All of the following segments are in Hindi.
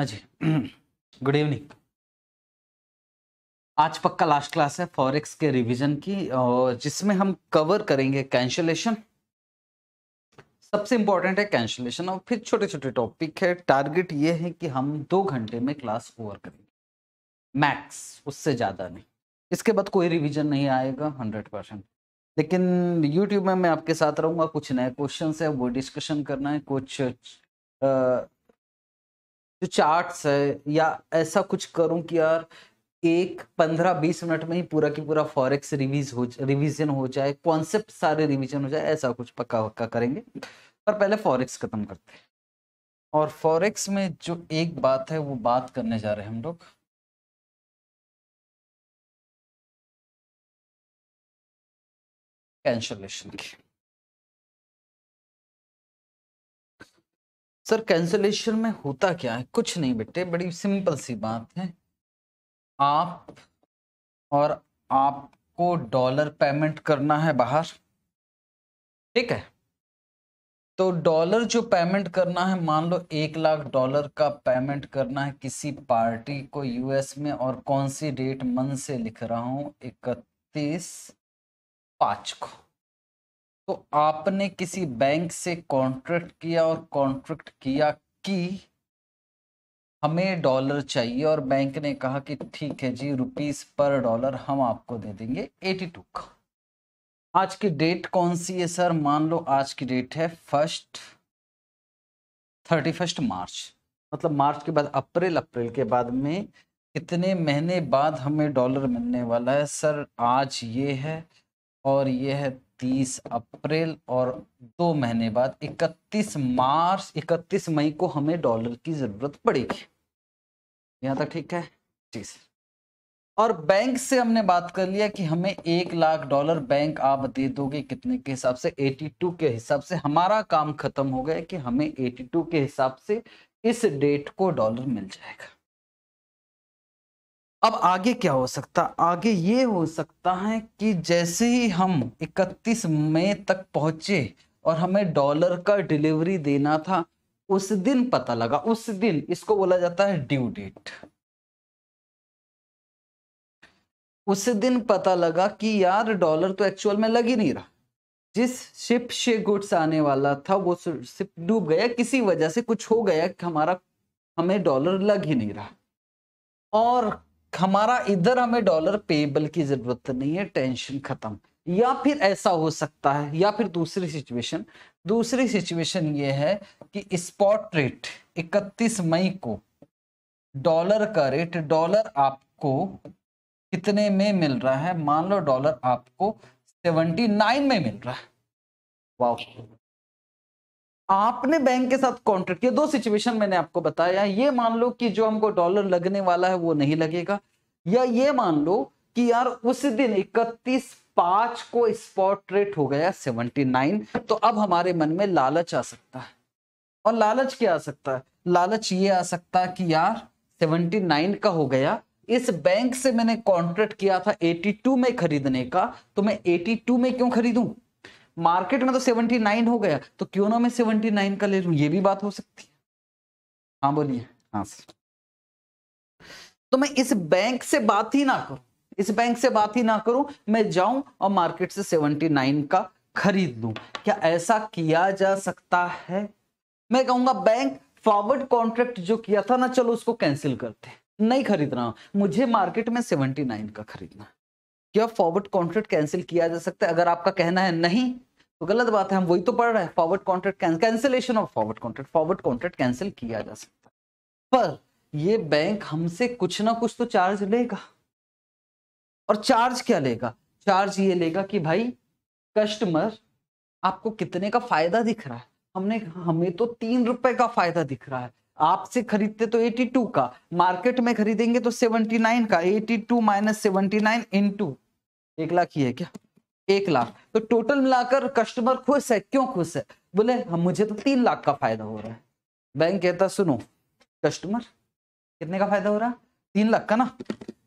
हाँ जी गुड इवनिंग आज पक्का लास्ट क्लास है फॉरेक्स के रिवीजन की और जिसमें हम कवर करेंगे कैंसलेशन सबसे इंपॉर्टेंट है कैंसलेशन और फिर छोटे छोटे टॉपिक है टारगेट ये है कि हम दो घंटे में क्लास ओवर करेंगे मैक्स उससे ज़्यादा नहीं इसके बाद कोई रिवीजन नहीं आएगा हंड्रेड परसेंट लेकिन यूट्यूब में मैं आपके साथ रहूंगा कुछ नए क्वेश्चन है वो डिस्कशन करना है कुछ आ, जो चार्ट्स है या ऐसा कुछ करूं कि यार एक पंद्रह बीस मिनट में ही पूरा की पूरा फॉरेक्स रिवीज हो रिवीजन हो जाए कॉन्सेप्ट सारे रिवीजन हो जाए ऐसा कुछ पक्का वक्का करेंगे पर पहले फॉरेक्स खत्म करते हैं और फॉरेक्स में जो एक बात है वो बात करने जा रहे हैं हम लोग कैंसलेशन की सर कैंसलेशन में होता क्या है कुछ नहीं बेटे बड़ी सिंपल सी बात है आप और आपको डॉलर पेमेंट करना है बाहर ठीक है तो डॉलर जो पेमेंट करना है मान लो एक लाख डॉलर का पेमेंट करना है किसी पार्टी को यूएस में और कौन सी डेट मन से लिख रहा हूं इकतीस पाँच को तो आपने किसी बैंक से कॉन्ट्रैक्ट किया और कॉन्ट्रैक्ट किया कि हमें डॉलर चाहिए और बैंक ने कहा कि ठीक है जी रुपीस पर डॉलर हम आपको दे देंगे एटी टू का आज की डेट कौन सी है सर मान लो आज की डेट है फर्स्ट थर्टी फर्स्ट मार्च मतलब मार्च के बाद अप्रैल अप्रैल के बाद में कितने महीने बाद हमें डॉलर मिलने वाला है सर आज ये है और ये है तीस अप्रैल और दो महीने बाद इकतीस मार्च इकतीस मई को हमें डॉलर की जरूरत पड़ेगी यहाँ तक ठीक है जी सर और बैंक से हमने बात कर लिया कि हमें एक लाख डॉलर बैंक आप दे दोगे कितने के हिसाब से 82 के हिसाब से हमारा काम खत्म हो गया कि हमें 82 के हिसाब से इस डेट को डॉलर मिल जाएगा अब आगे क्या हो सकता आगे ये हो सकता है कि जैसे ही हम 31 मई तक पहुंचे और हमें डॉलर का डिलीवरी देना था उस दिन पता लगा उस दिन इसको बोला जाता है ड्यू डेट उस दिन पता लगा कि यार डॉलर तो एक्चुअल में लग ही नहीं रहा जिस शिप से गुड्स आने वाला था वो शिप डूब गया किसी वजह से कुछ हो गया कि हमारा हमें डॉलर लग ही नहीं रहा और हमारा इधर हमें डॉलर पेबल की जरूरत नहीं है टेंशन खत्म या फिर ऐसा हो सकता है या फिर दूसरी सिचुएशन दूसरी सिचुएशन ये है कि स्पॉट रेट 31 मई को डॉलर का रेट डॉलर आपको कितने में मिल रहा है मान लो डॉलर आपको 79 में मिल रहा है वाह आपने बैंक के साथ कॉन्ट्रैक्ट किया दो सिचुएशन मैंने आपको बताया ये मान लो कि जो हमको डॉलर लगने वाला है वो नहीं लगेगा या ये मान लो कि यार उस दिन इकतीस पांच को स्पॉट रेट हो गया सेवनटी नाइन तो अब हमारे मन में लालच आ सकता है और लालच क्या आ सकता है लालच ये आ सकता है कि यार सेवनटी नाइन का हो गया इस बैंक से मैंने कॉन्ट्रैक्ट किया था एटी टू में खरीदने का तो मैं एटी टू में क्यों खरीदूं मार्केट में तो 79 हो गया तो क्यों ना मैं 79 का ले लू ये भी बात हो सकती है हाँ बोलिए हाँ सर तो मैं इस बैंक से बात ही ना करूं इस बैंक से बात ही ना करूं मैं जाऊं और मार्केट से 79 का खरीद लू क्या ऐसा किया जा सकता है मैं कहूंगा बैंक फॉरवर्ड कॉन्ट्रैक्ट जो किया था ना चलो उसको कैंसिल करते नहीं खरीदना मुझे मार्केट में 79 का खरीदना क्या फॉरवर्ड कॉन्ट्रैक्ट कैंसिल किया जा सकता है अगर आपका कहना है नहीं तो गलत बात है हम वही तो पढ़ रहे हैं forward contract cancellation of forward contract forward contract cancel किया जा सकता है पर ये बैंक हमसे कुछ ना कुछ तो चार्ज लेगा और चार्ज क्या लेगा चार्ज ये लेगा कि भाई कस्टमर आपको कितने का फायदा दिख रहा है हमने हमें तो तीन रुपए का फायदा दिख रहा है आपसे खरीदते तो 82 का मार्केट में खरीदेंगे तो 79 का 82 two minus seventy nine into एक लाख ही है क्या एक लाख तो टोटल मिलाकर कस्टमर खुश है क्यों खुश है बोले हम हाँ, मुझे तो तीन लाख का फायदा हो रहा है बैंक कहता सुनो कस्टमर कितने का फायदा हो रहा है तीन लाख का ना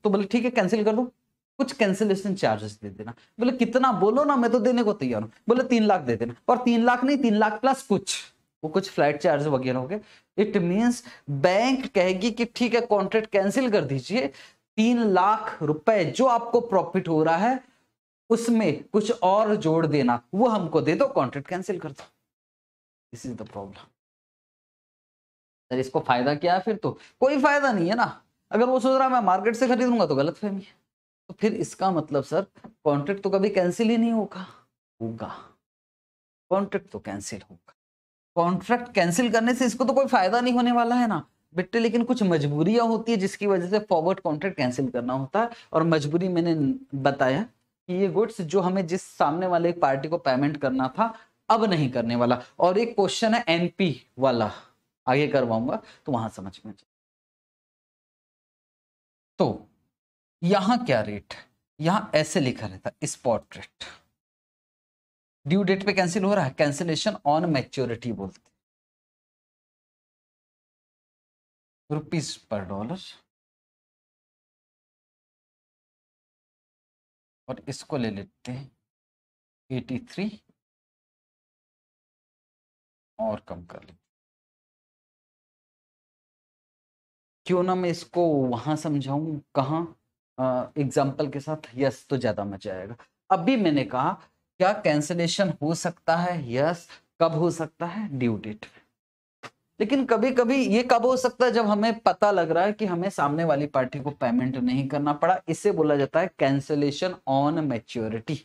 तो बोले ठीक है कैंसिल कर दो कुछ कैंसिलेशन चार्जेस दे देना बोले कितना बोलो ना मैं तो देने को तैयार हूँ बोले तीन लाख दे देना और तीन लाख नहीं तीन लाख प्लस कुछ वो कुछ फ्लाइट चार्ज वगैरह हो गए इट मीन्स बैंक कहेगी कि ठीक है कॉन्ट्रैक्ट कैंसिल कर दीजिए तीन लाख रुपए जो आपको प्रॉफिट हो रहा है उसमें कुछ और जोड़ देना वो हमको दे दो कॉन्ट्रैक्ट कैंसिल कर दो this is the problem sir इसको फायदा क्या है फिर तो कोई फायदा नहीं है ना अगर वो सोच रहा मैं मार्केट से खरीदूंगा तो गलत फहमी है तो फिर इसका मतलब सर कॉन्ट्रैक्ट तो कभी कैंसिल ही नहीं होगा होगा कॉन्ट्रैक्ट तो कैंसिल होगा कॉन्ट्रैक्ट कैंसिल करने से इसको तो कोई फायदा नहीं होने वाला है ना बेटे लेकिन कुछ मजबूरियां होती है जिसकी वजह से फॉरवर्ड कॉन्ट्रैक्ट कैंसिल करना होता है और मजबूरी मैंने बताया कि ये गुड्स जो हमें जिस सामने वाले पार्टी को पेमेंट करना था अब नहीं करने वाला और एक क्वेश्चन है एनपी वाला आगे करवाऊंगा तो वहां समझ में तो यहां क्या रेट यहां ऐसे लिखा रहता स्पॉट रेट ड्यू डेट पे कैंसिल हो रहा है कैंसिलेशन ऑन मैच्योरिटी बोलते रुपीज पर डॉलर और इसको ले लेते हैं एटी थ्री और कम कर लेते क्यों ना मैं इसको वहां समझाऊं कहा एग्जाम्पल के साथ यस तो ज्यादा मजा आएगा अभी मैंने कहा क्या कैंसिलेशन हो सकता है यस कब हो सकता है ड्यू डेट लेकिन कभी कभी ये कब हो सकता है जब हमें पता लग रहा है कि हमें सामने वाली पार्टी को पेमेंट नहीं करना पड़ा इसे बोला जाता है कैंसलेशन ऑन मेच्योरिटी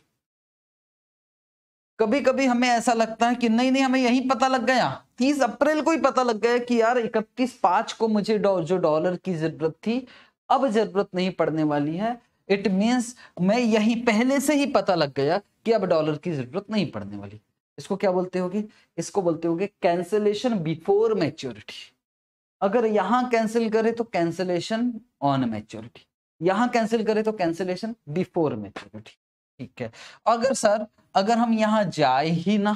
कभी कभी हमें ऐसा लगता है कि नहीं नहीं हमें यही पता लग गया तीस अप्रैल को ही पता लग गया कि यार इकतीस पांच को मुझे जो डॉलर की जरूरत थी अब जरूरत नहीं पड़ने वाली है इट मीन्स मैं यही पहले से ही पता लग गया कि अब डॉलर की जरूरत नहीं पड़ने वाली इसको क्या बोलते होगे इसको बोलते होगे कैंसलेशन बिफोर मैच्योरिटी अगर यहां कैंसिल करे तो कैंसलेशन ऑन मैच्योरिटी यहां कैंसिल करे तो कैंसलेशन बिफोर मैच्योरिटी ठीक है अगर सर अगर हम यहां जाए ही ना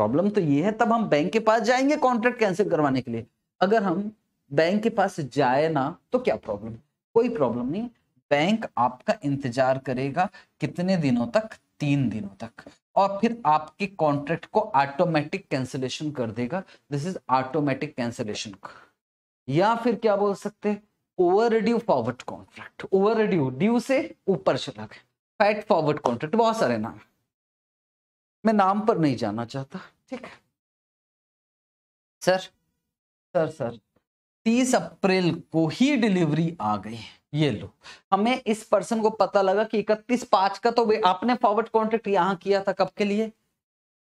प्रॉब्लम तो ये है तब हम बैंक के पास जाएंगे कॉन्ट्रैक्ट कैंसिल करवाने के लिए अगर हम बैंक के पास जाए ना तो क्या प्रॉब्लम कोई प्रॉब्लम नहीं बैंक आपका इंतजार करेगा कितने दिनों तक तीन दिनों तक और फिर आपके कॉन्ट्रैक्ट को ऑटोमेटिक कैंसिलेशन कर देगा दिस इज ऑटोमेटिक कैंसिलेशन या फिर क्या बोल सकते हैं over forward contract over due से ऊपर चला गया फैट फॉरवर्ड कॉन्ट्रैक्ट बहुत सारे नाम मैं नाम पर नहीं जाना चाहता ठीक है सर सर सर तीस अप्रैल को ही डिलीवरी आ गई है ये लो हमें इस पर्सन को पता लगा कि इकतीस पांच का तो आपने फॉरवर्ड कॉन्ट्रैक्ट यहां किया था कब के लिए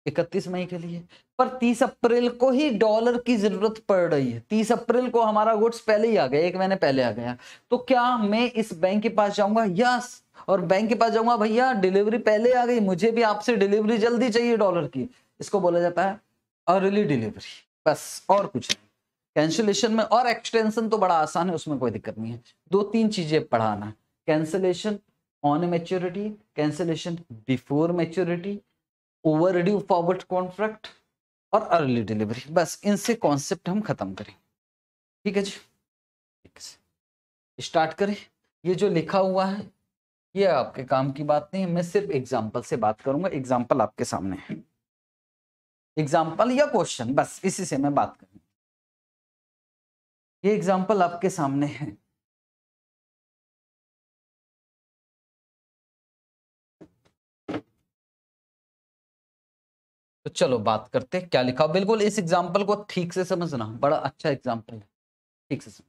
इकतीस मई के लिए पर तीस अप्रैल को ही डॉलर की जरूरत पड़ रही है तीस अप्रैल को हमारा गुड्स पहले ही आ गया एक महीने पहले आ गया तो क्या मैं इस बैंक के पास जाऊंगा यस और बैंक के पास जाऊंगा भैया डिलीवरी पहले आ गई मुझे भी आपसे डिलीवरी जल्दी चाहिए डॉलर की इसको बोला जाता है अर्ली डिलीवरी बस और कुछ नहीं कैंसिलेशन में और एक्सटेंशन तो बड़ा आसान है उसमें कोई दिक्कत नहीं है दो तीन चीजें पढ़ाना cancellation on maturity cancellation before maturity over due forward contract और अर्ली डिलीवरी बस इनसे कॉन्सेप्ट हम खत्म करें ठीक है जी स्टार्ट करें ये जो लिखा हुआ है ये आपके काम की बात नहीं है मैं सिर्फ एग्जाम्पल से बात करूंगा एग्जाम्पल आपके सामने है एग्जाम्पल या क्वेश्चन बस इसी से मैं बात करूंगा ये एग्जाम्पल आपके सामने है तो चलो बात करते क्या लिखा बिल्कुल इस एग्जाम्पल को ठीक से समझना बड़ा अच्छा एग्जाम्पल है ठीक से समझ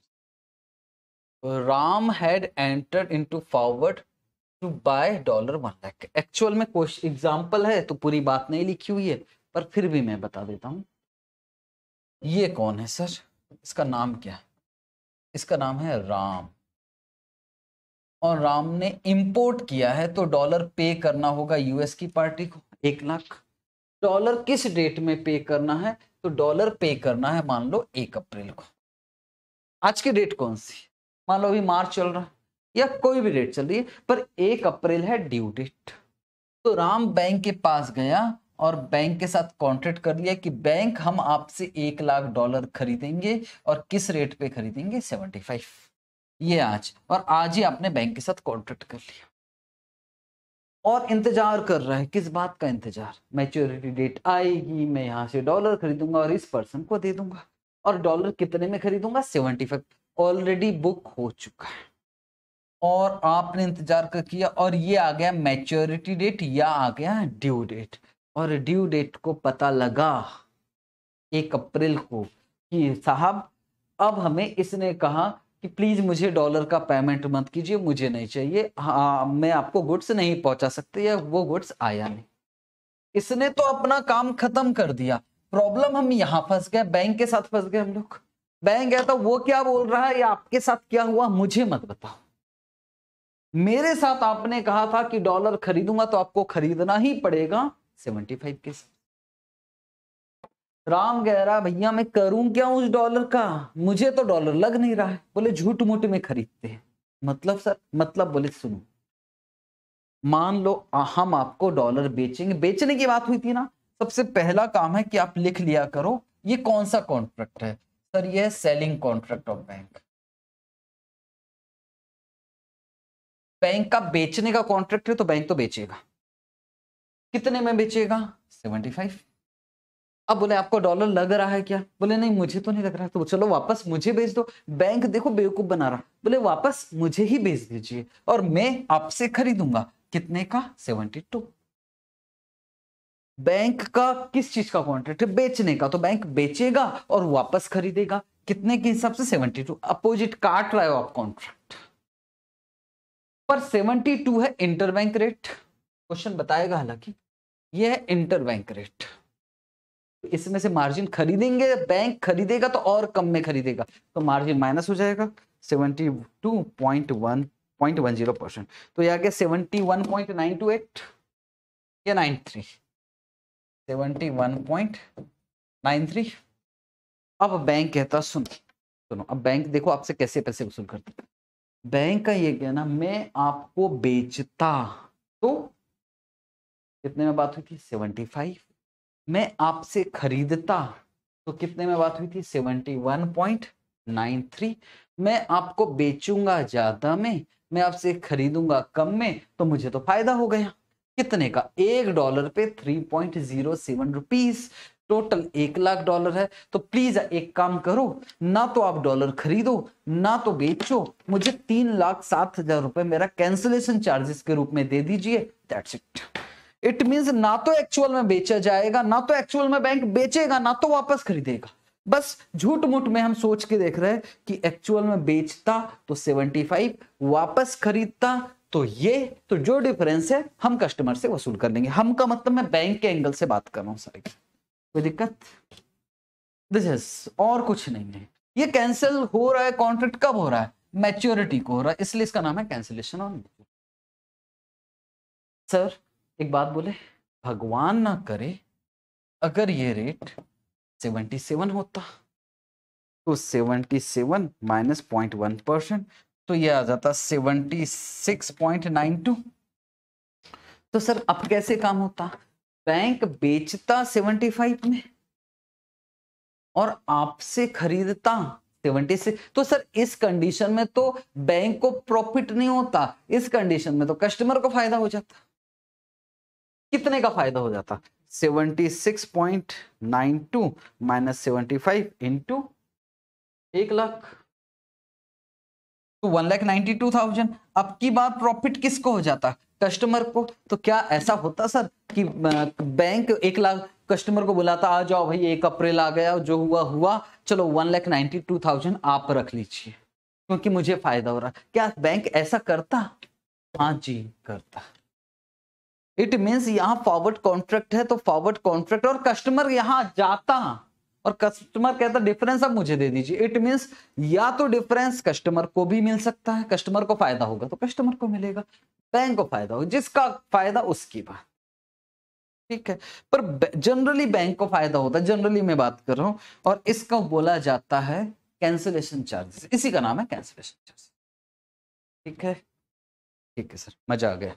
तो Ram had entered into forward to buy dollar one lakh actual में क्वेश्चन एग्जाम्पल है तो पूरी बात नहीं लिखी हुई है पर फिर भी मैं बता देता हूं ये कौन है सर इसका नाम क्या है इसका नाम है राम और राम ने इंपोर्ट किया है तो डॉलर पे करना होगा यूएस की पार्टी को एक लाख डॉलर किस डेट में पे करना है तो डॉलर पे करना है मान लो एक अप्रैल को आज की डेट कौन सी मान लो अभी मार्च चल रहा है या कोई भी डेट चल रही है पर एक अप्रैल है ड्यू डेट तो राम बैंक के पास गया और बैंक के साथ कॉन्ट्रैक्ट कर लिया कि बैंक हम आपसे एक लाख डॉलर खरीदेंगे और किस रेट पे खरीदेंगे सेवेंटी फाइव ये आज और आज ही आपने बैंक के साथ कॉन्ट्रैक्ट कर लिया और इंतजार कर रहा है किस बात का इंतजार मैच्योरिटी डेट आएगी मैं यहाँ से डॉलर खरीदूंगा और इस पर्सन को दे दूंगा और डॉलर कितने में खरीदूंगा सेवेंटी फाइव ऑलरेडी बुक हो चुका है और आपने इंतजार कर किया और ये आ गया मैच्योरिटी डेट या आ गया ड्यू डेट और ड्यू डेट को पता लगा एक अप्रैल को कि साहब अब हमें इसने कहा कि प्लीज मुझे डॉलर का पेमेंट मत कीजिए मुझे नहीं चाहिए हाँ मैं आपको गुड्स नहीं पहुंचा सकती या वो गुड्स आया नहीं इसने तो अपना काम खत्म कर दिया प्रॉब्लम हम यहाँ फंस गए बैंक के साथ फंस गए हम लोग बैंक है तो वो क्या बोल रहा है या आपके साथ क्या हुआ मुझे मत बताओ मेरे साथ आपने कहा था कि डॉलर खरीदूंगा तो आपको खरीदना ही पड़ेगा सेवेंटी फाइव के साथ राम कह रहा भैया मैं करूं क्या उस डॉलर का मुझे तो डॉलर लग नहीं रहा है बोले झूठ मूठ में खरीदते हैं मतलब सर मतलब बोले सुनो मान लो हम आपको डॉलर बेचेंगे बेचने की बात हुई थी ना सबसे पहला काम है कि आप लिख लिया करो ये कौन सा कॉन्ट्रैक्ट है सर ये है selling contract of bank bank का बेचने का कॉन्ट्रैक्ट है तो बैंक तो बेचेगा कितने में बेचेगा सेवेंटी फाइव अब बोले आपको डॉलर लग रहा है क्या बोले नहीं मुझे तो नहीं लग रहा तो चलो वापस मुझे बेच दो बैंक देखो बेवकूफ बना रहा बोले वापस मुझे ही बेच दीजिए और मैं आपसे खरीदूंगा कितने का सेवेंटी टू बैंक का किस चीज का कॉन्ट्रैक्ट है बेचने का तो बैंक बेचेगा और वापस खरीदेगा कितने के हिसाब से सेवनटी टू अपोजिट काट रहा है आप कॉन्ट्रैक्ट पर सेवनटी टू है इंटरबैंक रेट क्वेश्चन बताएगा हालांकि ये है इंटरबैंक रेट इसमें से मार्जिन खरीदेंगे बैंक खरीदेगा तो और कम में खरीदेगा तो मार्जिन माइनस हो जाएगा seventy two point one point one zero percent तो यह आ गया seventy one point nine two eight या nine three seventy one point nine three अब बैंक कहता सुन सुनो अब बैंक देखो आपसे कैसे पैसे वसूल करता बैंक का ये कहना मैं आपको बेचता तो कितने में बात हुई थी सेवेंटी फाइव मैं आपसे खरीदता तो कितने में बात हुई थी seventy one point nine three मैं आपको बेचूंगा ज्यादा में मैं आपसे खरीदूंगा कम में तो मुझे तो फायदा हो गया कितने का एक डॉलर पे three point zero seven rupees total एक लाख डॉलर है तो प्लीज एक काम करो ना तो आप डॉलर खरीदो ना तो बेचो मुझे तीन लाख सात हजार रुपए मेरा कैंसिलेशन चार्जेस के रूप में दे दीजिए दैट्स इट इट मींस ना तो एक्चुअल में बेचा जाएगा ना तो एक्चुअल में बैंक बेचेगा ना तो वापस खरीदेगा बस झूठ मूठ में हम सोच के देख रहे हैं कि एक्चुअल में बेचता तो 75 वापस खरीदता तो ये तो जो डिफरेंस है हम कस्टमर से वसूल कर लेंगे हम का मतलब मैं बैंक के एंगल से बात कर रहा हूं सर कोई दिक्कत दिस इज और कुछ नहीं है ये कैंसिल हो रहा है कॉन्ट्रैक्ट कब हो रहा है मैच्योरिटी को हो रहा है इसलिए इसका नाम है कैंसिलेशन ऑन सर एक बात बोले भगवान ना करे अगर ये रेट सेवेंटी सेवन होता तो seventy seven minus point one percent तो ये आ जाता seventy six point nine two तो सर अब कैसे काम होता बैंक बेचता सेवेंटी फाइव में और आपसे खरीदता सेवेंटी सिक्स तो सर इस कंडीशन में तो बैंक को प्रॉफिट नहीं होता इस कंडीशन में तो कस्टमर को फायदा हो जाता कितने का फायदा हो जाता 76.92 माइनस सेवेंटी फाइव इंटू एक लाख तो one lakh ninety two thousand अब की बार प्रॉफिट किसको हो जाता कस्टमर को तो क्या ऐसा होता सर कि बैंक एक लाख कस्टमर को बुलाता आ जाओ भाई एक अप्रैल आ गया जो हुआ हुआ चलो one lakh ninety two thousand आप रख लीजिए क्योंकि मुझे फायदा हो रहा क्या बैंक ऐसा करता हाँ जी करता इट मीन्स यहाँ फॉरवर्ड कॉन्ट्रैक्ट है तो फॉरवर्ड कॉन्ट्रैक्ट और कस्टमर यहाँ जाता और कस्टमर कहता डिफरेंस आप मुझे दे दीजिए इट मीन्स या तो डिफरेंस कस्टमर को भी मिल सकता है कस्टमर को फायदा होगा तो कस्टमर को मिलेगा बैंक को फायदा होगा जिसका फायदा उसकी बात ठीक है पर जनरली बैंक को फायदा होता है जनरली मैं बात कर रहा हूं और इसका बोला जाता है कैंसिलेशन चार्जेस इसी का नाम है कैंसिलेशन चार्जेस ठीक है ठीक है सर मजा आ गया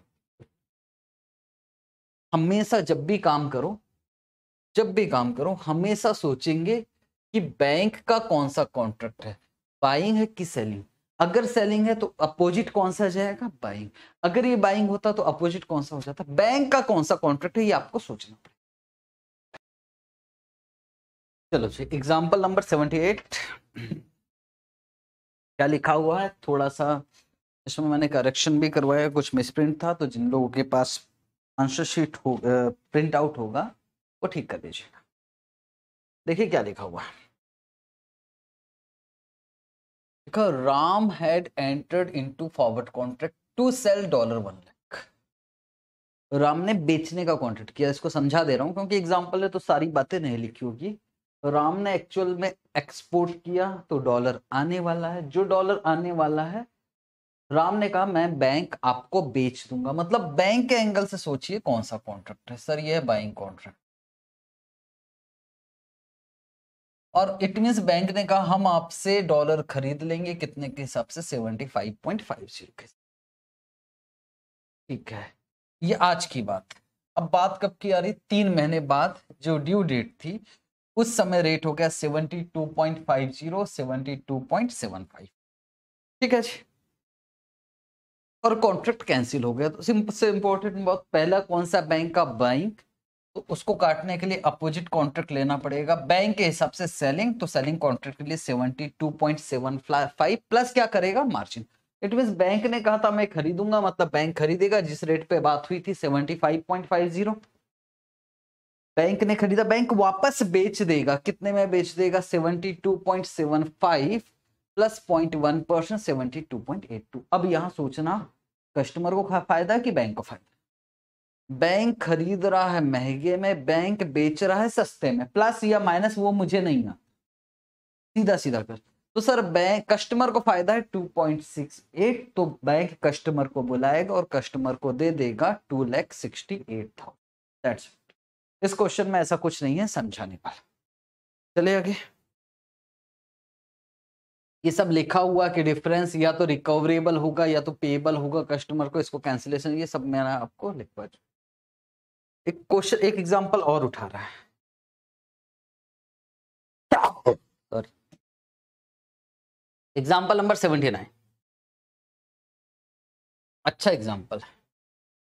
हमेशा जब भी काम करो जब भी काम करो हमेशा सोचेंगे कि बैंक का कौन सा कॉन्ट्रैक्ट है बाइंग है कि सेलिंग अगर सेलिंग है तो अपोजिट कौन सा जाएगा बाइंग अगर ये बाइंग होता तो अपोजिट कौन सा हो जाता बैंक का कौन सा कॉन्ट्रैक्ट है ये आपको सोचना पड़ेगा चलो जी एग्जाम्पल नंबर सेवेंटी एट क्या लिखा हुआ है थोड़ा सा इसमें मैंने करेक्शन भी करवाया कुछ मिसप्रिंट था तो जिन लोगों के पास आंसर शीट हो प्रिंट आउट होगा वो ठीक कर दीजिएगा देखिए क्या लिखा हुआ है लिखा Ram had entered into forward contract to sell dollar one lakh Ram ने बेचने का कॉन्ट्रैक्ट किया इसको समझा दे रहा हूं क्योंकि एग्जांपल है तो सारी बातें नहीं लिखी होगी राम ने एक्चुअल में एक्सपोर्ट किया तो डॉलर आने वाला है जो डॉलर आने वाला है राम ने कहा मैं बैंक आपको बेच दूंगा मतलब बैंक के एंगल से सोचिए कौन सा कॉन्ट्रैक्ट है सर ये है बाइंग कॉन्ट्रैक्ट और इट मीन्स बैंक ने कहा हम आपसे डॉलर खरीद लेंगे कितने के हिसाब से seventy five point five zero के ठीक है ये आज की बात है अब बात कब की आ रही तीन महीने बाद जो ड्यू डेट थी उस समय रेट हो गया seventy two point five zero seventy two point seven five ठीक है जी और कॉन्ट्रैक्ट कैंसिल हो गया तो से इम्पोर्टेंट बहुत पहला कौन सा बैंक का बैंक तो उसको काटने के लिए अपोजिट कॉन्ट्रैक्ट लेना पड़ेगा बैंक के हिसाब से सेलिंग तो सेलिंग कॉन्ट्रैक्ट के लिए seventy two point seven five plus क्या करेगा मार्जिन इट मीन बैंक ने कहा था मैं खरीदूंगा मतलब बैंक खरीदेगा जिस रेट पे बात हुई थी seventy five point five zero bank ने खरीदा बैंक वापस बेच देगा कितने में बेच देगा seventy two point seven five plus point one percent seventy two point eight two अब यहां सोचना कस्टमर को फायदा कि बैंक को फायदा बैंक खरीद रहा है महंगे में बैंक बेच रहा है सस्ते में प्लस या माइनस वो मुझे नहीं आता सीधा सीधा कर तो सर बैंक कस्टमर को फायदा है 2.68 तो बैंक कस्टमर को बुलाएगा और कस्टमर को दे देगा two lakh sixty eight thousand इस क्वेश्चन में ऐसा कुछ नहीं है समझाने वाला चले आगे ये सब लिखा हुआ कि डिफरेंस या तो रिकवरेबल होगा या तो पेएबल होगा कस्टमर को इसको कैंसिलेशन ये सब मैंने आपको लिखवा एक क्वेश्चन एक एग्जांपल और उठा रहा है sorry example number seventy nine अच्छा एग्जांपल है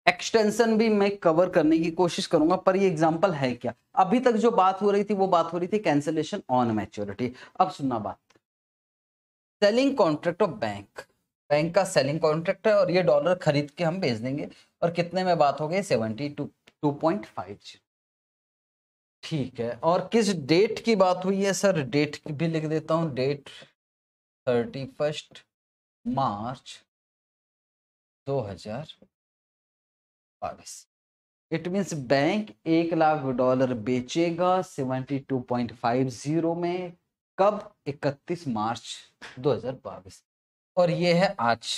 एक्सटेंशन भी मैं कवर करने की कोशिश करूंगा पर ये एग्जांपल है क्या अभी तक जो बात हो रही थी वो बात हो रही थी कैंसिलेशन ऑन मैच्योरिटी अब सुनना बात selling contract of bank bank का सेलिंग कॉन्ट्रैक्ट है और ये डॉलर खरीद के हम भेज देंगे और कितने में बात हो गई seventy two two point five ठीक है और किस डेट की बात हुई है सर डेट की भी लिख देता हूँ डेट थर्टी फर्स्ट मार्च दो हजार बाईस इट मीन्स बैंक एक लाख डॉलर बेचेगा seventy two point five zero में कब 31 मार्च 2022 और ये है आज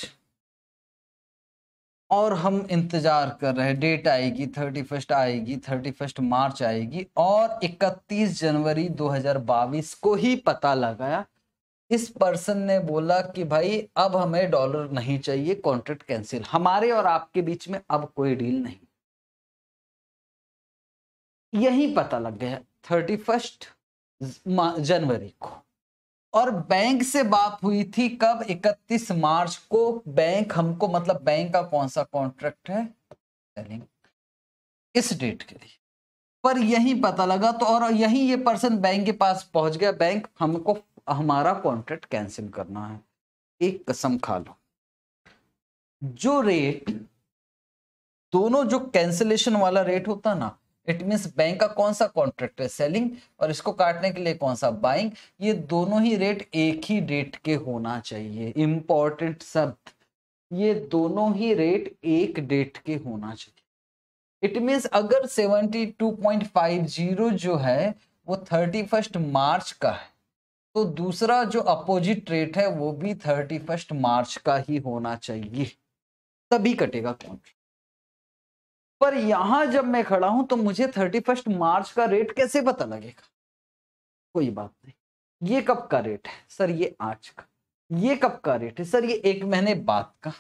और हम इंतजार कर रहे हैं डेट आएगी थर्टी फर्स्ट आएगी थर्टी फर्स्ट मार्च आएगी और 31 जनवरी 2022 को ही पता लगाया इस पर्सन ने बोला कि भाई अब हमें डॉलर नहीं चाहिए कॉन्ट्रैक्ट कैंसिल हमारे और आपके बीच में अब कोई डील नहीं यही पता लग गया थर्टी फर्स्ट जनवरी को और बैंक से बात हुई थी कब 31 मार्च को बैंक हमको मतलब बैंक का कौन सा कॉन्ट्रैक्ट है सेलिंग इस डेट के लिए पर यही पता लगा तो और यही ये पर्सन बैंक के पास पहुंच गया बैंक हमको हमारा कॉन्ट्रैक्ट कैंसिल करना है एक कसम खा लो जो रेट दोनों जो कैंसिलेशन वाला रेट होता ना इट मीन्स बैंक का कौन सा कॉन्ट्रैक्ट है सेलिंग और इसको काटने के लिए कौन सा बाइंग ये दोनों ही रेट एक ही डेट के होना चाहिए इम्पॉर्टेंट शब्द ये दोनों ही रेट एक डेट के होना चाहिए इट मीन्स अगर 72.50 जो है वो 31 मार्च का है तो दूसरा जो अपोजिट रेट है वो भी 31 मार्च का ही होना चाहिए तभी कटेगा कॉन्ट्रैक्ट पर यहां जब मैं खड़ा हूं तो मुझे थर्टी फर्स्ट मार्च का रेट कैसे पता लगेगा कोई बात नहीं ये कब का रेट है सर ये आज का ये कब का रेट है सर ये एक महीने बाद का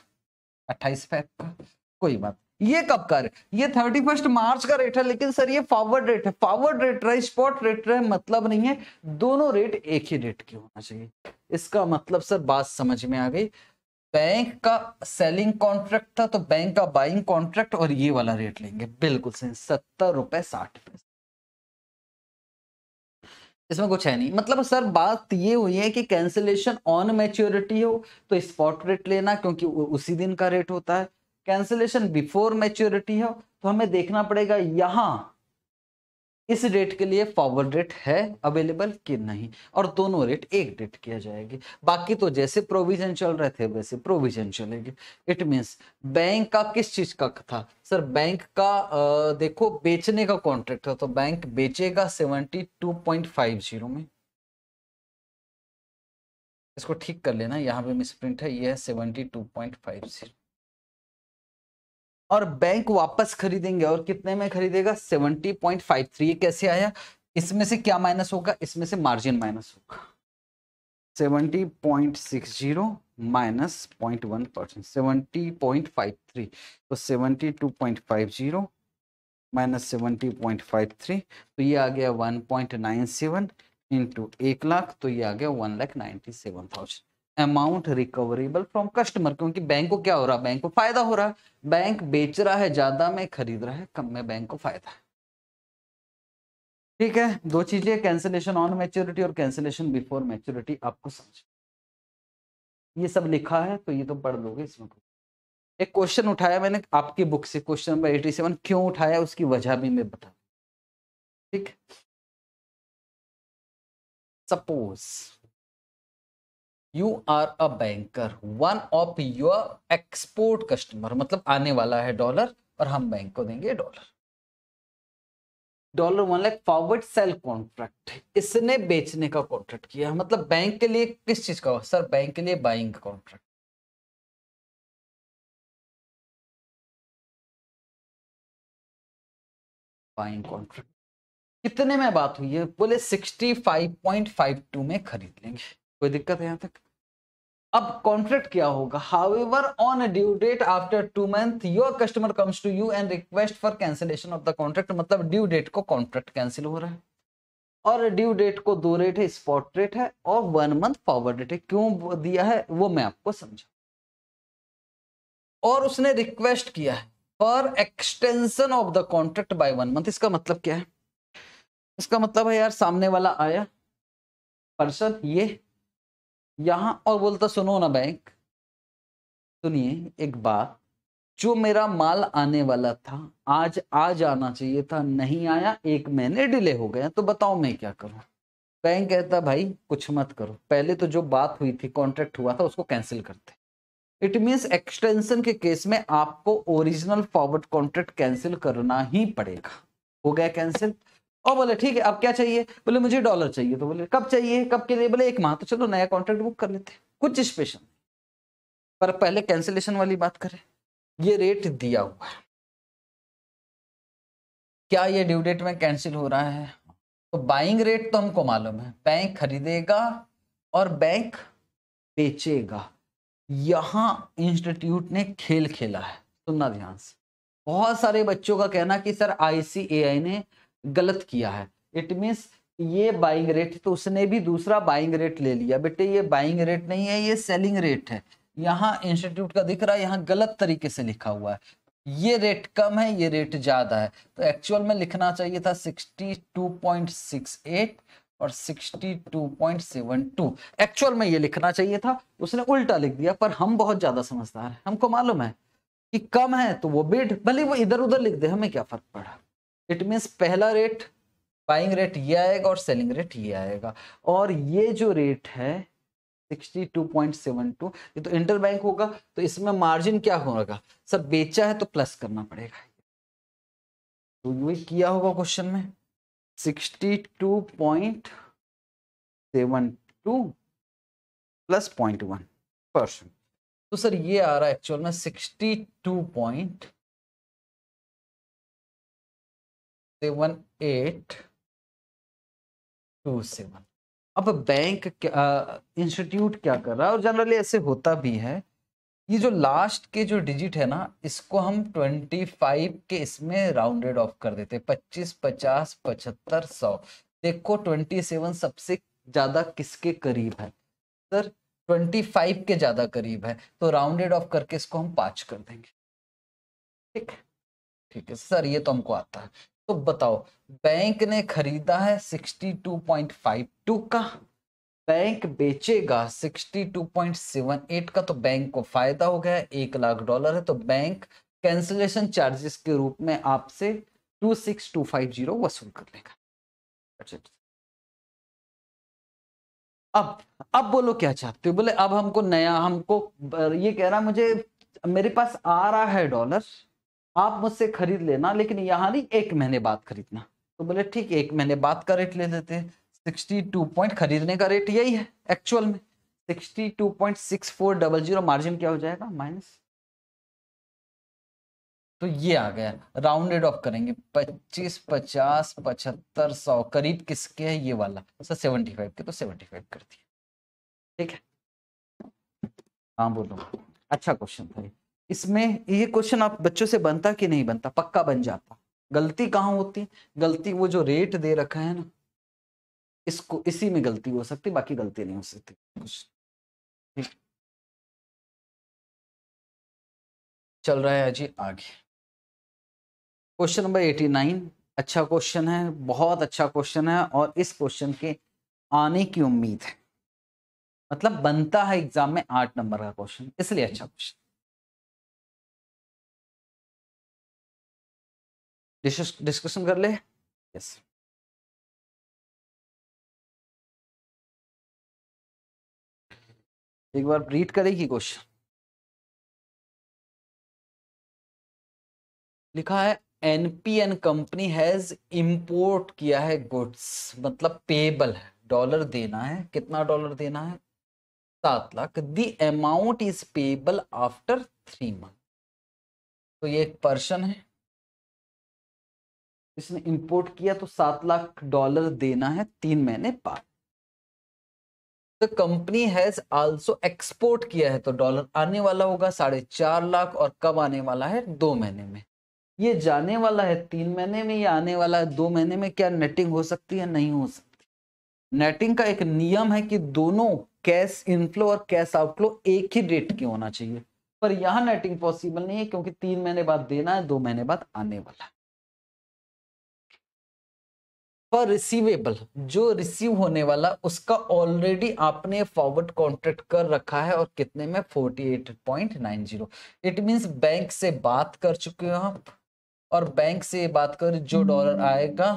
अट्ठाईस फैब का कोई बात ये कब का रेट ये थर्टी फर्स्ट मार्च का रेट है लेकिन सर ये फॉरवर्ड रेट है फॉरवर्ड रेट रहा स्पॉट रेट रहे मतलब नहीं है दोनों रेट एक ही रेट के होना चाहिए इसका मतलब सर बात समझ में आ गई बैंक का सेलिंग कॉन्ट्रैक्ट था तो बैंक का बाइंग कॉन्ट्रैक्ट और ये वाला रेट लेंगे बिल्कुल सही सत्तर रुपए साठ पैसे इसमें कुछ है नहीं मतलब सर बात ये हुई है कि कैंसिलेशन ऑन मैच्योरिटी हो तो स्पॉट रेट लेना क्योंकि उसी दिन का रेट होता है कैंसिलेशन बिफोर मैच्योरिटी हो तो हमें देखना पड़ेगा यहां इस रेट के लिए फॉरवर्ड रेट है अवेलेबल कि नहीं और दोनों रेट एक डेट किया जाएगी बाकी तो जैसे प्रोविजन चल रहे थे वैसे प्रोविजन चलेगी इट मीन्स बैंक का किस चीज का था सर बैंक का आ, देखो बेचने का कॉन्ट्रैक्ट था तो बैंक बेचेगा seventy two point five zero में इसको ठीक कर लेना यहाँ पे मिस प्रिंट है यह है seventy two point five zero और बैंक वापस खरीदेंगे और कितने में खरीदेगा सेवनटी पॉइंट फाइव थ्री कैसे आया इसमें से क्या माइनस होगा इसमें से मार्जिन माइनस होगा zero minus point one percent seventy point five three तो seventy two point five zero minus seventy point five three तो ये आ गया one point nine seven into एक लाख तो ये आ गया one lakh ninety seven thousand amount recoverable from customer क्योंकि बैंक को क्या हो रहा है बैंक को फायदा हो रहा है बैंक बेच रहा है ज्यादा में खरीद रहा है कम में बैंक को फायदा है ठीक है दो चीजें कैंसिलेशन ऑन मैच्योरिटी और कैंसिलेशन बिफोर मैच्योरिटी आपको समझ ये सब लिखा है तो ये तो पढ़ लोगे इसमें एक क्वेश्चन उठाया मैंने आपकी बुक से क्वेश्चन नंबर एटी सेवन क्यों उठाया उसकी वजह भी मैं बता ठीक suppose you are a banker one of your export customer मतलब आने वाला है डॉलर और हम बैंक को देंगे dollar dollar one lakh forward sale contract इसने बेचने का कॉन्ट्रैक्ट किया मतलब बैंक के लिए किस चीज का सर बैंक के लिए बाइंग कॉन्ट्रैक्ट बाइंग कॉन्ट्रैक्ट कितने में बात हुई है बोले 65.52 में खरीद लेंगे कोई दिक्कत है यहाँ तक अब कॉन्ट्रैक्ट क्या होगा however on due date after two month your customer comes to you and request for cancellation of the contract मतलब ड्यू डेट को कॉन्ट्रैक्ट कैंसिल हो रहा है और ड्यू डेट को दो रेट है स्पॉट रेट है और वन मंथ फॉरवर्ड डेट है क्यों दिया है वो मैं आपको समझा और उसने रिक्वेस्ट किया है for extension of the contract by one month इसका मतलब क्या है इसका मतलब है यार सामने वाला आया पर्सन ये यहाँ और बोलता सुनो ना बैंक सुनिए एक बात जो मेरा माल आने वाला था आज आ जाना चाहिए था नहीं आया एक महीने डिले हो गया तो बताओ मैं क्या करूं बैंक कहता भाई कुछ मत करो पहले तो जो बात हुई थी कॉन्ट्रैक्ट हुआ था उसको कैंसिल करते इट मीन्स एक्सटेंशन के केस में आपको ओरिजिनल फॉरवर्ड कॉन्ट्रैक्ट कैंसिल करना ही पड़ेगा हो गया कैंसिल और बोले ठीक है अब क्या चाहिए बोले मुझे डॉलर चाहिए तो बोले कब चाहिए कब के लिए बोले एक माह तो चलो नया कॉन्ट्रैक्ट बुक कर लेते कुछ स्पेशल पर पहले कैंसिलेशन वाली बात करें ये रेट दिया हुआ है क्या ये ड्यू डेट में कैंसिल हो रहा है तो बाइंग रेट तो हमको मालूम है बैंक खरीदेगा और बैंक बेचेगा यहां इंस्टीट्यूट ने खेल खेला है सुनना ध्यान से बहुत सारे बच्चों का कहना कि सर आईसीएआई ने गलत किया है इट मीन्स ये बाइंग रेट तो उसने भी दूसरा बाइंग रेट ले लिया बेटे ये बाइंग रेट नहीं है ये सेलिंग रेट है यहाँ इंस्टीट्यूट का दिख रहा है यहाँ गलत तरीके से लिखा हुआ है ये रेट कम है ये रेट ज्यादा है तो एक्चुअल में लिखना चाहिए था 62.68 और 62.72 एक्चुअल में ये लिखना चाहिए था उसने उल्टा लिख दिया पर हम बहुत ज्यादा समझदार हैं हमको मालूम है कि कम है तो वो बिड भले वो इधर उधर लिख दे हमें क्या फर्क पड़ा इट मीन्स पहला रेट बाइंग रेट ये आएगा और सेलिंग रेट ये आएगा और ये जो रेट है 62.72 ये तो इंटर बैंक होगा तो इसमें मार्जिन क्या होगा सर बेचा है तो प्लस करना पड़ेगा तो ये किया होगा क्वेश्चन में 62.72 प्लस पॉइंट वन परसेंट तो सर ये आ रहा है एक्चुअल में 62.72 सेवन एट टू सेवन अब बैंक इंस्टीट्यूट क्या कर रहा है और जनरली ऐसे होता भी है ये जो लास्ट के जो डिजिट है ना इसको हम ट्वेंटी फाइव के इसमें राउंडेड ऑफ कर देते पच्चीस पचास पचहत्तर सौ देखो ट्वेंटी सेवन सबसे ज्यादा किसके करीब है सर ट्वेंटी फाइव के ज्यादा करीब है तो राउंडेड ऑफ करके इसको हम पांच कर देंगे ठीक ठीक है सर ये तो हमको आता है तो बताओ बैंक ने खरीदा है 62.52 का बैंक बेचेगा 62.78 का तो बैंक को फायदा हो गया एक लाख डॉलर है तो बैंक कैंसिलेशन चार्जेस के रूप में आपसे 26250 वसूल कर लेगा अब अब बोलो क्या चाहते हो बोले अब हमको नया हमको ये कह रहा मुझे मेरे पास आ रहा है डॉलर आप मुझसे खरीद लेना लेकिन यहाँ नहीं एक महीने बाद खरीदना तो बोले ठीक एक महीने बाद का रेट ले लेते सिक्सटी टू पॉइंट खरीदने का रेट यही है एक्चुअल में sixty two point six four double zero margin क्या हो जाएगा माइनस तो ये आ गया राउंडेड ऑफ करेंगे पच्चीस पचास पचहत्तर सौ करीब किसके है ये वाला सर सेवेंटी फाइव के तो सेवेंटी फाइव कर दिए ठीक है हाँ बोलो अच्छा क्वेश्चन था ये इसमें ये क्वेश्चन आप बच्चों से बनता कि नहीं बनता पक्का बन जाता गलती कहाँ होती गलती वो जो रेट दे रखा है ना इसको इसी में गलती हो सकती बाकी गलती नहीं हो सकती चल रहा है जी आगे क्वेश्चन नंबर एटी नाइन अच्छा क्वेश्चन है बहुत अच्छा क्वेश्चन है और इस क्वेश्चन के आने की उम्मीद है मतलब बनता है एग्जाम में आठ नंबर का क्वेश्चन इसलिए अच्छा क्वेश्चन डिस्कशन कर ले yes. एक बार रीड करेगी क्वेश्चन लिखा है एनपीएन कंपनी हैज इंपोर्ट किया है गुड्स मतलब पेबल है डॉलर देना है कितना डॉलर देना है सात lakh the amount is payable after three month तो ये एक पर्सन है इसने इंपोर्ट किया तो सात लाख डॉलर देना है तीन महीने बाद the company has also export किया है तो डॉलर आने वाला होगा साढ़े चार लाख और कब आने वाला है दो महीने में ये जाने वाला है तीन महीने में या आने वाला है दो महीने में क्या नेटिंग हो सकती है नहीं हो सकती नेटिंग का एक नियम है कि दोनों कैश इनफ्लो और कैश आउटफ्लो एक ही डेट के होना चाहिए पर यहाँ नेटिंग पॉसिबल नहीं है क्योंकि तीन महीने बाद देना है दो महीने बाद आने वाला है पर रिसीवेबल जो रिसीव होने वाला उसका ऑलरेडी आपने फॉरवर्ड कॉन्ट्रैक्ट कर रखा है और कितने में 48.90 इट मींस बैंक से बात कर चुके हो आप और बैंक से बात कर जो डॉलर hmm. आएगा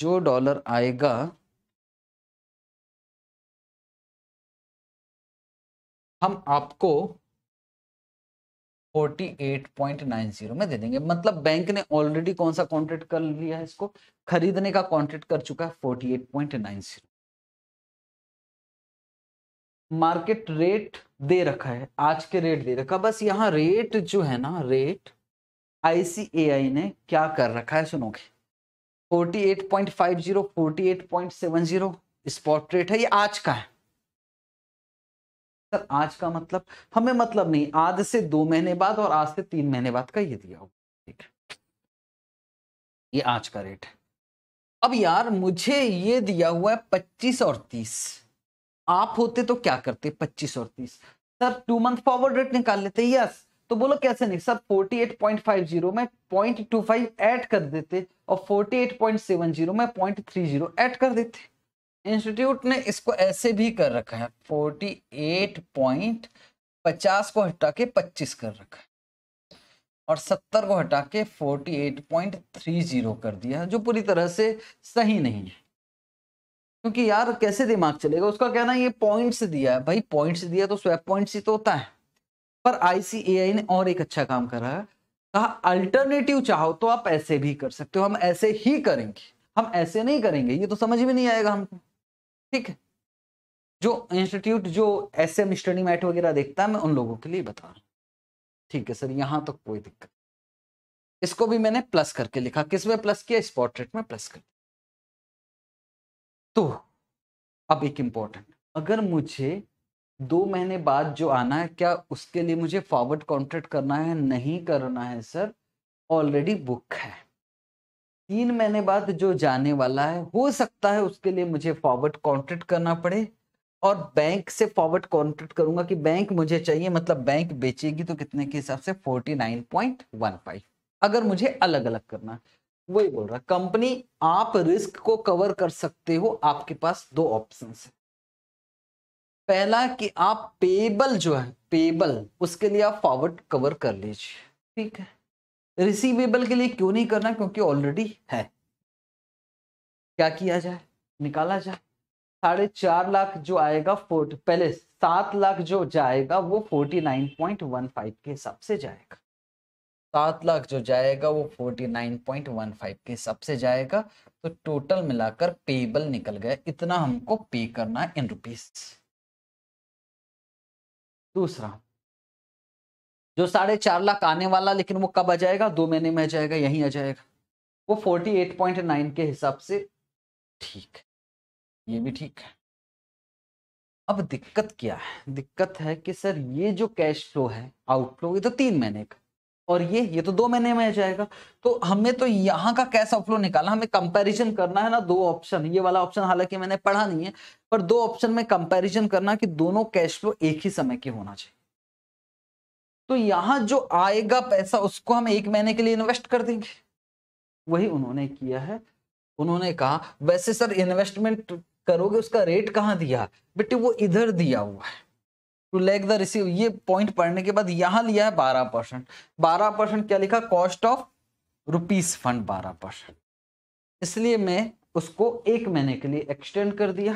जो डॉलर आएगा हम आपको 48.90 में दे देंगे मतलब बैंक ने ऑलरेडी कौन सा कॉन्ट्रैक्ट कर लिया है इसको खरीदने का कॉन्ट्रैक्ट कर चुका है 48.90 मार्केट रेट दे रखा है आज के रेट दे रखा बस यहाँ रेट जो है ना रेट आईसीएआई ने क्या कर रखा है सुनोगे 48.50 48.70 स्पॉट रेट है ये आज का है सर आज का मतलब हमें मतलब नहीं आज से दो महीने बाद और आज से तीन महीने बाद का ये दिया होगा ठीक है ये आज का रेट है अब यार मुझे ये दिया हुआ है पच्चीस और तीस आप होते तो क्या करते पच्चीस और तीस sir two month forward rate निकाल लेते यस तो बोलो कैसे नहीं सर 48.50 में 0.25 ऐड कर देते और 48.70 में 0.30 ऐड कर देते इंस्टीट्यूट ने इसको ऐसे भी कर रखा है फोर्टी एट पॉइंट पचास को हटा के पच्चीस कर रखा है और सत्तर को हटा के forty eight point three zero कर दिया जो पूरी तरह से सही नहीं है क्योंकि यार कैसे दिमाग चलेगा उसका कहना ये पॉइंट्स दिया है भाई पॉइंट्स दिया तो स्वैप पॉइंट्स ही तो होता है पर आईसीएआई ने और एक अच्छा काम करा है कहा अल्टरनेटिव चाहो तो आप ऐसे भी कर सकते हो हम ऐसे ही करेंगे हम ऐसे नहीं करेंगे ये तो समझ में नहीं आएगा हमको ठीक है जो इंस्टीट्यूट जो एस एम स्टडी मैट वगैरह देखता है मैं उन लोगों के लिए बता रहा हूँ ठीक है सर यहाँ तो कोई दिक्कत इसको भी मैंने प्लस करके लिखा किस में प्लस किया इस पोर्ट्रेट में प्लस कर तो अब एक इंपॉर्टेंट अगर मुझे दो महीने बाद जो आना है क्या उसके लिए मुझे फॉरवर्ड कॉन्ट्रैक्ट करना है नहीं करना है सर ऑलरेडी बुक है तीन महीने बाद जो जाने वाला है हो सकता है उसके लिए मुझे फॉरवर्ड कॉन्ट्रैक्ट करना पड़े और बैंक से फॉरवर्ड कॉन्ट्रैक्ट करूंगा कि बैंक मुझे चाहिए मतलब बैंक बेचेगी तो कितने के हिसाब से forty nine point one five अगर मुझे अलग अलग करना वही बोल रहा कंपनी आप रिस्क को कवर कर सकते हो आपके पास दो ऑप्शन है पहला कि आप पेबल जो है पेबल उसके लिए आप फॉरवर्ड कवर कर लीजिए ठीक है रिसीवेबल के लिए क्यों नहीं करना क्योंकि ऑलरेडी है क्या किया जाए निकाला जाए साढ़े चार लाख जो आएगा फोर्ट पहले सात लाख जो जाएगा वो forty nine point one five के हिसाब से जाएगा सात लाख जो जाएगा वो forty nine point one five के हिसाब से जाएगा तो टोटल मिलाकर पेबल निकल गया इतना हमको पे करना है इन रुपीज दूसरा जो साढ़े चार लाख आने वाला लेकिन वो कब आ जाएगा दो महीने में आ जाएगा यहीं आ जाएगा वो फोर्टी एट पॉइंट नाइन के हिसाब से ठीक ये भी ठीक है अब दिक्कत क्या है दिक्कत है कि सर ये जो कैश फ्लो है आउटफ्लो ये तो तीन महीने का और ये ये तो दो महीने में आ जाएगा तो हमें तो यहाँ का कैश आउटफ्लो निकालना हमें कंपैरिजन करना है ना दो ऑप्शन ये वाला ऑप्शन हालांकि मैंने पढ़ा नहीं है पर दो ऑप्शन में कंपैरिजन करना कि दोनों कैश फ्लो एक ही समय के होना चाहिए तो यहां जो आएगा पैसा उसको हम एक महीने के लिए इन्वेस्ट कर देंगे वही उन्होंने किया है उन्होंने कहा वैसे सर इन्वेस्टमेंट करोगे उसका रेट कहाँ दिया बेटे वो इधर दिया हुआ है टू लेक द रिसीव ये पॉइंट पढ़ने के बाद यहां लिया है बारह परसेंट बारह परसेंट क्या लिखा कॉस्ट ऑफ रुपीज फंड बारह परसेंट इसलिए मैं उसको एक महीने के लिए एक्सटेंड कर दिया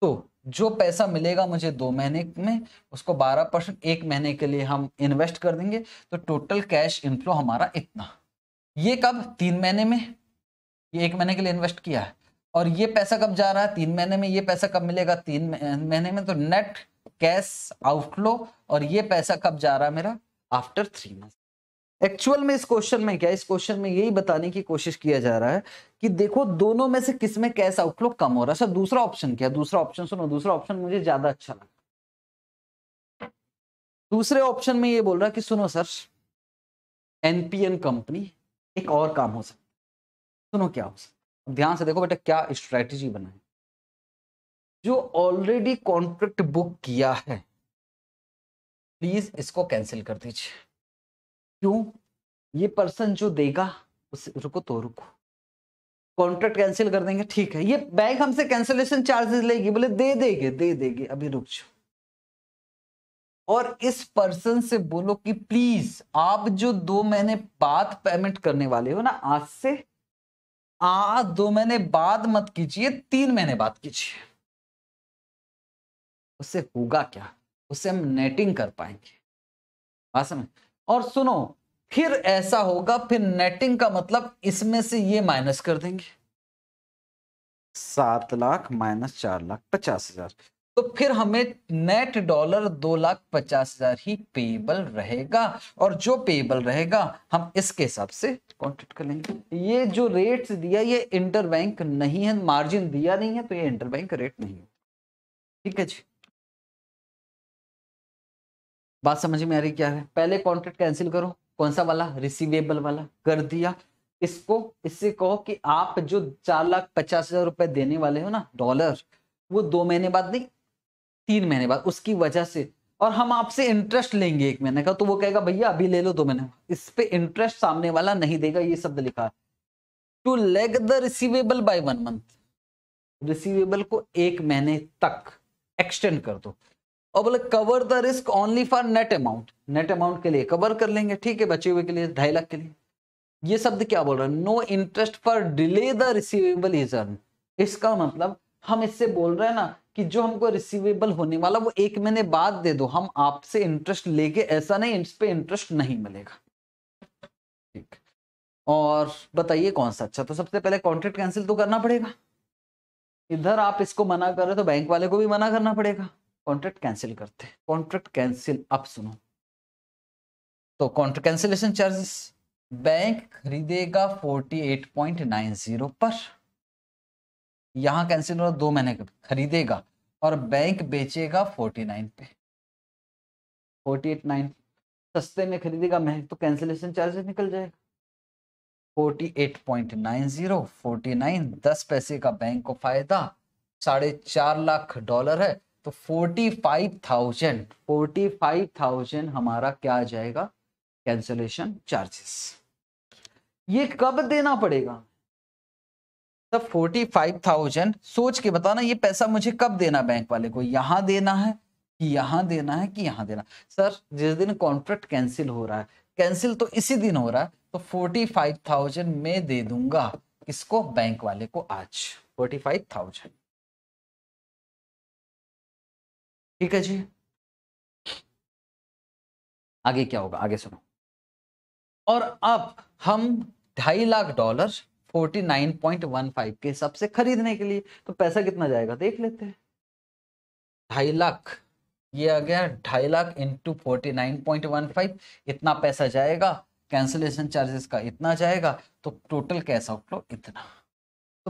तो जो पैसा मिलेगा मुझे दो महीने में उसको बारह परसेंट एक महीने के लिए हम इन्वेस्ट कर देंगे तो टोटल कैश इनफ्लो हमारा इतना ये कब तीन महीने में ये एक महीने के लिए इन्वेस्ट किया है और ये पैसा कब जा रहा है तीन महीने में ये पैसा कब मिलेगा तीन महीने में तो नेट कैश आउटफ्लो और ये पैसा कब जा रहा है मेरा आफ्टर थ्री मंथ एक्चुअल में इस क्वेश्चन में क्या इस क्वेश्चन में यही बताने की कोशिश किया जा रहा है कि देखो दोनों में से किस में कैसा आउटलुक कम हो रहा है सर अच्छा, दूसरा ऑप्शन क्या दूसरा ऑप्शन सुनो दूसरा ऑप्शन मुझे ज्यादा अच्छा लगा दूसरे ऑप्शन में ये बोल रहा है कि सुनो सर एनपीएन कंपनी एक और काम हो सकता सुनो क्या हो सकता ध्यान से देखो बेटा क्या स्ट्रेटेजी बनाए जो ऑलरेडी कॉन्ट्रैक्ट बुक किया है प्लीज इसको कैंसिल कर दीजिए क्यों ये पर्सन जो देगा उसे रुको तो रुको कॉन्ट्रैक्ट कैंसिल कर देंगे ठीक है ये बैंक हमसे कैंसिलेशन चार्जेस लेगी बोले दे देंगे दे देंगे अभी रुक जाओ और इस पर्सन से बोलो कि प्लीज आप जो दो महीने बाद पेमेंट करने वाले हो ना आज से आ दो महीने बाद मत कीजिए तीन महीने बाद कीजिए उससे होगा क्या उससे हम नेटिंग कर पाएंगे बात समझ और सुनो फिर ऐसा होगा फिर नेटिंग का मतलब इसमें से ये माइनस कर देंगे सात लाख माइनस चार लाख पचास हजार तो फिर हमें नेट डॉलर दो लाख पचास हजार ही पेबल रहेगा और जो पेबल रहेगा हम इसके हिसाब से कॉन्टेक्ट कर लेंगे ये जो रेट दिया ये इंटरबैंक नहीं है मार्जिन दिया नहीं है तो ये इंटरबैंक रेट नहीं है ठीक है जी बात समझ में आ रही क्या है पहले कॉन्ट्रैक्ट कैंसिल करो कौन सा वाला रिसीवेबल वाला कर दिया इसको इससे कहो कि आप जो चार लाख पचास हजार रुपए देने वाले हो ना डॉलर वो दो महीने बाद नहीं तीन महीने बाद उसकी वजह से और हम आपसे इंटरेस्ट लेंगे एक महीने का तो वो कहेगा भैया अभी ले लो दो महीने इस पे इंटरेस्ट सामने वाला नहीं देगा ये शब्द लिखा है to lag the receivable by one month receivable को एक महीने तक एक्सटेंड कर दो और बोले cover the risk only for net amount net amount के लिए कवर कर लेंगे ठीक है बचे हुए के लिए ढाई लाख के लिए ये शब्द क्या बोल रहे हैं no interest for delay the receivable is earn इसका मतलब हम इससे बोल रहे हैं ना कि जो हमको रिसीवेबल होने वाला वो एक महीने बाद दे दो हम आपसे इंटरेस्ट लेके ऐसा नहीं इस पर इंटरेस्ट नहीं मिलेगा ठीक और बताइए कौन सा अच्छा तो सबसे पहले कॉन्ट्रैक्ट कैंसिल तो करना पड़ेगा इधर आप इसको मना कर रहे हो तो बैंक वाले को भी मना करना पड़ेगा कॉन्ट्रैक्ट कैंसिल करते हैं कॉन्ट्रैक्ट कैंसिल अब सुनो तो कॉन्ट्रैक्ट कैंसिलेशन चार्जेस बैंक खरीदेगा 48.90 पर यहां कैंसिल हो रहा दो महीने का खरीदेगा और बैंक बेचेगा 49 पे 48.9 सस्ते में खरीदेगा महंग तो कैंसिलेशन चार्जेस निकल जाएगा 48.90 49 10 पैसे का बैंक को फायदा साढ़े चार लाख डॉलर है तो forty five thousand forty five thousand हमारा क्या आ जाएगा कैंसलेशन चार्जेस ये कब देना पड़ेगा तब फोर्टी फाइव थाउजेंड सोच के बताना ये पैसा मुझे कब देना बैंक वाले को यहां देना है कि यहां देना है कि यहां देना सर जिस दिन कॉन्ट्रैक्ट कैंसिल हो रहा है कैंसिल तो इसी दिन हो रहा है तो फोर्टी फाइव थाउजेंड में दे दूंगा किसको बैंक वाले को आज फोर्टी फाइव थाउजेंड ठीक है जी आगे क्या होगा आगे सुनो और अब हम ढाई लाख डॉलर 49.15 के हिसाब से खरीदने के लिए तो पैसा कितना जाएगा देख लेते हैं ढाई लाख ये आ गया ढाई lakh into forty nine point one five इतना पैसा जाएगा कैंसिलेशन चार्जेस का इतना जाएगा तो टोटल कैश आउटफ्लो इतना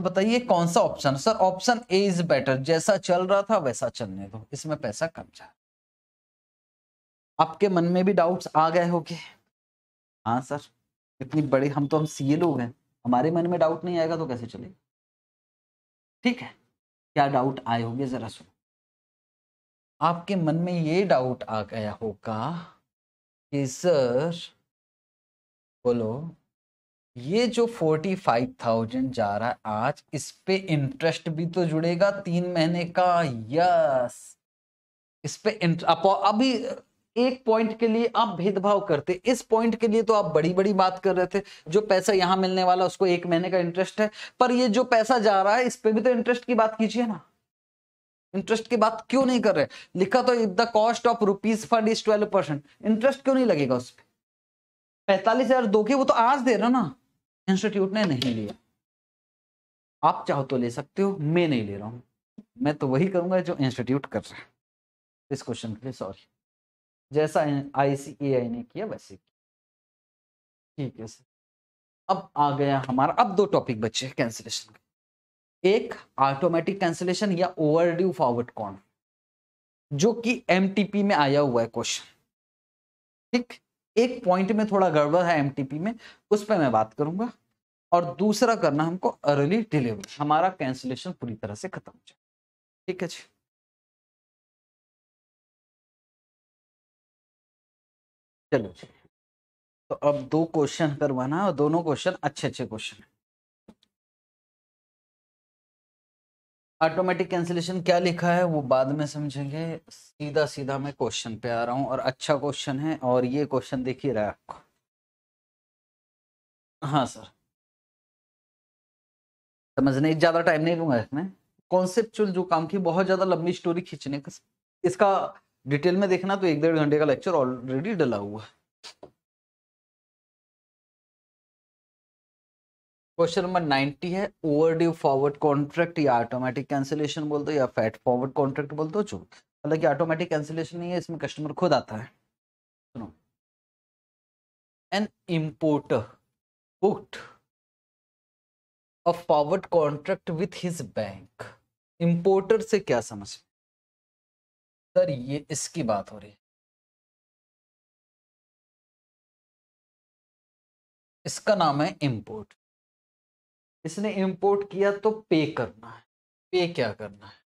तो बताइए कौन सा option sir option A is better जैसा चल रहा था वैसा चलने दो इसमें पैसा कम जा आपके मन में भी डाउट्स आ गए होंगे हाँ सर इतनी बड़ी हम तो हम सीए लोग हैं हमारे मन में डाउट नहीं आएगा तो कैसे चले ठीक है क्या डाउट आए होंगे जरा सुनो आपके मन में ये डाउट आ गया होगा कि सर बोलो ये जो फोर्टी फाइव थाउजेंड जा रहा है आज इस पे इंटरेस्ट भी तो जुड़ेगा तीन महीने का यस इस पे अभी एक पॉइंट के लिए आप भेदभाव करते इस पॉइंट के लिए तो आप बड़ी बड़ी बात कर रहे थे जो पैसा यहां मिलने वाला उसको एक महीने का इंटरेस्ट है पर ये जो पैसा जा रहा है इस पे भी तो इंटरेस्ट की बात कीजिए ना इंटरेस्ट की बात क्यों नहीं कर रहे लिखा तो the cost of rupees fund is twelve percent interest क्यों नहीं लगेगा उस पर पैंतालीस हजार के वो तो आज दे रहे हो ना इंस्टीट्यूट ने नहीं लिया आप चाहो तो ले सकते हो मैं नहीं ले रहा हूं मैं तो वही करूंगा जो इंस्टीट्यूट कर रहा है इस क्वेश्चन के लिए सॉरी जैसा आईसीएआई ने किया वैसे ठीक है सर अब आ गया हमारा अब दो टॉपिक बचे हैं कैंसिलेशन के एक ऑटोमेटिक कैंसिलेशन या ओवरड्यू फॉरवर्ड कौन जो कि एमटीपी में आया हुआ है क्वेश्चन ठीक एक पॉइंट में थोड़ा गड़बड़ है एमटीपी में उस पर मैं बात करूंगा और दूसरा करना हमको अर्ली डिलीवरी हमारा कैंसिलेशन पूरी तरह से खत्म हो जाए ठीक है जी चलो जी तो अब दो क्वेश्चन करवाना है और दोनों क्वेश्चन अच्छे अच्छे क्वेश्चन है ऑटोमेटिक कैंसिलेशन क्या लिखा है वो बाद में समझेंगे सीधा सीधा मैं क्वेश्चन पे आ रहा हूँ और अच्छा क्वेश्चन है और ये क्वेश्चन देखिए रहा है आपको हाँ सर समझने ज़्यादा टाइम नहीं लूंगा इसमें कॉन्सेप्चुअल जो काम की बहुत ज़्यादा लंबी स्टोरी खींचने का इसका डिटेल में देखना तो एक डेढ़ घंटे का लेक्चर ऑलरेडी डला हुआ है क्वेश्चन नंबर नाइनटी है ओवर ड्यू फॉरवर्ड कॉन्ट्रैक्ट या ऑटोमेटिक कैंसिलेशन बोल दो या फैट फॉरवर्ड कॉन्ट्रैक्ट बोल दो जो हालांकि ऑटोमेटिक कैंसिलेशन नहीं है इसमें कस्टमर खुद आता है सुनो an importer booked a forward contract with his bank importer से क्या समझ सर ये इसकी बात हो रही है इसका नाम है इंपोर्ट इसने इंपोर्ट किया तो पे करना है पे क्या करना है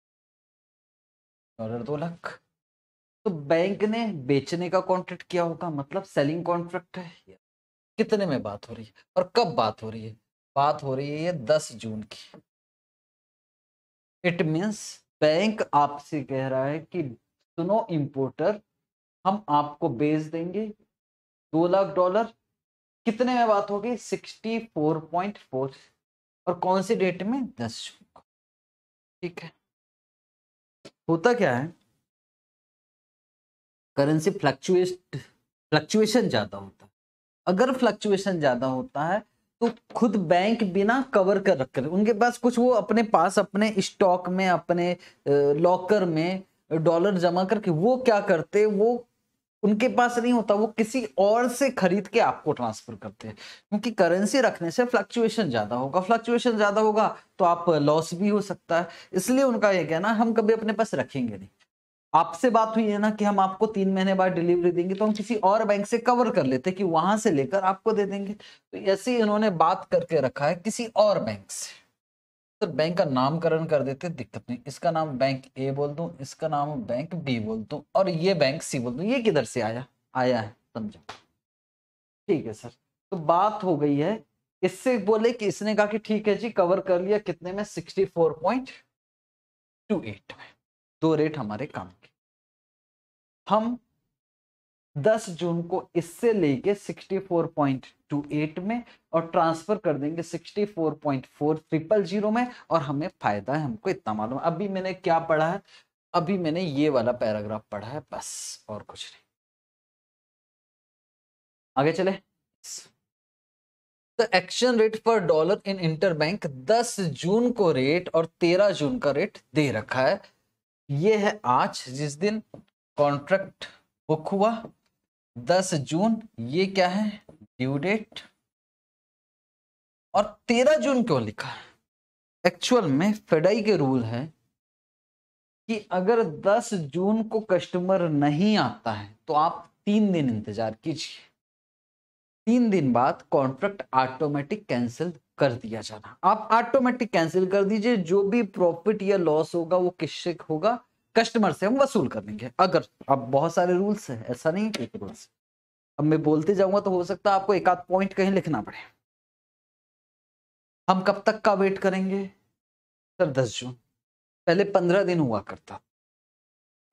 डॉलर दो लाख तो बैंक ने बेचने का कॉन्ट्रैक्ट किया होगा मतलब सेलिंग कॉन्ट्रैक्ट है कितने में बात हो रही है और कब बात हो रही है बात हो रही है ये दस जून की इट मीन्स बैंक आपसे कह रहा है कि सुनो इंपोर्टर हम आपको बेच देंगे दो लाख डॉलर कितने में बात होगी सिक्सटी फोर पॉइंट फोर और कौन सी डेट में दस जून को ठीक है होता क्या है करेंसी फ्लक्चुएट फ्लक्चुएशन ज़्यादा होता है अगर फ्लक्चुएशन ज़्यादा होता है तो खुद बैंक बिना कवर कर रख रहे उनके पास कुछ वो अपने पास अपने स्टॉक में अपने लॉकर में डॉलर जमा करके वो क्या करते वो उनके पास नहीं होता वो किसी और से खरीद के आपको ट्रांसफर करते हैं क्योंकि करेंसी रखने से फ्लक्चुएशन ज्यादा होगा फ्लक्चुएशन ज्यादा होगा तो आप लॉस भी हो सकता है इसलिए उनका ये कहना हम कभी अपने पास रखेंगे नहीं आपसे बात हुई है ना कि हम आपको तीन महीने बाद डिलीवरी देंगे तो हम किसी और बैंक से कवर कर लेते कि वहां से लेकर आपको दे देंगे तो ऐसे ही इन्होंने बात करके रखा है किसी और बैंक से तो बैंक का नामकरण कर देते दिक्कत नहीं इसका नाम बैंक ए बोल दू इसका नाम बैंक बी बोल दूं और ये बैंक सी बोल दो ये किधर से आया आया है समझा ठीक है सर तो बात हो गई है इससे बोले कि इसने कहा कि ठीक है जी कवर कर लिया कितने में sixty four point two eight में दो रेट हमारे काम के हम 10 जून को इससे लेके 64.28 में और ट्रांसफर कर देंगे 64.4 ट्रिपल जीरो में और हमें फायदा है हमको इतना मालूम अभी मैंने क्या पढ़ा है अभी मैंने ये वाला पैराग्राफ पढ़ा है बस और कुछ नहीं आगे चले द एक्शन रेट पर डॉलर इन इंटरबैंक 10 जून को रेट और 13 जून का रेट दे रखा है ये है आज जिस दिन कॉन्ट्रैक्ट बुक हुआ दस जून ये क्या है ड्यू डेट और तेरह जून क्यों लिखा है एक्चुअल में फेडाई के रूल है कि अगर 10 जून को कस्टमर नहीं आता है तो आप तीन दिन इंतजार कीजिए तीन दिन बाद कॉन्ट्रैक्ट ऑटोमेटिक कैंसिल कर दिया जाना आप ऑटोमेटिक कैंसिल कर दीजिए जो भी प्रॉफिट या लॉस होगा वो किससे होगा कस्टमर से हम वसूल कर लेंगे अगर अब बहुत सारे रूल्स हैं ऐसा नहीं है कि रूल्स अब मैं बोलते जाऊंगा तो हो सकता है आपको एक आध पॉइंट कहीं लिखना पड़े हम कब तक का वेट करेंगे सर दस जून पहले पंद्रह दिन हुआ करता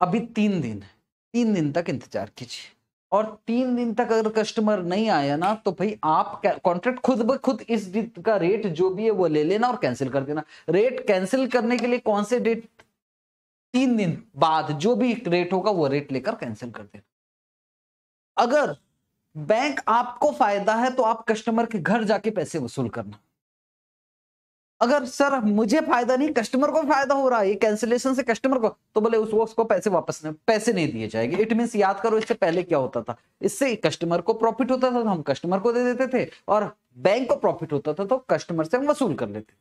अभी तीन दिन है तीन दिन तक इंतजार कीजिए और तीन दिन तक अगर कस्टमर नहीं आया ना तो भाई आप कॉन्ट्रैक्ट खुद ब खुद इस डेट का रेट जो भी है वो ले लेना और कैंसिल कर देना रेट कैंसिल करने के लिए कौन से डेट तीन दिन बाद जो भी रेट होगा वो रेट लेकर कैंसिल कर देना अगर बैंक आपको फायदा है तो आप कस्टमर के घर जाके पैसे वसूल करना अगर सर मुझे फायदा नहीं कस्टमर को फायदा हो रहा है ये कैंसिलेशन से कस्टमर को तो बोले उस वर्क को पैसे वापस नहीं पैसे नहीं दिए जाएंगे इट मीन याद करो इससे पहले क्या होता था इससे कस्टमर को प्रॉफिट होता था तो हम कस्टमर को दे देते थे और बैंक को प्रॉफिट होता था तो कस्टमर से हम वसूल कर लेते थे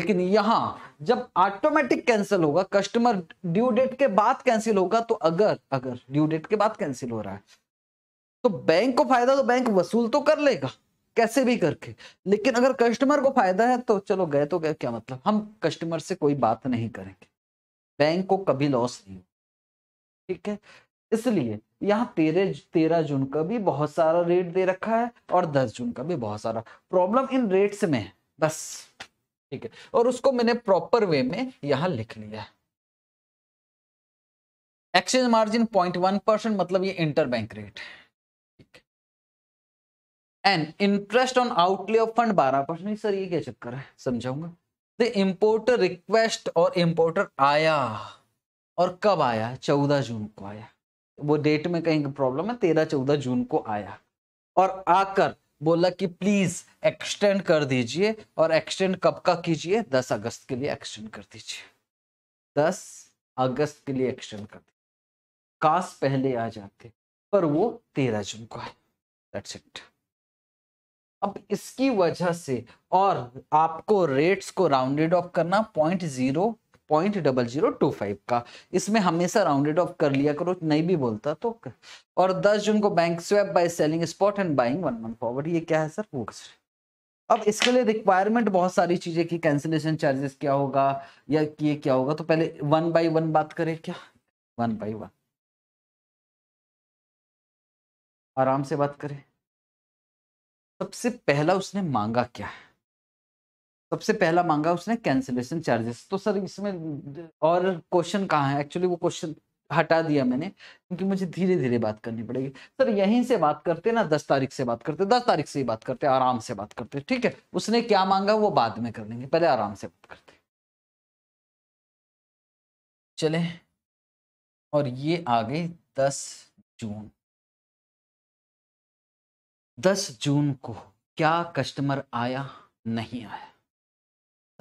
लेकिन यहां जब ऑटोमेटिक कैंसिल होगा कस्टमर ड्यू डेट के बाद कैंसिल होगा तो अगर अगर ड्यू डेट के बाद कैंसिल हो रहा है तो बैंक को फायदा तो बैंक वसूल तो कर लेगा कैसे भी करके लेकिन अगर कस्टमर को फायदा है तो चलो गए तो गए क्या मतलब हम कस्टमर से कोई बात नहीं करेंगे बैंक को कभी लॉस नहीं ठीक है इसलिए यहाँ तेरह तेरह जून का भी बहुत सारा रेट दे रखा है और दस जून का भी बहुत सारा प्रॉब्लम इन रेट्स में है बस ठीक है और उसको मैंने प्रॉपर वे में यहाँ लिख लिया है exchange margin point one percent मतलब ये इंटर बैंक रेट है and interest on outlay of fund बारह परसेंट सर ये क्या चक्कर है समझाऊंगा द इम्पोर्टर रिक्वेस्ट और इम्पोर्टर आया और कब आया चौदह जून को आया वो डेट में कहीं प्रॉब्लम है तेरह चौदह जून को आया और आकर बोला कि प्लीज एक्सटेंड कर दीजिए और एक्सटेंड कब का कीजिए दस अगस्त के लिए एक्सटेंड कर दीजिए दस अगस्त के लिए एक्सटेंड कर दीजिए काश पहले आ जाते पर वो तेरह जून को आया दैट्स इट अब इसकी वजह से और आपको रेट्स को राउंडेड ऑफ करना point zero point double zero two five का इसमें हमेशा राउंडेड ऑफ कर लिया करो नहीं भी बोलता तो और दस जून को bank swap buy selling spot and buying one month forward ये क्या है सर वो अब इसके लिए रिक्वायरमेंट बहुत सारी चीजें कि कैंसिलेशन चार्जेस क्या होगा या ये क्या होगा तो पहले वन बाई वन बात करें क्या वन बाई वन आराम से बात करें सबसे पहला उसने मांगा क्या है सबसे पहला मांगा उसने कैंसिलेशन चार्जेस तो सर इसमें और क्वेश्चन कहाँ है एक्चुअली वो क्वेश्चन हटा दिया मैंने क्योंकि मुझे धीरे धीरे बात करनी पड़ेगी सर यहीं से बात करते ना दस तारीख से बात करते दस तारीख से ही बात करते आराम से बात करते ठीक है उसने क्या मांगा वो बाद में कर लेंगे पहले आराम से बात करते चले और ये आ गई दस जून दस जून को क्या कस्टमर आया नहीं आया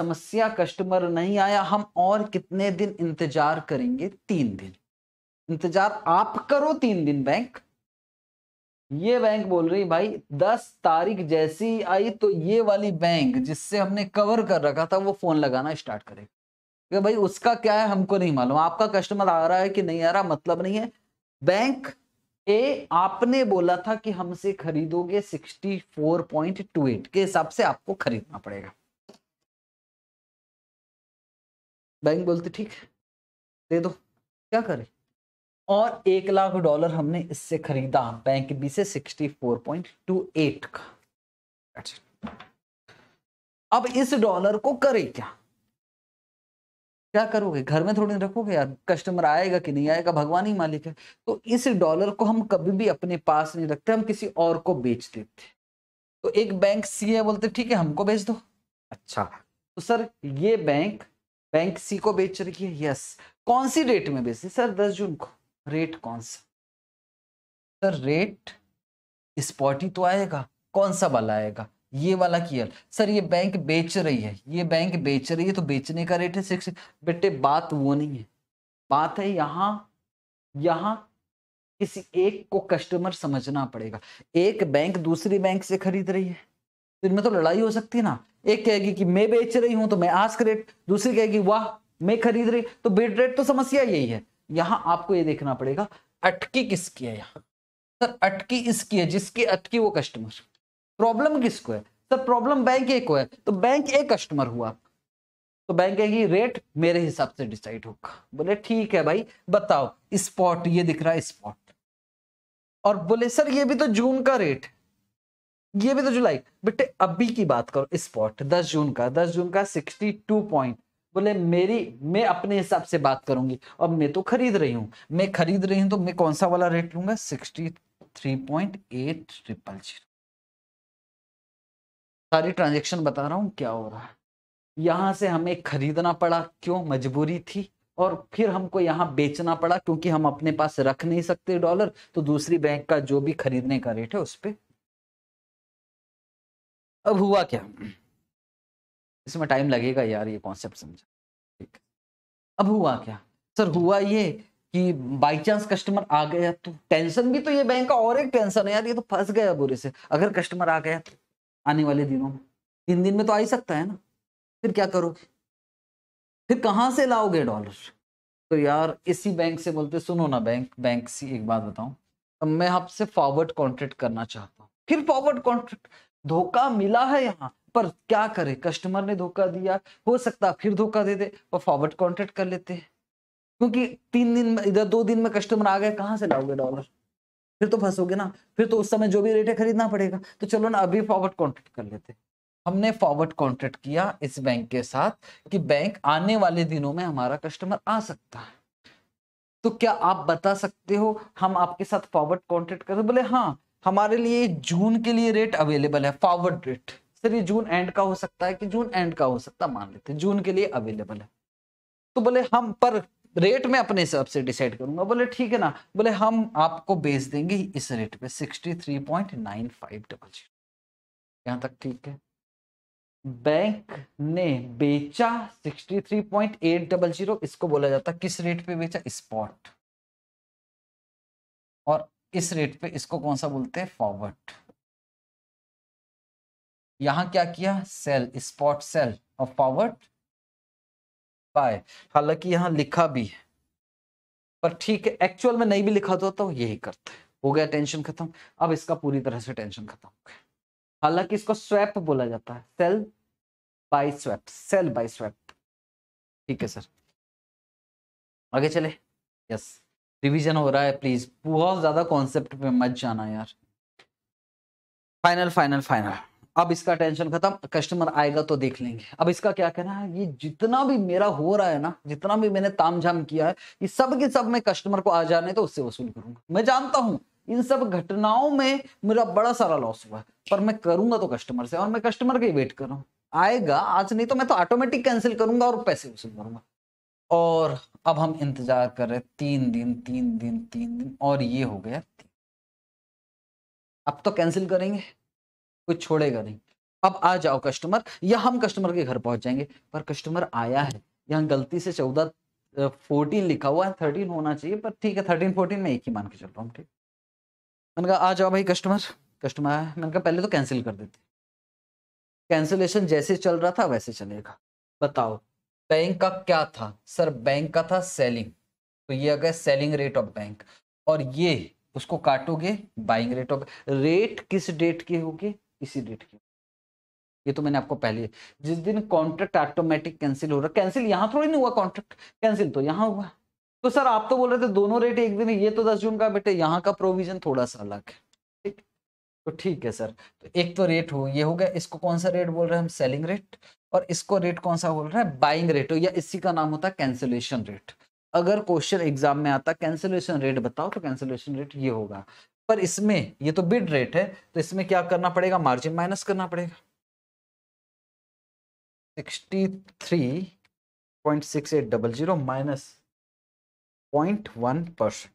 समस्या कस्टमर नहीं आया हम और कितने दिन इंतजार करेंगे तीन दिन इंतजार आप करो तीन दिन बैंक ये बैंक बोल रही भाई दस तारीख जैसी आई तो ये वाली बैंक जिससे हमने कवर कर रखा था वो फोन लगाना स्टार्ट करेगा क्योंकि भाई उसका क्या है हमको नहीं मालूम आपका कस्टमर आ रहा है कि नहीं आ रहा मतलब नहीं है बैंक ए आपने बोला था कि हमसे खरीदोगे 64.28 के हिसाब से आपको खरीदना पड़ेगा बैंक बोलते ठीक है दे दो क्या करे और एक लाख डॉलर हमने इससे खरीदा बैंक बी से 64.28 का अब इस डॉलर को करे क्या क्या करोगे घर में थोड़ी रखोगे यार कस्टमर आएगा कि नहीं आएगा भगवान ही मालिक है तो इस डॉलर को हम कभी भी अपने पास नहीं रखते हम किसी और को बेच देते तो एक बैंक सी है बोलते ठीक है हमको बेच दो अच्छा तो सर ये बैंक बैंक सी को बेच रही है यस कौन सी रेट में बेच रही सर दस जून को रेट कौन सा सर रेट स्पॉटी तो आएगा कौन सा वाला आएगा ये वाला कियर सर ये बैंक बेच रही है ये बैंक बेच रही है तो बेचने का रेट है सिक्स बेटे बात वो नहीं है बात है यहाँ यहाँ किसी एक को कस्टमर समझना पड़ेगा एक बैंक दूसरी बैंक से खरीद रही है तो इनमें तो लड़ाई हो सकती है ना एक कहेगी कि मैं बेच रही हूं तो मैं आज रेट दूसरी कहेगी वाह मैं खरीद रही तो बेट रेट तो समस्या यही है यहां आपको ये देखना पड़ेगा अटकी किसकी है यहाँ सर अटकी इसकी है जिसकी अटकी वो कस्टमर प्रॉब्लम किसको है सर प्रॉब्लम बैंक ए को है तो बैंक ए कस्टमर हुआ तो बैंक ए की रेट मेरे हिसाब से डिसाइड होगा बोले ठीक है भाई बताओ स्पॉट ये दिख रहा है स्पॉट और बोले सर ये भी तो जून का रेट ये भी तो जुलाई बेटे अभी की बात करो स्पॉट दस जून का दस जून का सिक्सटी टू पॉइंट बोले मेरी मैं अपने हिसाब से बात करूंगी अब मैं तो खरीद रही हूं मैं खरीद रही हूं तो मैं कौन सा वाला रेट लूंगा sixty three point eight triple zero सारी ट्रांजेक्शन बता रहा हूँ क्या हो रहा है यहाँ से हमें खरीदना पड़ा क्यों मजबूरी थी और फिर हमको यहाँ बेचना पड़ा क्योंकि हम अपने पास रख नहीं सकते डॉलर तो दूसरी बैंक का जो भी खरीदने का रेट है उस पर अब हुआ क्या इसमें टाइम लगेगा यार ये कॉन्सेप्ट समझा ठीक अब हुआ क्या सर हुआ ये कि बाई चांस कस्टमर आ गया तो टेंशन भी तो ये बैंक का और एक टेंशन है यार ये तो फंस गया बुरे से अगर कस्टमर आ गया तो आने वाले दिनों में तीन दिन में तो आ ही सकता है ना फिर क्या करोगे फिर कहाँ से लाओगे डॉलर तो यार इसी बैंक से बोलते सुनो ना बैंक बैंक से एक बात बताऊं तो मैं आपसे फॉरवर्ड कॉन्ट्रैक्ट करना चाहता हूँ फिर फॉरवर्ड कॉन्ट्रैक्ट धोखा मिला है यहाँ पर क्या करे कस्टमर ने धोखा दिया हो सकता फिर धोखा दे दे और फॉरवर्ड कॉन्ट्रैक्ट कर लेते हैं क्योंकि तीन दिन में इधर दो दिन में कस्टमर आ गए कहाँ से लाओगे डॉलर फिर तो फंसोगे ना फिर तो उस समय जो भी रेट है खरीदना पड़ेगा तो चलो ना अभी फॉरवर्ड कॉन्ट्रैक्ट कर लेते हमने फॉरवर्ड कॉन्ट्रैक्ट किया इस बैंक के साथ कि बैंक आने वाले दिनों में हमारा कस्टमर आ सकता है तो क्या आप बता सकते हो हम आपके साथ फॉरवर्ड कॉन्ट्रैक्ट कर बोले हाँ हमारे लिए जून के लिए रेट अवेलेबल है फॉरवर्ड रेट सर ये जून एंड का हो सकता है कि जून एंड का हो सकता मान लेते जून के लिए अवेलेबल है तो बोले हम पर रेट में अपने हिसाब से डिसाइड करूंगा बोले ठीक है ना बोले हम आपको बेच देंगे इस रेट पे sixty three point nine five double zero यहां तक ठीक है बैंक ने बेचा sixty three point eight double zero इसको बोला जाता किस रेट पे बेचा स्पॉट और इस रेट पे इसको कौन सा बोलते हैं फॉरवर्ड यहां क्या किया सेल स्पॉट सेल और फॉरवर्ड पाए हालांकि यहां लिखा भी है पर ठीक है एक्चुअल में नहीं भी लिखा था तो यही करते हैं हो गया टेंशन खत्म अब इसका पूरी तरह से टेंशन खत्म हो गया हालांकि इसको स्वैप बोला जाता है sell buy swap sell buy swap ठीक है सर आगे चले यस रिवीजन हो रहा है प्लीज बहुत ज्यादा कॉन्सेप्ट पे मत जाना यार फाइनल फाइनल फाइनल अब इसका टेंशन खत्म कस्टमर आएगा तो देख लेंगे अब इसका क्या कहना है ये जितना भी मेरा हो रहा है ना जितना भी मैंने तामझाम किया है ये सब के सब मैं कस्टमर को आ जाने तो उससे वसूल करूंगा मैं जानता हूँ इन सब घटनाओं में मेरा बड़ा सारा लॉस हुआ है पर मैं करूंगा तो कस्टमर से और मैं कस्टमर का ही वेट कर रहा हूँ आएगा आज नहीं तो मैं तो ऑटोमेटिक कैंसिल करूंगा और पैसे वसूल करूंगा और अब हम इंतजार कर रहे तीन दिन तीन दिन तीन दिन और ये हो गया अब तो कैंसिल करेंगे कोई छोड़ेगा नहीं अब आ जाओ कस्टमर या हम कस्टमर के घर पहुंच जाएंगे पर कस्टमर आया है यहाँ गलती से चौदह फोर्टीन लिखा हुआ है थर्टीन होना चाहिए पर ठीक है थर्टीन फोर्टीन में एक ही मान के चल रहा हूँ ठीक मैंने कहा आ जाओ भाई कस्टमर कस्टमर आया मैंने कहा पहले तो कैंसिल कर देते कैंसिलेशन जैसे चल रहा था वैसे चलेगा बताओ बैंक का क्या था सर बैंक का था सेलिंग तो ये आ सेलिंग रेट ऑफ बैंक और ये उसको काटोगे बाइंग रेट ऑफ रेट किस डेट की होगी इसी डेट की ये तो मैंने आपको पहले जिस दिन कॉन्ट्रैक्ट ऑटोमेटिक कैंसिल हो रहा कैंसिल यहां थोड़ी नहीं हुआ कॉन्ट्रैक्ट कैंसिल तो यहां हुआ तो सर आप तो बोल रहे थे दोनों रेट एक दिन ये तो दस जून का बेटे यहाँ का प्रोविजन थोड़ा सा अलग है ठीक तो ठीक है सर तो एक तो रेट हो ये हो गया इसको कौन सा रेट बोल रहे हैं हम सेलिंग रेट और इसको रेट कौन सा बोल रहे हैं बाइंग रेट हो या इसी का नाम होता है कैंसिलेशन रेट अगर क्वेश्चन एग्जाम में आता कैंसिलेशन रेट बताओ तो कैंसिलेशन रेट ये होगा पर इसमें ये तो बिड रेट है तो इसमें क्या करना पड़ेगा मार्जिन माइनस करना पड़ेगा sixty three point six eight double zero minus point one percent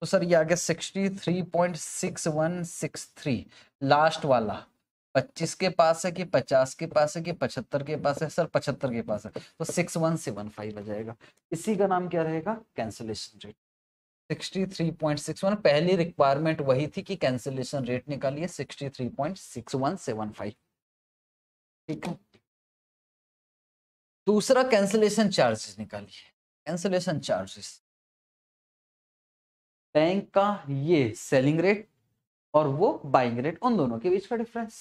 तो सर ये आ गया sixty three point six one six three last वाला पच्चीस के पास है कि पचास के पास है कि पचहत्तर के पास है सर पचहत्तर के पास है तो सिक्स वन सेवन फाइव आ जाएगा इसी का नाम क्या रहेगा कैंसिलेशन रेट 63.61 पहली रिक्वायरमेंट वही थी कि कैंसिलेशन रेट निकालिए 63.6175 ठीक है दूसरा कैंसिलेशन चार्जेस निकालिए कैंसिलेशन चार्जेस बैंक का ये सेलिंग रेट और वो बाइंग रेट उन दोनों के बीच का difference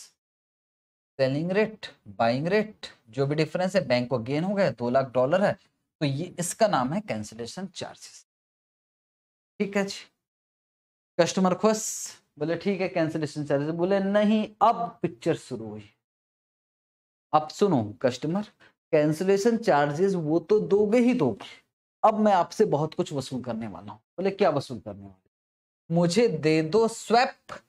selling rate buying rate जो भी डिफरेंस है बैंक को गेन हो गया दो लाख डॉलर है तो ये इसका नाम है कैंसिलेशन चार्जेस ठीक है जी कस्टमर खुश बोले ठीक है कैंसिलेशन चार्जेस बोले नहीं अब पिक्चर शुरू हुई अब सुनो कस्टमर कैंसिलेशन चार्जेस वो तो दोगे ही दोगे अब मैं आपसे बहुत कुछ वसूल करने वाला हूँ बोले क्या वसूल करने वाले मुझे दे दो स्वैप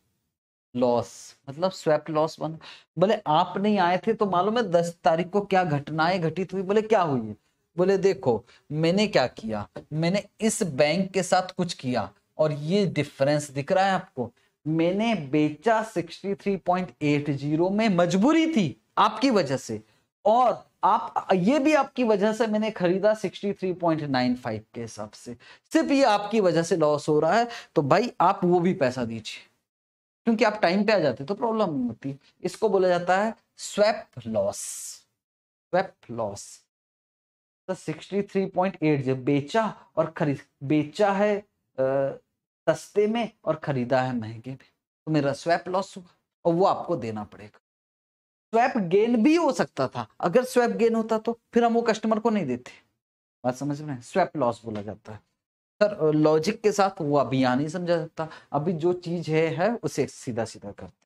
लॉस मतलब स्वैप लॉस बन बोले आप नहीं आए थे तो मालूम है दस तारीख को क्या घटनाएं घटित हुई बोले क्या हुई है बोले देखो मैंने क्या किया मैंने इस बैंक के साथ कुछ किया और ये डिफरेंस दिख रहा है आपको मैंने बेचा 63.80 में मजबूरी थी आपकी वजह से और आप ये भी आपकी वजह से मैंने खरीदा 63.95 के हिसाब से सिर्फ ये आपकी वजह से लॉस हो रहा है तो भाई आप वो भी पैसा दीजिए क्योंकि आप टाइम पे आ जाते तो प्रॉब्लम नहीं होती इसको बोला जाता है swap loss swap loss sixty three point eight जो बेचा और खरीद बेचा है सस्ते में और खरीदा है महंगे में तो मेरा स्वैप लॉस हुआ और वो आपको देना पड़ेगा स्वैप गेन भी हो सकता था अगर स्वैप गेन होता तो फिर हम वो कस्टमर को नहीं देते बात समझ में स्वैप लॉस बोला जाता है सर लॉजिक के साथ वो अभी यहाँ नहीं समझा सकता अभी जो चीज है, है उसे सीधा सीधा करते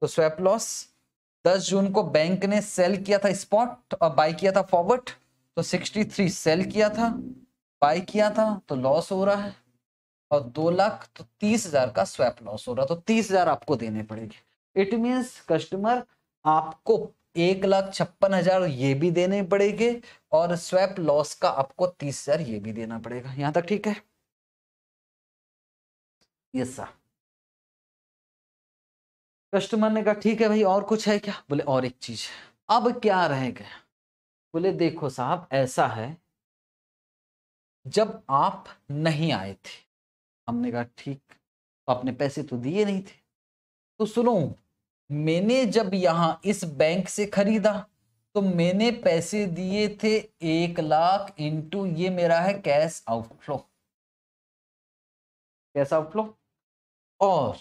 तो स्वैप लॉस 10 जून को बैंक ने सेल किया था स्पॉट और बाय किया था फॉरवर्ड तो 63 सेल किया था बाय किया था तो लॉस हो रहा है और दो लाख तो तीस हजार का स्वैप लॉस हो रहा तो तीस हजार आपको देने पड़ेंगे इट मीन्स कस्टमर आपको एक लाख छप्पन हजार ये भी देने पड़ेंगे और स्वैप लॉस का आपको तीस हजार ये भी देना पड़ेगा यहां तक ठीक है यस सर कस्टमर ने कहा ठीक है भाई और कुछ है क्या बोले और एक चीज अब क्या रह गया बोले देखो साहब ऐसा है जब आप नहीं आए थे हमने कहा ठीक तो आपने पैसे तो दिए नहीं थे तो सुनो मैंने जब यहां इस बैंक से खरीदा तो मैंने पैसे दिए थे एक लाख इंटू ये मेरा है कैश आउटफ्लो कैश आउटफ्लो और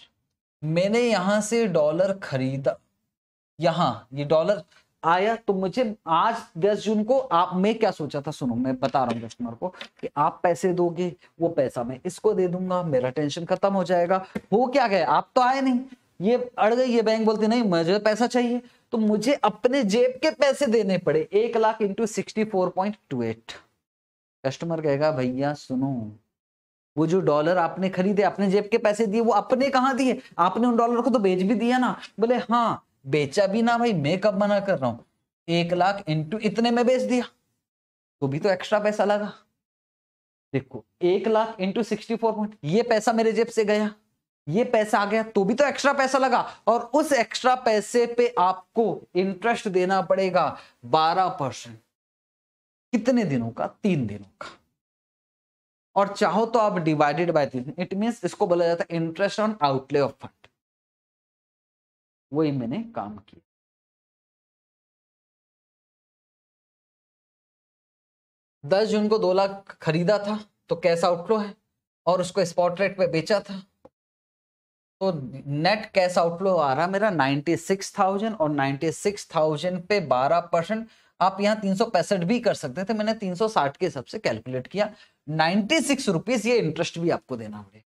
मैंने यहां से डॉलर खरीदा यहां ये डॉलर आया तो मुझे आज 10 जून को आप मैं क्या सोचा था सुनो मैं बता रहा हूँ कस्टमर को कि आप पैसे दोगे वो पैसा मैं इसको दे दूंगा मेरा टेंशन खत्म हो जाएगा वो क्या गए आप तो आए नहीं ये अड़ गई ये बैंक बोलती नहीं मुझे पैसा चाहिए तो मुझे अपने जेब के पैसे देने पड़े एक lakh into sixty four point two eight customer कहेगा भैया सुनो वो जो डॉलर आपने खरीदे अपने जेब के पैसे दिए वो अपने कहाँ दिए आपने उन डॉलर को तो बेच भी दिया ना बोले हाँ बेचा भी ना भाई मैं कब मना कर रहा हूँ एक लाख इंटू इतने में बेच दिया तो भी तो एक्स्ट्रा पैसा लगा देखो एक lakh into sixty four point ये पैसा मेरे जेब से गया ये पैसा आ गया तो भी तो एक्स्ट्रा पैसा लगा और उस एक्स्ट्रा पैसे पे आपको इंटरेस्ट देना पड़ेगा बारह परसेंट कितने दिनों का तीन दिनों का और चाहो तो आप डिवाइडेड बाय तीन इट मीन इसको बोला जाता है interest on outlay of fund वही मैंने काम किया दस जून को दो लाख खरीदा था तो कैश आउटलो है और उसको स्पॉट रेट पे बेचा था तो नेट कैश आउटफ्लो आ रहा मेरा नाइन्टी सिक्स थाउजेंड और नाइन्टी सिक्स थाउजेंड पे बारह परसेंट आप यहाँ तीन भी कर सकते थे मैंने 360 के हिसाब से कैलकुलेट किया नाइनटी सिक्स रुपीज ये इंटरेस्ट भी आपको देना होगा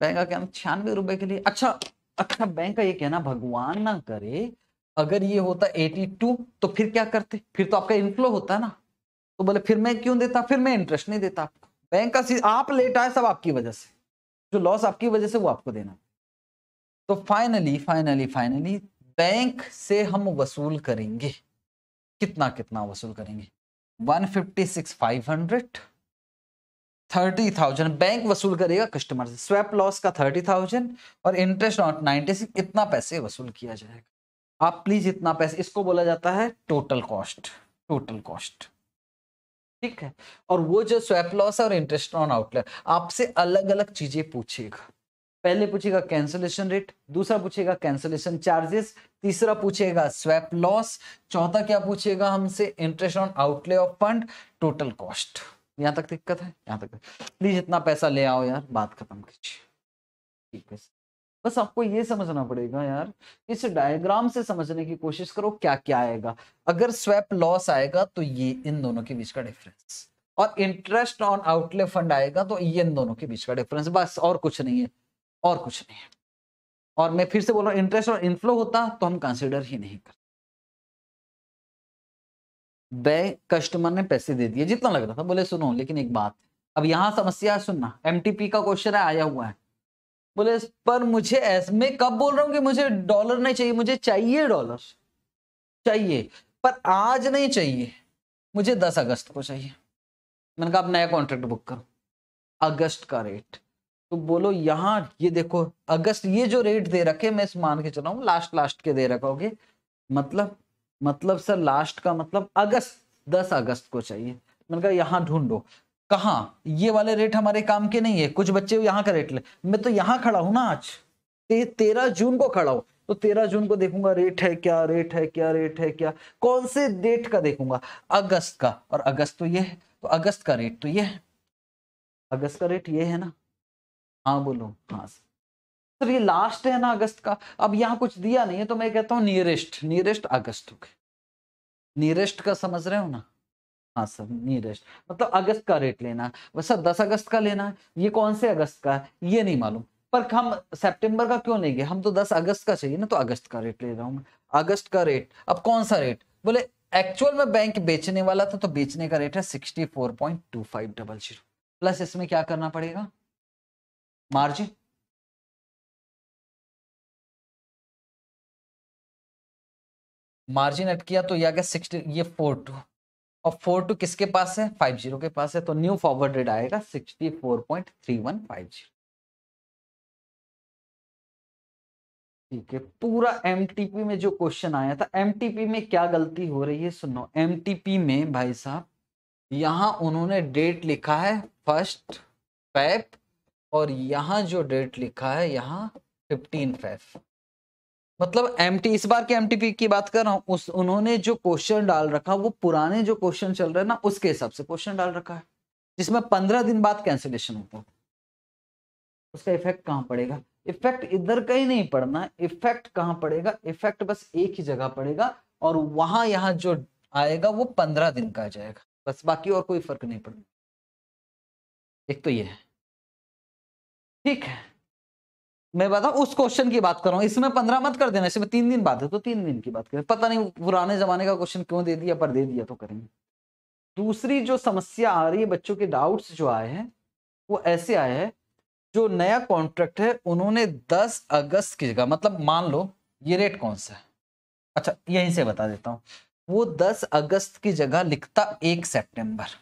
बैंक का कहना छियानवे रुपए के लिए अच्छा अच्छा बैंक का ये कहना भगवान ना करे अगर ये होता 82 तो फिर क्या करते फिर तो आपका इनफ्लो होता ना तो बोले फिर मैं क्यों देता फिर मैं इंटरेस्ट नहीं देता आपको बैंक का आप लेट आए सब आपकी वजह से जो लॉस आपकी वजह से वो आपको देना तो फाइनली फाइनली फाइनली बैंक से हम वसूल करेंगे कितना कितना वसूल करेंगे one fifty six five hundred thirty thousand bank वसूल करेगा कस्टमर से स्वैप लॉस का थर्टी थाउजेंड और इंटरेस्ट ऑन नाइनटी सिक्स इतना पैसे वसूल किया जाएगा आप प्लीज इतना पैसे इसको बोला जाता है टोटल कॉस्ट टोटल कॉस्ट ठीक है और वो जो स्वैप लॉस है और इंटरेस्ट ऑन आउटलेट आपसे अलग अलग चीजें पूछेगा पहले पूछेगा कैंसलेशन रेट दूसरा पूछेगा कैंसलेशन चार्जेस तीसरा पूछेगा स्वैप लॉस चौथा क्या पूछेगा हमसे interest on outlay of fund total cost यहाँ तक दिक्कत है यहाँ तक प्लीज इतना पैसा ले आओ यार बात खत्म कीजिए ठीक है बस आपको ये समझना पड़ेगा यार इस डायग्राम से समझने की कोशिश करो क्या क्या आएगा अगर स्वैप लॉस आएगा तो ये इन दोनों के बीच का डिफरेंस और इंटरेस्ट ऑन आउटले फंड आएगा तो ये इन दोनों के बीच का डिफरेंस बस और कुछ नहीं है और कुछ नहीं है और मैं फिर से बोल रहा हूं इंटरेस्ट और इनफ्लो होता तो हम कंसिडर ही नहीं करते वे कस्टमर ने पैसे दे दिए जितना लग रहा था बोले सुनो लेकिन एक बात अब यहां समस्या सुनना एम का क्वेश्चन आया हुआ है बोले पर मुझे मैं कब बोल रहा हूं कि मुझे डॉलर नहीं चाहिए मुझे चाहिए डॉलर चाहिए पर आज नहीं चाहिए मुझे दस अगस्त को चाहिए मैंने कहा आप नया कॉन्ट्रैक्ट बुक करो अगस्त का रेट तो बोलो यहाँ ये देखो अगस्त ये जो रेट दे रखे मैं इस मान के चल रहा हूँ लास्ट लास्ट के दे रखा ओके मतलब मतलब सर लास्ट का मतलब अगस्त दस अगस्त को चाहिए मैंने कहा यहाँ ढूंढो कहा ये वाले रेट हमारे काम के नहीं है कुछ बच्चे यहाँ का रेट ले मैं तो यहाँ खड़ा हूं ना आज ते, तेरह जून को खड़ा हूं तो तेरह जून को देखूंगा रेट है क्या रेट है क्या रेट है क्या कौन से डेट का देखूंगा अगस्त का और अगस्त तो ये है तो अगस्त का रेट तो ये है अगस्त का रेट ये है ना हाँ बोलो हाँ सर ये लास्ट है ना अगस्त का अब यहाँ कुछ दिया नहीं है तो मैं कहता हूँ नियरेस्ट नियरेस्ट अगस्त हो नियरेस्ट का समझ रहे हो ना हाँ सर नियरेस्ट मतलब अगस्त का रेट लेना है सर दस अगस्त का लेना है ये कौन से अगस्त का है ये नहीं मालूम पर हम सेप्टेम्बर का क्यों लेंगे हम तो दस अगस्त का चाहिए ना तो अगस्त का रेट ले रहा हूँ अगस्त का रेट अब कौन सा रेट बोले एक्चुअल में बैंक बेचने वाला था तो बेचने का रेट है sixty four point two five double zero plus इसमें क्या करना पड़ेगा मार्जिन मार्जिन एड किया तो यह आ गया सिक्सटी ये फोर टू और फोर टू किसके पास है फाइव जीरो के पास है तो न्यू फॉरवर्ड रेट आएगा sixty four point three one five zero ठीक है पूरा एमटीपी में जो क्वेश्चन आया था एमटीपी में क्या गलती हो रही है सुनो एमटीपी में भाई साहब यहां उन्होंने डेट लिखा है फर्स्ट फेब और यहाँ जो डेट लिखा है यहाँ फिफ्टीन फाइव मतलब एम इस बार के एम की बात कर रहा हूँ उस उन्होंने जो क्वेश्चन डाल रखा वो पुराने जो क्वेश्चन चल रहे हैं ना उसके हिसाब से क्वेश्चन डाल रखा है जिसमें पंद्रह दिन बाद कैंसिलेशन होता है उसका इफेक्ट कहाँ पड़ेगा इफेक्ट इधर कहीं नहीं पड़ना इफेक्ट कहाँ पड़ेगा इफेक्ट बस एक ही जगह पड़ेगा और वहां यहाँ जो आएगा वो पंद्रह दिन का आ जाएगा बस बाकी और कोई फर्क नहीं पड़ेगा एक तो ये है ठीक है मैं बताऊं उस क्वेश्चन की बात कर रहा हूं इसमें पंद्रह मत कर देना इसमें तीन दिन बाद है तो तीन दिन की बात करें पता नहीं पुराने जमाने का क्वेश्चन क्यों दे दिया पर दे दिया तो करेंगे दूसरी जो समस्या आ रही है बच्चों के डाउट्स जो आए हैं वो ऐसे आए हैं जो नया कॉन्ट्रैक्ट है उन्होंने 10 अगस्त की जगह मतलब मान लो ये रेट कौन सा है अच्छा यहीं से बता देता हूँ वो 10 अगस्त की जगह लिखता एक सितंबर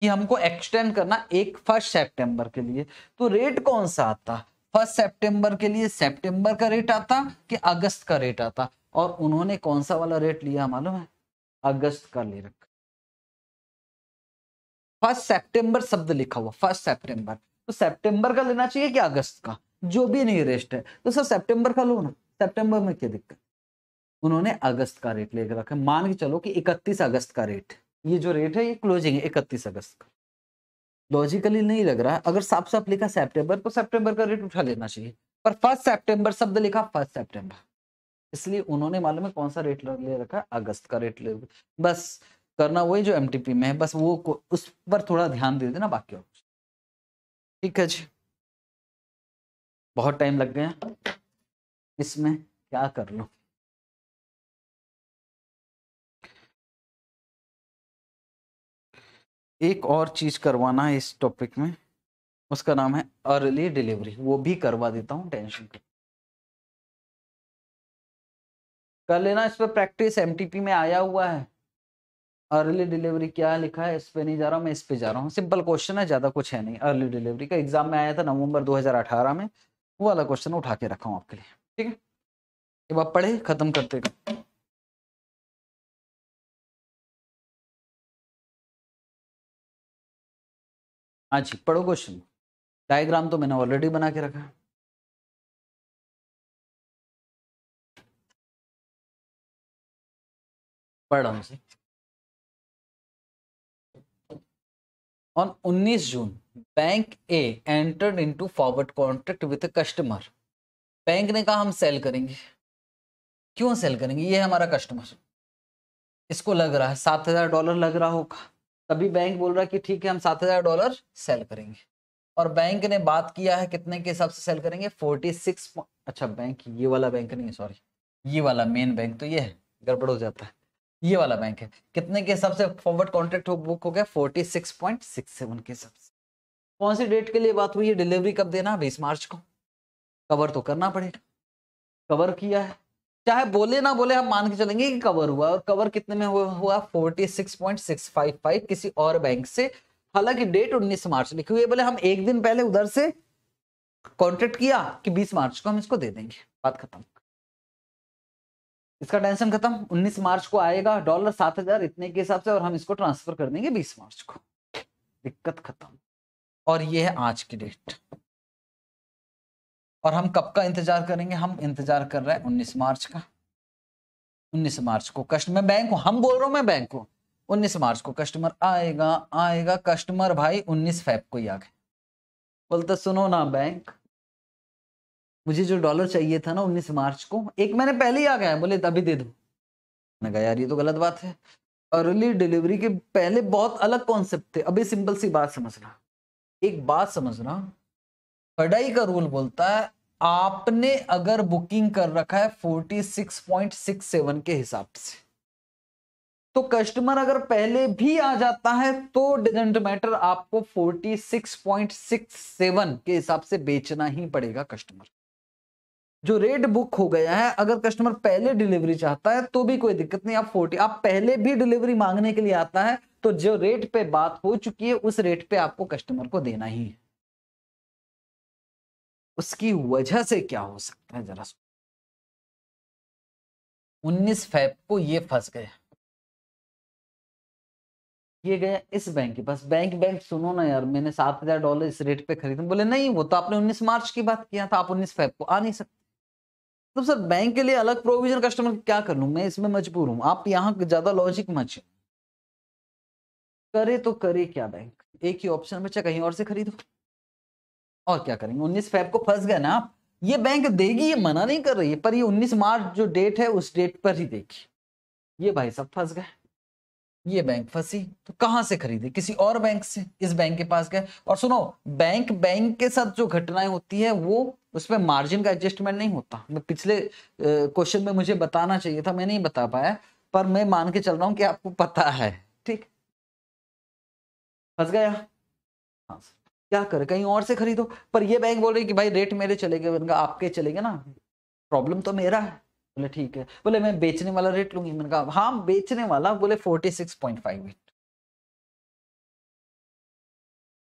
कि हमको एक्सटेंड करना एक फर्स्ट सेप्टेम्बर के लिए तो रेट कौन सा आता फर्स्ट सेप्टेम्बर के लिए सेप्टेम्बर का रेट आता कि अगस्त का रेट आता और उन्होंने कौन सा वाला रेट लिया मालूम है अगस्त का ले रखा फर्स्ट सेप्टेम्बर शब्द लिखा हुआ फर्स्ट सेप्टेम्बर तो सेप्टेम्बर का लेना चाहिए कि अगस्त का जो भी नहीं रेस्ट है तो सर सेप्टेम्बर का लो ना सेप्टेम्बर में क्या दिक्कत उन्होंने अगस्त का रेट लेकर रखा मान के चलो कि इकतीस अगस्त का रेट है ये जो रेट है ये क्लोजिंग है इकतीस अगस्त का लॉजिकली नहीं लग रहा अगर साफ साफ लिखा सेप्टेम्बर तो सेप्टेम्बर का रेट उठा लेना चाहिए पर फर्स्ट सेप्टेम्बर शब्द लिखा फर्स्ट सेप्टेम्बर इसलिए उन्होंने मालूम है कौन सा रेट ले रखा अगस्त का रेट ले बस करना वही जो एमटीपी में है बस वो उस पर थोड़ा ध्यान दे देना बाकी और ठीक है जी बहुत टाइम लग गया इसमें क्या कर लो एक और चीज़ करवाना है इस टॉपिक में उसका नाम है अर्ली डिलीवरी वो भी करवा देता हूँ टेंशन कर लेना इस पर प्रैक्टिस एम में आया हुआ है अर्ली डिलीवरी क्या लिखा है इस पे नहीं जा रहा मैं इस पर जा रहा हूँ सिंपल क्वेश्चन है ज़्यादा कुछ है नहीं अर्ली डिलीवरी का एग्जाम में आया था नवंबर 2018 में वो वाला क्वेश्चन उठा के रखा हूँ आपके लिए ठीक है अब आप पढ़े खत्म करते हैं हाँ जी पढ़ो क्वेश्चन डायग्राम तो मैंने ऑलरेडी बना के रखा है पढ़ हमसे on 19 June bank A entered into forward contract with customer bank ने कहा हम सेल करेंगे क्यों सेल करेंगे ये हमारा कस्टमर इसको लग रहा है सात हजार डॉलर लग रहा होगा तभी बैंक बोल रहा है कि ठीक है हम सात हजार डॉलर सेल करेंगे और बैंक ने बात किया है कितने के हिसाब से सेल करेंगे फोर्टी सिक्स अच्छा बैंक ये वाला बैंक नहीं है सॉरी ये वाला मेन बैंक तो ये है गड़बड़ हो जाता है ये वाला बैंक है कितने के हिसाब से फॉरवर्ड कॉन्ट्रैक्ट बुक हो गया forty six point six seven के हिसाब से कौन सी डेट के लिए बात हुई है डिलीवरी कब देना बीस मार्च को कवर तो करना पड़ेगा कवर किया है चाहे बोले ना बोले हम मान के चलेंगे कि कवर हुआ और कवर कितने में हुआ forty six point six five five किसी और बैंक से हालांकि डेट उन्नीस मार्च लिखी हुई है बोले हम एक दिन पहले उधर से कॉन्ट्रेक्ट किया कि बीस मार्च को हम इसको दे देंगे बात खत्म इसका टेंशन खत्म 19 मार्च को आएगा डॉलर सात हजार इतने के हिसाब से और हम इसको ट्रांसफर कर देंगे बीस मार्च को दिक्कत खत्म और ये है आज की डेट और हम कब का इंतजार करेंगे हम इंतजार कर रहे हैं उन्नीस मार्च का उन्नीस मार्च को कस्टमर बैंक हम बोल रहा हूँ मैं बैंक को उन्नीस मार्च को कस्टमर आएगा आएगा कस्टमर भाई उन्नीस फेब को ही आ गए बोलते सुनो ना बैंक मुझे जो डॉलर चाहिए था ना उन्नीस मार्च को एक महीने पहले ही आ गया बोले अभी दे दो मैं कहा यार ये तो गलत बात है अर्ली डिलीवरी के पहले बहुत अलग कॉन्सेप्ट थे अभी सिंपल सी बात समझना एक बात समझना कड़ाई का रूल बोलता है आपने अगर बुकिंग कर रखा है 46.67 के हिसाब से तो कस्टमर अगर पहले भी आ जाता है तो डजेंट मैटर आपको 46.67 के हिसाब से बेचना ही पड़ेगा कस्टमर जो रेट बुक हो गया है अगर कस्टमर पहले डिलीवरी चाहता है तो भी कोई दिक्कत नहीं आप 40 आप पहले भी डिलीवरी मांगने के लिए आता है तो जो रेट पे बात हो चुकी है उस रेट पे आपको कस्टमर को देना ही है उसकी वजह से क्या हो सकता है जरा उन्नीस फैब को ये फंस गए ये गया इस बैंक के पास बैंक बैंक सुनो ना यार मैंने सात हजार डॉलर इस रेट पे खरीदे बोले नहीं वो तो आपने उन्नीस मार्च की बात किया था आप उन्नीस फैब को आ नहीं सकते तो सर बैंक के लिए अलग प्रोविजन कस्टमर क्या कर लू मैं इसमें मजबूर हूँ आप यहाँ ज्यादा लॉजिक मच करे तो करे क्या बैंक एक ही ऑप्शन बच्चा कहीं और से खरीदो और क्या करेंगे उन्नीस फेब को फंस गए ना आप ये बैंक देगी ये मना नहीं कर रही है पर ये उन्नीस मार्च जो डेट है उस डेट पर ही देगी ये भाई सब फंस गए ये बैंक फंसी तो कहां से खरीदे किसी और बैंक से इस बैंक के पास गए और सुनो बैंक बैंक के साथ जो घटनाएं होती है वो उसमें मार्जिन का एडजस्टमेंट नहीं होता मैं पिछले क्वेश्चन में मुझे बताना चाहिए था मैं नहीं बता पाया पर मैं मान के चल रहा हूं कि आपको पता है ठीक फंस गया हाँ सर क्या करें कहीं और से खरीदो पर ये बैंक बोल रही कि भाई रेट मेरे चले गए उनका आपके चले गए ना प्रॉब्लम तो मेरा है बोले ठीक है बोले मैं बेचने वाला रेट लूंगी मैंने कहा हाँ बेचने वाला बोले forty six point five eight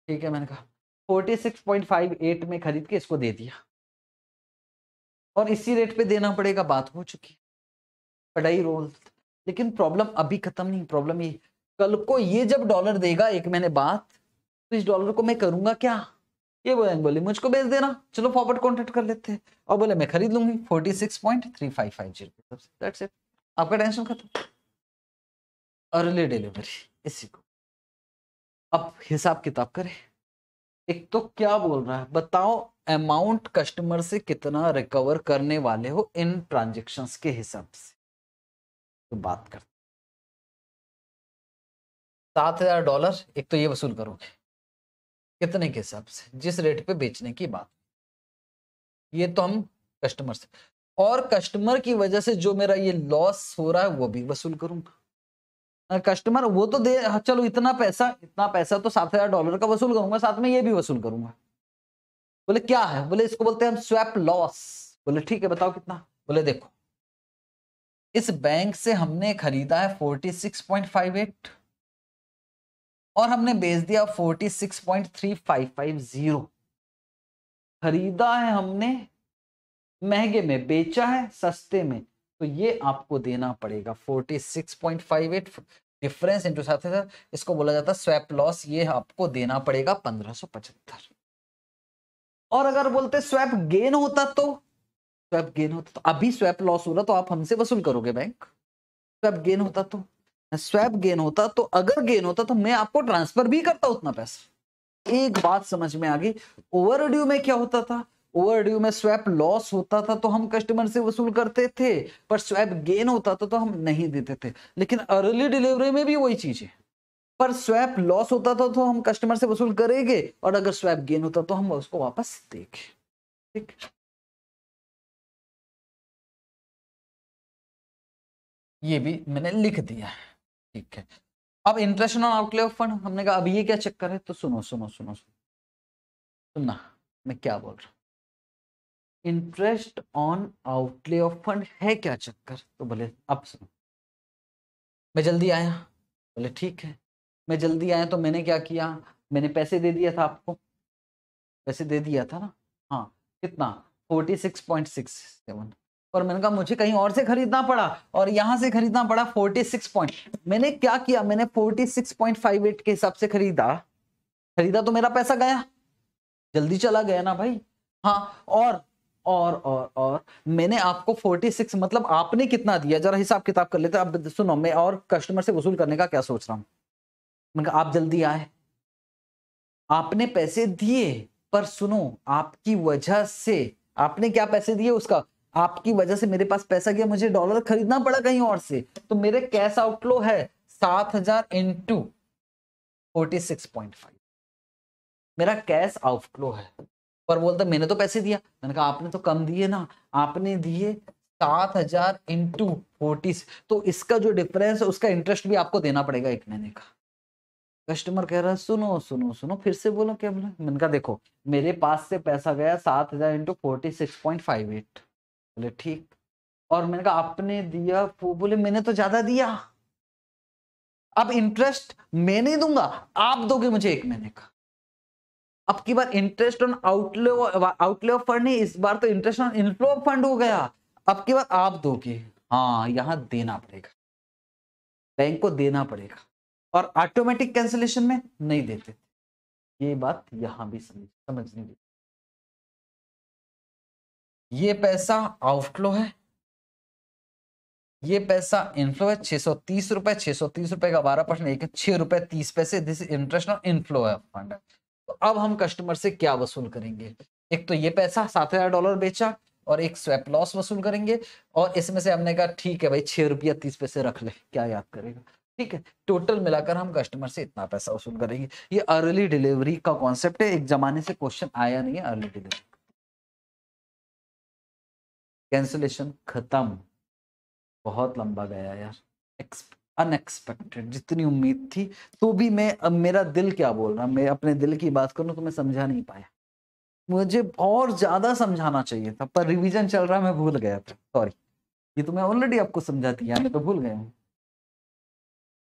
ठीक है मैंने कहा forty six point five eight में खरीद के इसको दे दिया और इसी रेट पे देना पड़ेगा बात हो चुकी पढ़ाई रोल लेकिन प्रॉब्लम अभी खत्म नहीं प्रॉब्लम ये कल को ये जब डॉलर देगा एक महीने बाद तो इस डॉलर को मैं करूंगा क्या ये बोलेंगे बोले मुझको बेच देना चलो फॉरवर्ड कॉन्ट्रैक्ट कर लेते हैं और बोले मैं खरीद लूंगी forty six point three five five zero आपका टेंशन खत्म अर्ली डिलीवरी इसी को अब हिसाब किताब करें एक तो क्या बोल रहा है बताओ अमाउंट कस्टमर से कितना रिकवर करने वाले हो इन ट्रांजेक्शन के हिसाब से तो बात करते सात हजार डॉलर एक तो ये वसूल करोगे कितने के हिसाब से जिस रेट पे बेचने की बात ये तो हम कस्टमर से और कस्टमर की वजह से जो मेरा ये लॉस हो रहा है वो भी वसूल करूंगा कस्टमर वो तो दे हाँ, चलो इतना पैसा इतना पैसा तो सात हजार डॉलर का वसूल करूंगा साथ में ये भी वसूल करूंगा बोले क्या है बोले इसको बोलते हैं हम स्वैप लॉस बोले ठीक है बताओ कितना बोले देखो इस बैंक से हमने खरीदा है forty six point five eight और हमने बेच दिया 46.3550 खरीदा है हमने महंगे में बेचा है सस्ते में तो ये आपको देना पड़ेगा 46.58 डिफरेंस इंटू साथ ही साथ इसको बोला जाता है स्वैप लॉस ये आपको देना पड़ेगा 1575 और अगर बोलते स्वैप गेन होता तो स्वैप गेन होता तो अभी स्वैप लॉस हो रहा तो आप हमसे वसूल करोगे बैंक स्वैप गेन होता तो स्वैप गेन होता तो अगर गेन होता तो मैं आपको ट्रांसफर भी करता उतना पैसा एक बात समझ में आ गई ओवरड्यू में क्या होता था ओवरड्यू में स्वैप लॉस होता था तो हम कस्टमर से वसूल करते थे पर स्वैप गेन होता था तो हम नहीं देते थे लेकिन अर्ली डिलीवरी में भी वही चीज है पर स्वैप लॉस होता था तो हम कस्टमर से वसूल करेंगे और अगर स्वैप गेन होता तो हम उसको वापस देखें ठीक ये भी मैंने लिख दिया है ठीक है अब interest on outlay of fund हमने कहा अब ये क्या चक्कर है तो सुनो सुनो सुनो सुनो सुनना मैं क्या बोल रहा हूँ interest on outlay of fund है क्या चक्कर तो बोले अब सुनो मैं जल्दी आया बोले ठीक है मैं जल्दी आया तो मैंने क्या किया मैंने पैसे दे दिया था आपको पैसे दे दिया था ना हाँ कितना forty six point six seven और मैंने कहा मुझे कहीं और से खरीदना पड़ा और यहां से खरीदना पड़ा 46 पॉइंट मैंने क्या किया मैंने 46.58 के हिसाब से खरीदा खरीदा तो मेरा पैसा गया जल्दी चला गया ना भाई हाँ और और और और मैंने आपको 46 मतलब आपने कितना दिया जरा हिसाब किताब कर लेते आप सुनो मैं और कस्टमर से वसूल करने का क्या सोच रहा हूँ मैंने कहा आप जल्दी आए आपने पैसे दिए पर सुनो आपकी वजह से आपने क्या पैसे दिए उसका आपकी वजह से मेरे पास पैसा गया मुझे डॉलर खरीदना पड़ा कहीं और से तो मेरे कैश आउटफ्लो है सात हजार into forty six point five मेरा कैश आउटफ्लो है पर बोलता मैंने तो पैसे दिया मैंने कहा आपने तो कम दिए ना आपने दिए सात हजार इंटू फोर्टी तो इसका जो डिफरेंस है उसका इंटरेस्ट भी आपको देना पड़ेगा एक महीने का कस्टमर कह रहा है सुनो सुनो सुनो फिर से बोलो क्या बोला मैंने कहा देखो मेरे पास से पैसा गया सात हजार into forty six point five eight बोले ठीक और मैंने कहा आपने दिया वो बोले मैंने तो ज्यादा दिया अब इंटरेस्ट मैं नहीं दूंगा आप दोगे मुझे एक महीने का अब की बार interest on outlay outlay of fund नहीं इस बार तो interest on inflow of fund हो गया अब की बार आप दोगे हाँ यहां देना पड़ेगा बैंक को देना पड़ेगा और ऑटोमेटिक कैंसिलेशन में नहीं देते ये बात यहां भी समझ समझने की ये पैसा आउटफ्लो है ये पैसा इनफ्लो है छह सौ तीस रुपए छह सौ तीस रुपए का बारह परसेंट एक छह रुपए तीस पैसे दिस इंटरेस्ट और इनफ्लो है फंड तो अब हम कस्टमर से क्या वसूल करेंगे एक तो ये पैसा सात हजार डॉलर बेचा और एक स्वैप लॉस वसूल करेंगे और इसमें से हमने कहा ठीक है भाई छह रुपया तीस पैसे रख ले क्या याद करेगा ठीक है टोटल मिलाकर हम कस्टमर से इतना पैसा वसूल करेंगे ये अर्ली डिलीवरी का कॉन्सेप्ट है एक जमाने से क्वेश्चन आया नहीं है अर्ली डिलीवरी कैंसलेशन ख़त्म बहुत लंबा गया यार अनएक्सपेक्टेड जितनी उम्मीद थी तो भी मैं अब मेरा दिल क्या बोल रहा मैं अपने दिल की बात करूँ तो मैं समझा नहीं पाया मुझे और ज़्यादा समझाना चाहिए था पर रिवीजन चल रहा मैं भूल गया था सॉरी ये तो मैं ऑलरेडी आपको समझा दिया मैं तो भूल गया हूँ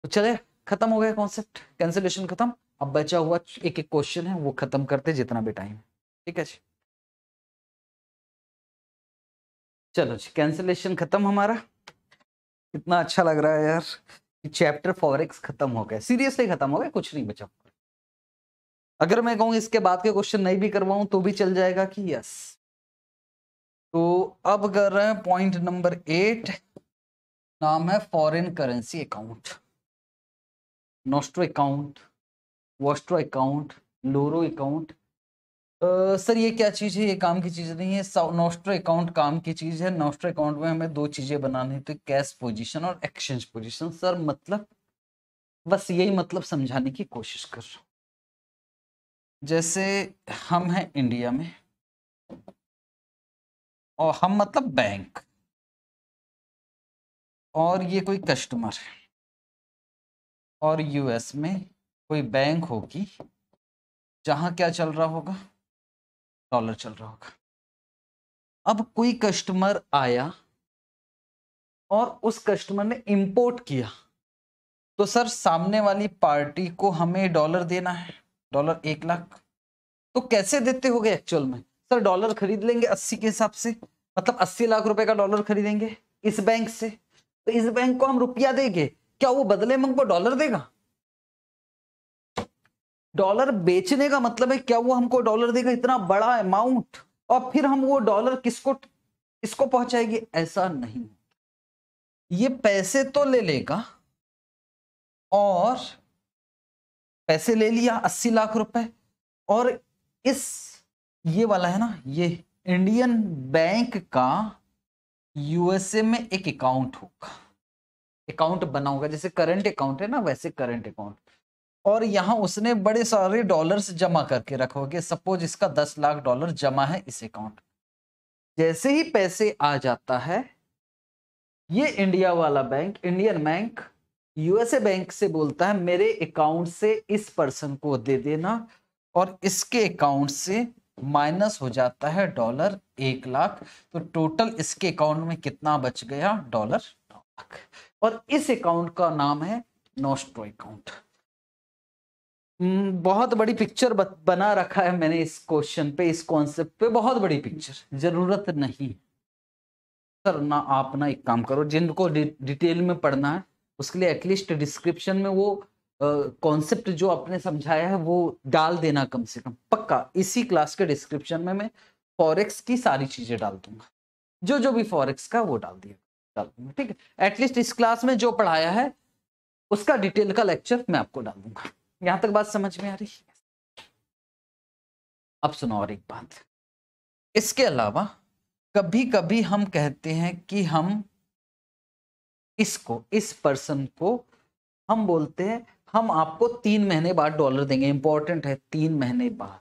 तो चले खत्म हो गया कॉन्सेप्ट कैंसिलेशन खत्म अब बचा हुआ एक एक क्वेश्चन है वो खत्म करते जितना भी टाइम ठीक है जी चलो कैंसिलेशन खत्म हमारा कितना अच्छा लग रहा है यार कि चैप्टर फॉरेक्स खत्म हो गया सीरियसली खत्म हो गया कुछ नहीं बचा अगर मैं कहूँ इसके बाद के क्वेश्चन नहीं भी करवाऊं तो भी चल जाएगा कि यस तो अब कर रहे हैं पॉइंट नंबर एट नाम है foreign currency account nostro account vostro account loro account sir ये क्या चीज़ है ये काम की चीज़ नहीं है नोस्ट्रो अकाउंट काम की चीज़ है नोस्ट्रो अकाउंट में हमें दो चीज़ें बनानी थी तो कैश पोजीशन और एक्सचेंज पोजीशन सर मतलब बस यही मतलब समझाने की कोशिश कर रहा हूँ जैसे हम हैं इंडिया में और हम मतलब बैंक और ये कोई कस्टमर है और यूएस में कोई बैंक होगी जहाँ क्या चल रहा होगा डॉलर चल रहा होगा अब कोई कस्टमर आया और उस कस्टमर ने इंपोर्ट किया तो सर सामने वाली पार्टी को हमें डॉलर देना है डॉलर एक लाख तो कैसे देते हो गए एक्चुअल में सर डॉलर खरीद लेंगे अस्सी के हिसाब से मतलब अस्सी लाख रुपए का डॉलर खरीदेंगे इस बैंक से तो इस बैंक को हम रुपया देंगे क्या वो बदले में हमको डॉलर देगा डॉलर बेचने का मतलब है क्या वो हमको डॉलर देगा इतना बड़ा अमाउंट और फिर हम वो डॉलर किसको किसको पहुंचाएगी ऐसा नहीं ये पैसे तो ले लेगा और पैसे ले लिया अस्सी लाख रुपए और इस ये वाला है ना ये इंडियन बैंक का यूएसए में एक अकाउंट होगा अकाउंट बना होगा जैसे करंट अकाउंट है ना वैसे करंट अकाउंट और यहाँ उसने बड़े सारे डॉलर्स जमा करके रखोगे सपोज इसका दस लाख डॉलर जमा है इस अकाउंट जैसे ही पैसे आ जाता है ये इंडिया वाला bank Indian bank USA bank से बोलता है मेरे अकाउंट से इस पर्सन को दे देना और इसके अकाउंट से माइनस हो जाता है डॉलर एक लाख तो टोटल इसके अकाउंट में कितना बच गया डॉलर नौ लाख और इस अकाउंट का नाम है नोस्ट्रो अकाउंट हम्म, बहुत बड़ी पिक्चर बना रखा है मैंने इस क्वेश्चन पे इस कॉन्सेप्ट पे बहुत बड़ी पिक्चर जरूरत नहीं है सर ना आप ना एक काम करो जिनको डिटेल में पढ़ना है उसके लिए एटलीस्ट डिस्क्रिप्शन में वो कॉन्सेप्ट जो आपने समझाया है वो डाल देना कम से कम पक्का इसी क्लास के डिस्क्रिप्शन में मैं फॉरेक्स की सारी चीजें डाल दूंगा जो जो भी फॉरेक्स का वो डाल दिया डाल दूंगा ठीक है एटलीस्ट इस क्लास में जो पढ़ाया है उसका डिटेल का लेक्चर मैं आपको डाल दूंगा यहां तक बात समझ में आ रही है अब सुनो और एक बात इसके अलावा कभी कभी हम कहते हैं कि हम इसको इस पर्सन को हम बोलते हैं हम आपको तीन महीने बाद डॉलर देंगे इंपॉर्टेंट है तीन महीने बाद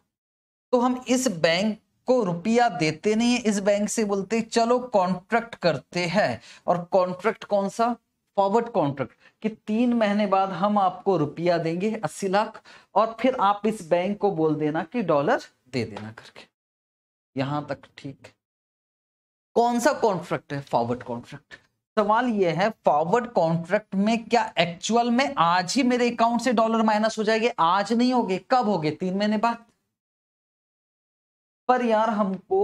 तो हम इस बैंक को रुपया देते नहीं है इस बैंक से बोलते चलो कॉन्ट्रैक्ट करते हैं और कॉन्ट्रैक्ट कौन सा फॉरवर्ड कॉन्ट्रैक्ट कि तीन महीने बाद हम आपको रुपया देंगे अस्सी लाख और फिर आप इस बैंक को बोल देना कि डॉलर दे देना करके यहां तक ठीक कौन सा कॉन्ट्रैक्ट है फॉरवर्ड कॉन्ट्रैक्ट सवाल यह है फॉरवर्ड कॉन्ट्रैक्ट में क्या एक्चुअल में आज ही मेरे अकाउंट से डॉलर माइनस हो जाएंगे आज नहीं होगे कब होगे तीन महीने बाद पर यार हमको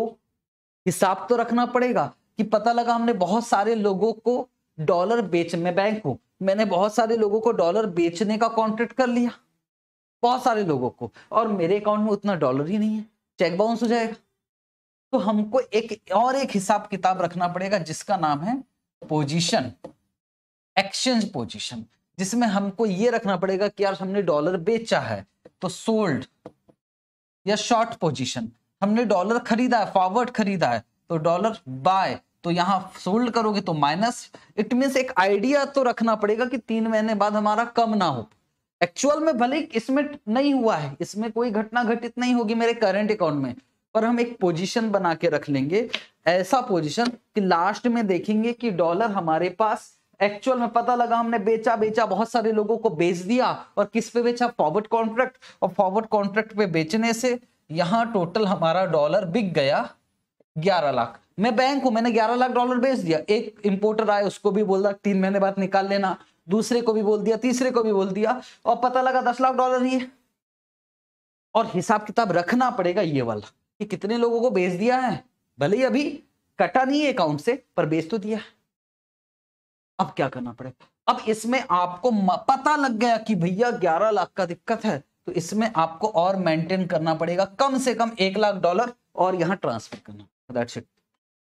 हिसाब तो रखना पड़ेगा कि पता लगा हमने बहुत सारे लोगों को डॉलर बेच में बैंक हूं मैंने बहुत सारे लोगों को डॉलर बेचने का कॉन्ट्रैक्ट कर लिया बहुत सारे लोगों को और मेरे अकाउंट में उतना डॉलर ही नहीं है चेक बाउंस हो जाएगा तो हमको एक और एक हिसाब किताब रखना पड़ेगा जिसका नाम है पोजीशन एक्सचेंज पोजीशन जिसमें हमको ये रखना पड़ेगा कि यार हमने डॉलर बेचा है तो सोल्ड या शॉर्ट पोजीशन हमने डॉलर खरीदा है फॉरवर्ड खरीदा है तो डॉलर बाय तो यहां सोल्ड करोगे तो माइनस इट मीन एक आइडिया तो रखना पड़ेगा कि तीन महीने बाद हमारा कम ना हो एक्चुअल में भले इसमें नहीं हुआ है इसमें कोई घटना घटित नहीं होगी मेरे करंट अकाउंट में पर हम एक पोजीशन बना के रख लेंगे ऐसा पोजीशन कि लास्ट में देखेंगे कि डॉलर हमारे पास एक्चुअल में पता लगा हमने बेचा बेचा बहुत सारे लोगों को बेच दिया और किस पे बेचा फॉरवर्ड कॉन्ट्रैक्ट और फॉरवर्ड कॉन्ट्रैक्ट पे बेचने से यहाँ टोटल हमारा डॉलर बिक गया ग्यारह लाख मैं बैंक हूं मैंने ग्यारह लाख डॉलर भेज दिया एक इंपोर्टर आया उसको भी बोल दिया तीन महीने बाद निकाल लेना दूसरे को भी बोल दिया तीसरे को भी बोल दिया और पता लगा दस लाख डॉलर ये और हिसाब किताब रखना पड़ेगा ये वाला कि कितने लोगों को बेच दिया है भले ही अभी कटा नहीं है अकाउंट से पर बेच तो दिया है अब क्या करना पड़ेगा अब इसमें आपको पता लग गया कि भैया ग्यारह लाख का दिक्कत है तो इसमें आपको और मेंटेन करना पड़ेगा कम से कम एक लाख डॉलर और यहां ट्रांसफर करना दैट्स इट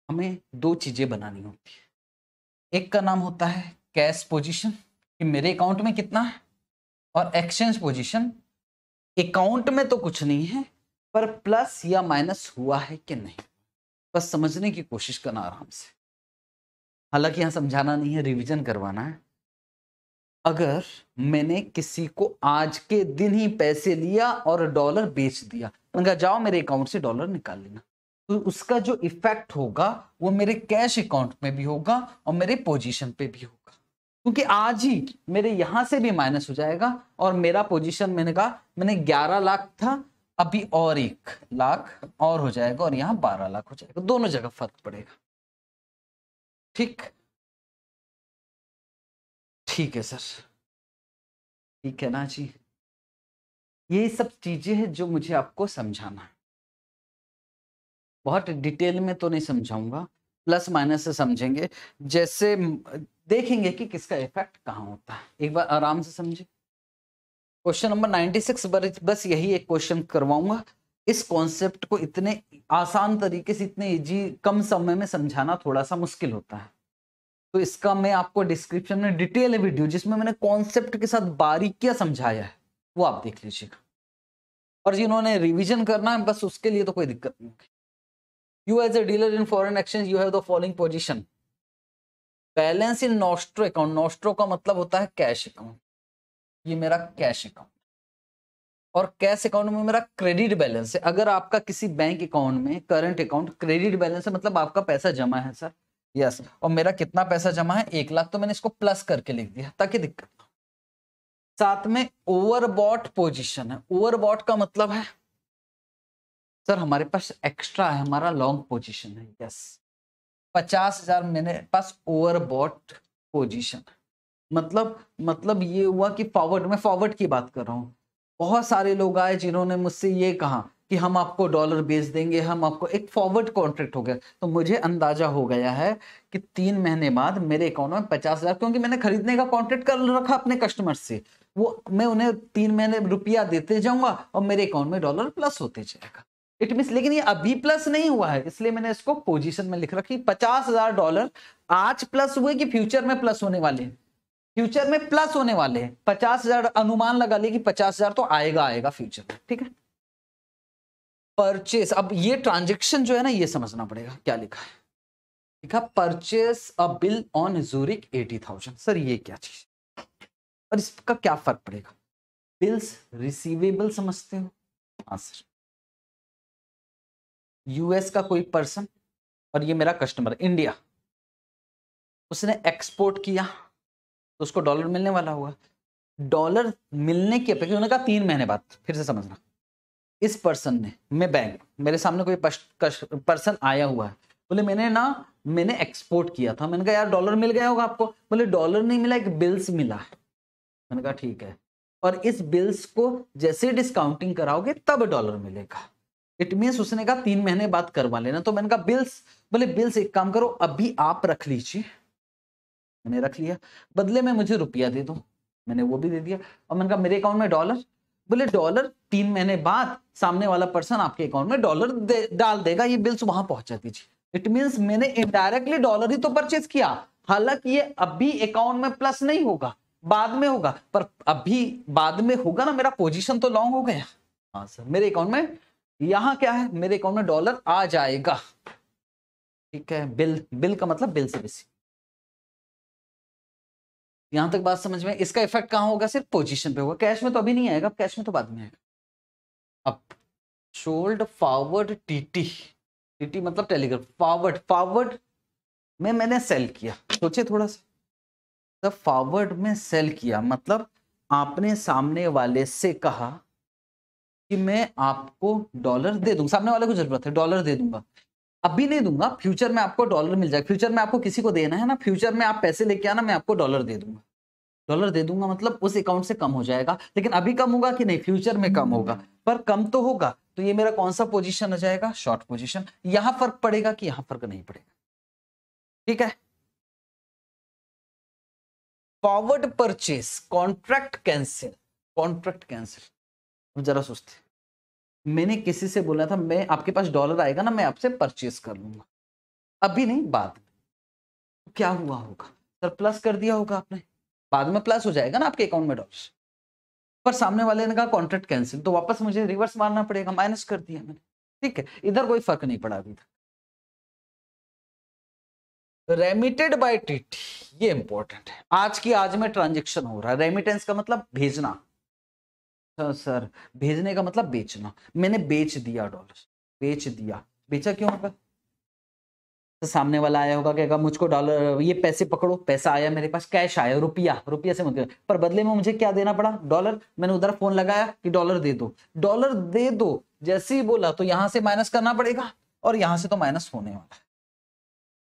हमें दो चीज़ें बनानी होती है एक का नाम होता है कैश पोजीशन कि मेरे अकाउंट में कितना है और एक्सचेंज पोजीशन अकाउंट में तो कुछ नहीं है पर प्लस या माइनस हुआ है कि नहीं बस समझने की कोशिश करना आराम से हालांकि यहाँ समझाना नहीं है रिवीजन करवाना है अगर मैंने किसी को आज के दिन ही पैसे लिया और डॉलर बेच दिया उनका जाओ मेरे अकाउंट से डॉलर निकाल लेना तो उसका जो इफेक्ट होगा वो मेरे कैश अकाउंट में भी होगा और मेरे पोजीशन पे भी होगा क्योंकि आज ही मेरे यहां से भी माइनस हो जाएगा और मेरा पोजीशन मैंने कहा मैंने 11 लाख था अभी और एक लाख और हो जाएगा और यहाँ 12 लाख हो जाएगा दोनों जगह फर्क पड़ेगा ठीक ठीक है सर ठीक है ना जी ये सब चीजें हैं जो मुझे आपको समझाना है बहुत डिटेल में तो नहीं समझाऊंगा प्लस माइनस से समझेंगे जैसे देखेंगे कि किसका इफेक्ट कहाँ होता है एक बार आराम से समझे क्वेश्चन नंबर 96 बस यही एक क्वेश्चन करवाऊंगा इस कॉन्सेप्ट को इतने आसान तरीके से इतने इजी कम समय में समझाना थोड़ा सा मुश्किल होता है तो इसका मैं आपको डिस्क्रिप्शन में डिटेल है वीडियो जिसमें मैंने कॉन्सेप्ट के साथ बारीकियां समझाया है वो आप देख लीजिएगा और जिन्होंने रिविजन करना है बस उसके लिए तो कोई दिक्कत नहीं होगी you as a dealer in foreign exchange you have the following position balance in nostro account nostro का मतलब होता है कैश अकाउंट ये मेरा कैश अकाउंट और कैश अकाउंट में मेरा क्रेडिट बैलेंस है अगर आपका किसी बैंक अकाउंट में करंट अकाउंट क्रेडिट बैलेंस है मतलब आपका पैसा जमा है सर यस और मेरा कितना पैसा जमा है एक लाख तो मैंने इसको प्लस करके लिख दिया ताकि दिक्कत साथ में ओवरबॉट पोजीशन है ओवरबॉट का मतलब है सर हमारे पास एक्स्ट्रा है हमारा लॉन्ग पोजीशन है यस पचास हजार मेरे पास ओवरबॉट पोजीशन मतलब मतलब ये हुआ कि फॉरवर्ड मैं फॉरवर्ड की बात कर रहा हूँ बहुत सारे लोग आए जिन्होंने मुझसे ये कहा कि हम आपको डॉलर बेच देंगे हम आपको एक फॉरवर्ड कॉन्ट्रैक्ट हो गया तो मुझे अंदाजा हो गया है कि तीन महीने बाद मेरे अकाउंट में पचास हज़ार क्योंकि मैंने खरीदने का कॉन्ट्रैक्ट कर रखा अपने कस्टमर से वो मैं उन्हें तीन महीने रुपया देते जाऊंगा और मेरे अकाउंट में डॉलर प्लस होते जाएगा इट मीन लेकिन ये अभी प्लस नहीं हुआ है इसलिए मैंने इसको पोजीशन में लिख रखी पचास हजार डॉलर आज प्लस हुए कि फ्यूचर में प्लस होने वाले हैं फ्यूचर में प्लस होने वाले हैं पचास हजार अनुमान लगा लिए कि पचास हजार तो आएगा आएगा फ्यूचर में ठीक है परचेस अब ये ट्रांजेक्शन जो है ना ये समझना पड़ेगा क्या लिखा है लिखा purchase a bill on Zurich eighty thousand sir ये क्या चीज और इसका क्या फर्क पड़ेगा बिल्स रिसीवेबल समझते हो हाँ सर यूएस का कोई पर्सन और ये मेरा कस्टमर इंडिया उसने एक्सपोर्ट किया तो उसको डॉलर मिलने वाला होगा डॉलर मिलने की अपेक्षा उन्होंने कहा तीन महीने बाद फिर से समझना इस पर्सन ने मैं बैंक मेरे सामने कोई पर्सन आया हुआ है बोले मैंने ना मैंने एक्सपोर्ट किया था मैंने कहा यार डॉलर मिल गया होगा आपको बोले डॉलर नहीं मिला एक बिल्स मिला है मैंने कहा ठीक है और इस बिल्स को जैसे डिस्काउंटिंग कराओगे तब डॉलर मिलेगा इट मीन्स उसने कहा तीन महीने बाद करवा लेना तो मैंने कहा बिल्स बोले बिल्स एक काम करो अभी आप रख लीजिए मैंने रख लिया बदले में मुझे रुपया दे दो मैंने वो भी दे दिया और मैंने कहा मेरे अकाउंट में डॉलर बोले डॉलर तीन महीने बाद सामने वाला पर्सन आपके अकाउंट में डॉलर दे, डाल देगा ये बिल्स वहां पहुंचा दीजिए इट मीन्स मैंने इनडायरेक्टली डॉलर ही तो परचेज किया हालांकि ये अभी अकाउंट में प्लस नहीं होगा बाद में होगा पर अभी बाद में होगा ना मेरा पोजीशन तो लॉन्ग हो गया हाँ सर मेरे अकाउंट में यहां क्या है मेरे अकाउंट में डॉलर आ जाएगा ठीक है बिल बिल का मतलब बिल से बेसिक यहां तक बात समझ में इसका इफेक्ट कहां होगा सिर्फ पोजीशन पे होगा कैश में तो अभी नहीं आएगा कैश में तो बाद में आएगा अब शोल्ड फॉरवर्ड टीटी टीटी मतलब टेलीग्राफ फॉरवर्ड फॉरवर्ड में मैंने सेल किया सोचे थोड़ा सा तो फॉरवर्ड में सेल किया मतलब आपने सामने वाले से कहा कि मैं आपको डॉलर दे दूंगा सामने वाले को जरूरत है डॉलर दे दूंगा अभी नहीं दूंगा फ्यूचर में आपको डॉलर मिल जाएगा फ्यूचर में आपको किसी को देना है ना फ्यूचर में आप पैसे लेके आना मैं आपको डॉलर दे दूंगा डॉलर दे दूंगा मतलब उस अकाउंट से कम हो जाएगा लेकिन अभी कम होगा कि नहीं फ्यूचर में कम होगा पर कम तो होगा तो ये मेरा कौन सा पोजिशन आ जाएगा शॉर्ट पोजिशन यहां फर्क पड़ेगा कि यहां फर्क नहीं पड़ेगा ठीक है forward purchase contract cancel contract cancel जरा सोचते मैंने किसी से बोला था मैं आपके पास डॉलर आएगा ना मैं आपसे परचेज कर लूंगा अभी नहीं बाद में क्या हुआ होगा सर प्लस कर दिया होगा आपने बाद में प्लस हो जाएगा ना आपके अकाउंट में डॉलर पर सामने वाले ने कहा कॉन्ट्रैक्ट कैंसिल तो वापस मुझे रिवर्स मारना पड़ेगा माइनस कर दिया मैंने ठीक है इधर कोई फर्क नहीं पड़ा अभी तक रेमिटेड बाई टीटी ये इंपॉर्टेंट है आज की आज में ट्रांजेक्शन हो रहा है रेमिटेंस का मतलब भेजना अच्छा सर भेजने का मतलब बेचना मैंने बेच दिया डॉलर बेच दिया बेचा क्यों होगा तो सामने वाला आया होगा कहेगा मुझको डॉलर ये पैसे पकड़ो पैसा आया मेरे पास कैश आया रुपया रुपया से मुझे पर बदले में मुझे क्या देना पड़ा डॉलर मैंने उधर फोन लगाया कि डॉलर दे दो डॉलर दे दो जैसे ही बोला तो यहां से माइनस करना पड़ेगा और यहां से तो माइनस होने वाला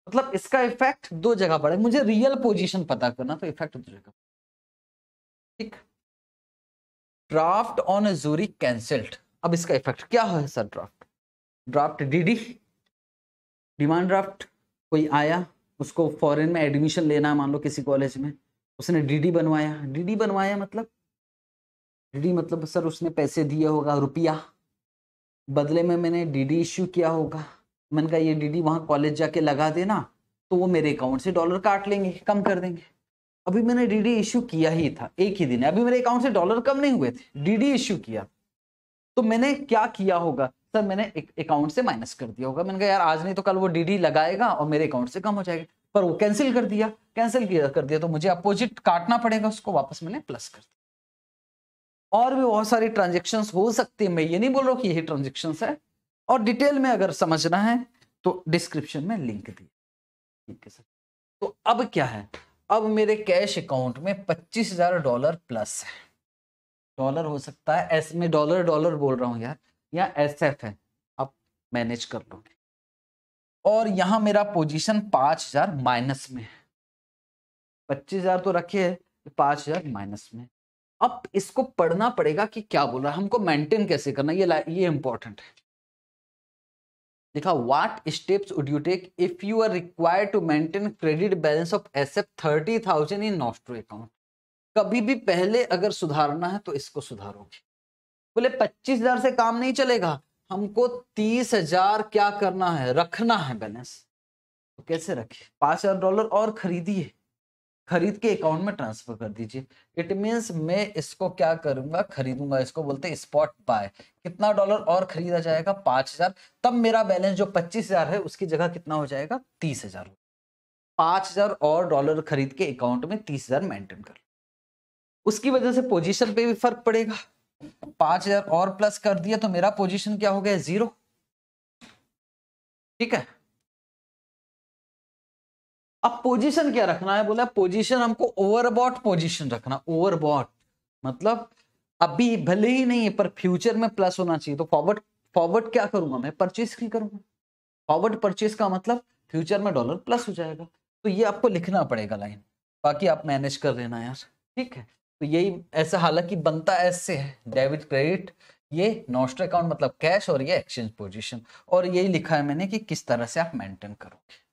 मतलब इसका इफेक्ट दो जगह पड़ेगा मुझे रियल पोजिशन पता करना तो इफेक्ट दो जगह ठीक ड्राफ्ट ऑन जूरी कैंसल्ड अब इसका इफेक्ट क्या है sir draft draft DD demand draft कोई आया उसको फॉरेन में एडमिशन लेना है मान लो किसी कॉलेज में उसने डीडी बनवाया डीडी बनवाया मतलब डीडी मतलब सर उसने पैसे दिए होगा रुपया बदले में मैंने डीडी इश्यू किया होगा मैंने कहा ये डीडी वहाँ कॉलेज जाके लगा देना तो वो मेरे अकाउंट से डॉलर काट लेंगे कम कर देंगे अभी मैंने डीडी इश्यू किया ही था एक ही दिन अभी मेरे अकाउंट से डॉलर कम नहीं हुए थे डीडी इश्यू किया तो मैंने क्या किया होगा सर मैंने अकाउंट से माइनस कर दिया होगा मैंने कहा यार आज नहीं तो कल वो डीडी लगाएगा और मेरे अकाउंट से कम हो जाएगा पर वो कैंसिल कर दिया कैंसिल किया कर दिया तो मुझे अपोजिट काटना पड़ेगा उसको वापस मैंने प्लस कर दिया और भी बहुत सारी ट्रांजेक्शन हो सकती है मैं ये नहीं बोल रहा हूँ कि यही ट्रांजेक्शन है और डिटेल में अगर समझना है तो डिस्क्रिप्शन में लिंक दी ठीक है सर तो अब क्या है अब मेरे कैश अकाउंट में पच्चीस हजार डॉलर प्लस है डॉलर हो सकता है एस में डॉलर डॉलर बोल रहा हूँ यार यहाँ एस एफ है अब मैनेज कर लो और यहाँ मेरा पोजीशन पाँच हजार माइनस में है पच्चीस हजार तो रखे है पाँच हजार माइनस में अब इसको पढ़ना पड़ेगा कि क्या बोल रहा है हमको मेंटेन कैसे करना ये ये इम्पोर्टेंट है देखा what steps would you take if you are required to maintain credit balance of S F thirty thousand in nostro account कभी भी पहले अगर सुधारना है तो इसको सुधारोगे बोले पच्चीस हजार से काम नहीं चलेगा हमको तीस हजार क्या करना है रखना है बैलेंस तो कैसे रखे पांच हजार डॉलर और खरीदिए खरीद के अकाउंट में ट्रांसफर कर दीजिए इट मीन्स मैं इसको क्या करूंगा खरीदूंगा इसको बोलते हैं स्पॉट बाय कितना डॉलर और खरीदा जाएगा पांच हजार तब मेरा बैलेंस जो पच्चीस हजार है उसकी जगह कितना हो जाएगा तीस हजार पांच हजार और डॉलर खरीद के अकाउंट में तीस हजार मेंटेन कर उसकी वजह से पोजिशन पे भी फर्क पड़ेगा पांच हजार और प्लस कर दिया तो मेरा पोजिशन क्या हो गया जीरो ठीक है अब पोजीशन क्या रखना है बोला पोजीशन हमको ओवरबॉट पोजीशन रखना ओवरबॉट मतलब अभी भले ही नहीं है पर फ्यूचर में प्लस होना चाहिए तो फॉरवर्ड फॉरवर्ड क्या करूंगा मैं परचेस की करूंगा फॉरवर्ड परचेस का मतलब फ्यूचर में डॉलर प्लस हो जाएगा तो ये आपको लिखना पड़ेगा लाइन बाकी आप मैनेज कर लेना यार ठीक है तो यही ऐसा हालांकि बनता ऐसे है डेबिट क्रेडिट ये नॉस्टर अकाउंट मतलब कैश और ये एक्सचेंज पोजीशन और यही लिखा है मैंने कि किस तरह से आप मेंटेन करोगे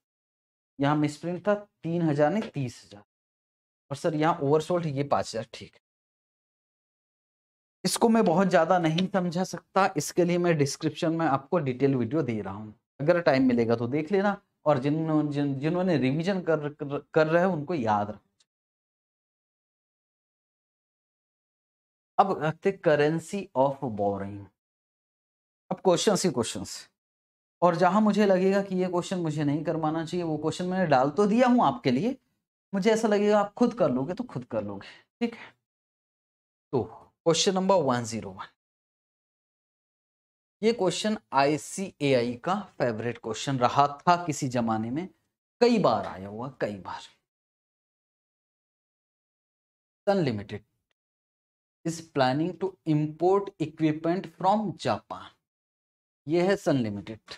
यहाँ मिसप्रिंट था तीन हजार नहीं तीस हजार और सर यहाँ ओवरसोल्ड ये पाँच हजार ठीक इसको मैं बहुत ज़्यादा नहीं समझा सकता इसके लिए मैं डिस्क्रिप्शन में आपको डिटेल वीडियो दे रहा हूँ अगर टाइम मिलेगा तो देख लेना और जिन जिन जिन्होंने रिविजन कर कर रहे हैं उनको याद रखना अब रखते करेंसी ऑफ बोरिंग अब क्वेश्चन ही क्वेश्चन और जहां मुझे लगेगा कि ये क्वेश्चन मुझे नहीं करवाना चाहिए वो क्वेश्चन मैंने डाल तो दिया हूं आपके लिए मुझे ऐसा लगेगा आप खुद कर लोगे तो खुद कर लोगे ठीक है तो question number one zero one ये क्वेश्चन आईसीएआई का फेवरेट क्वेश्चन रहा था किसी जमाने में कई बार आया हुआ कई बार unlimited is planning to import equipment from Japan ये है सनलिमिटेड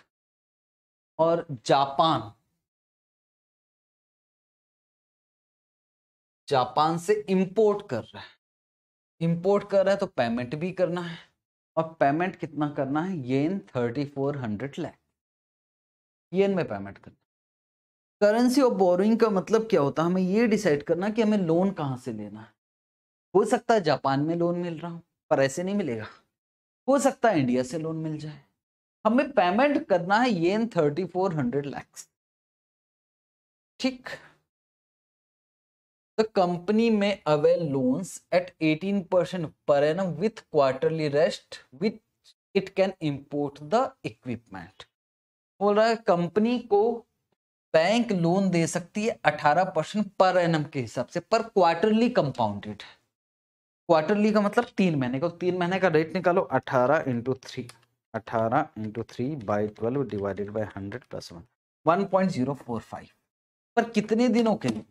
और जापान जापान से इंपोर्ट कर रहा है इंपोर्ट कर रहा है तो पेमेंट भी करना है और पेमेंट कितना करना है yen thirty four hundred lakh yen में पेमेंट करना करेंसी और बोरिंग का मतलब क्या होता है हमें ये डिसाइड करना कि हमें लोन कहाँ से लेना है हो सकता है जापान में लोन मिल रहा हूँ पर ऐसे नहीं मिलेगा हो सकता है इंडिया से लोन मिल जाए हमें पेमेंट करना है ये थर्टी फोर हंड्रेड लैक्स ठीक the company may avail loans at 18% per annum with quarterly rest which it can import the equipment बोल रहा है कंपनी को बैंक लोन दे सकती है अठारह परसेंट पर एनम के हिसाब से पर क्वार्टरली कंपाउंडेड क्वार्टरली का मतलब तीन महीने का तीन महीने का रेट निकालो अठारह इंटू थ्री अठारह into three by twelve divided by hundred plus one one point zero four five पर कितने दिनों के लिए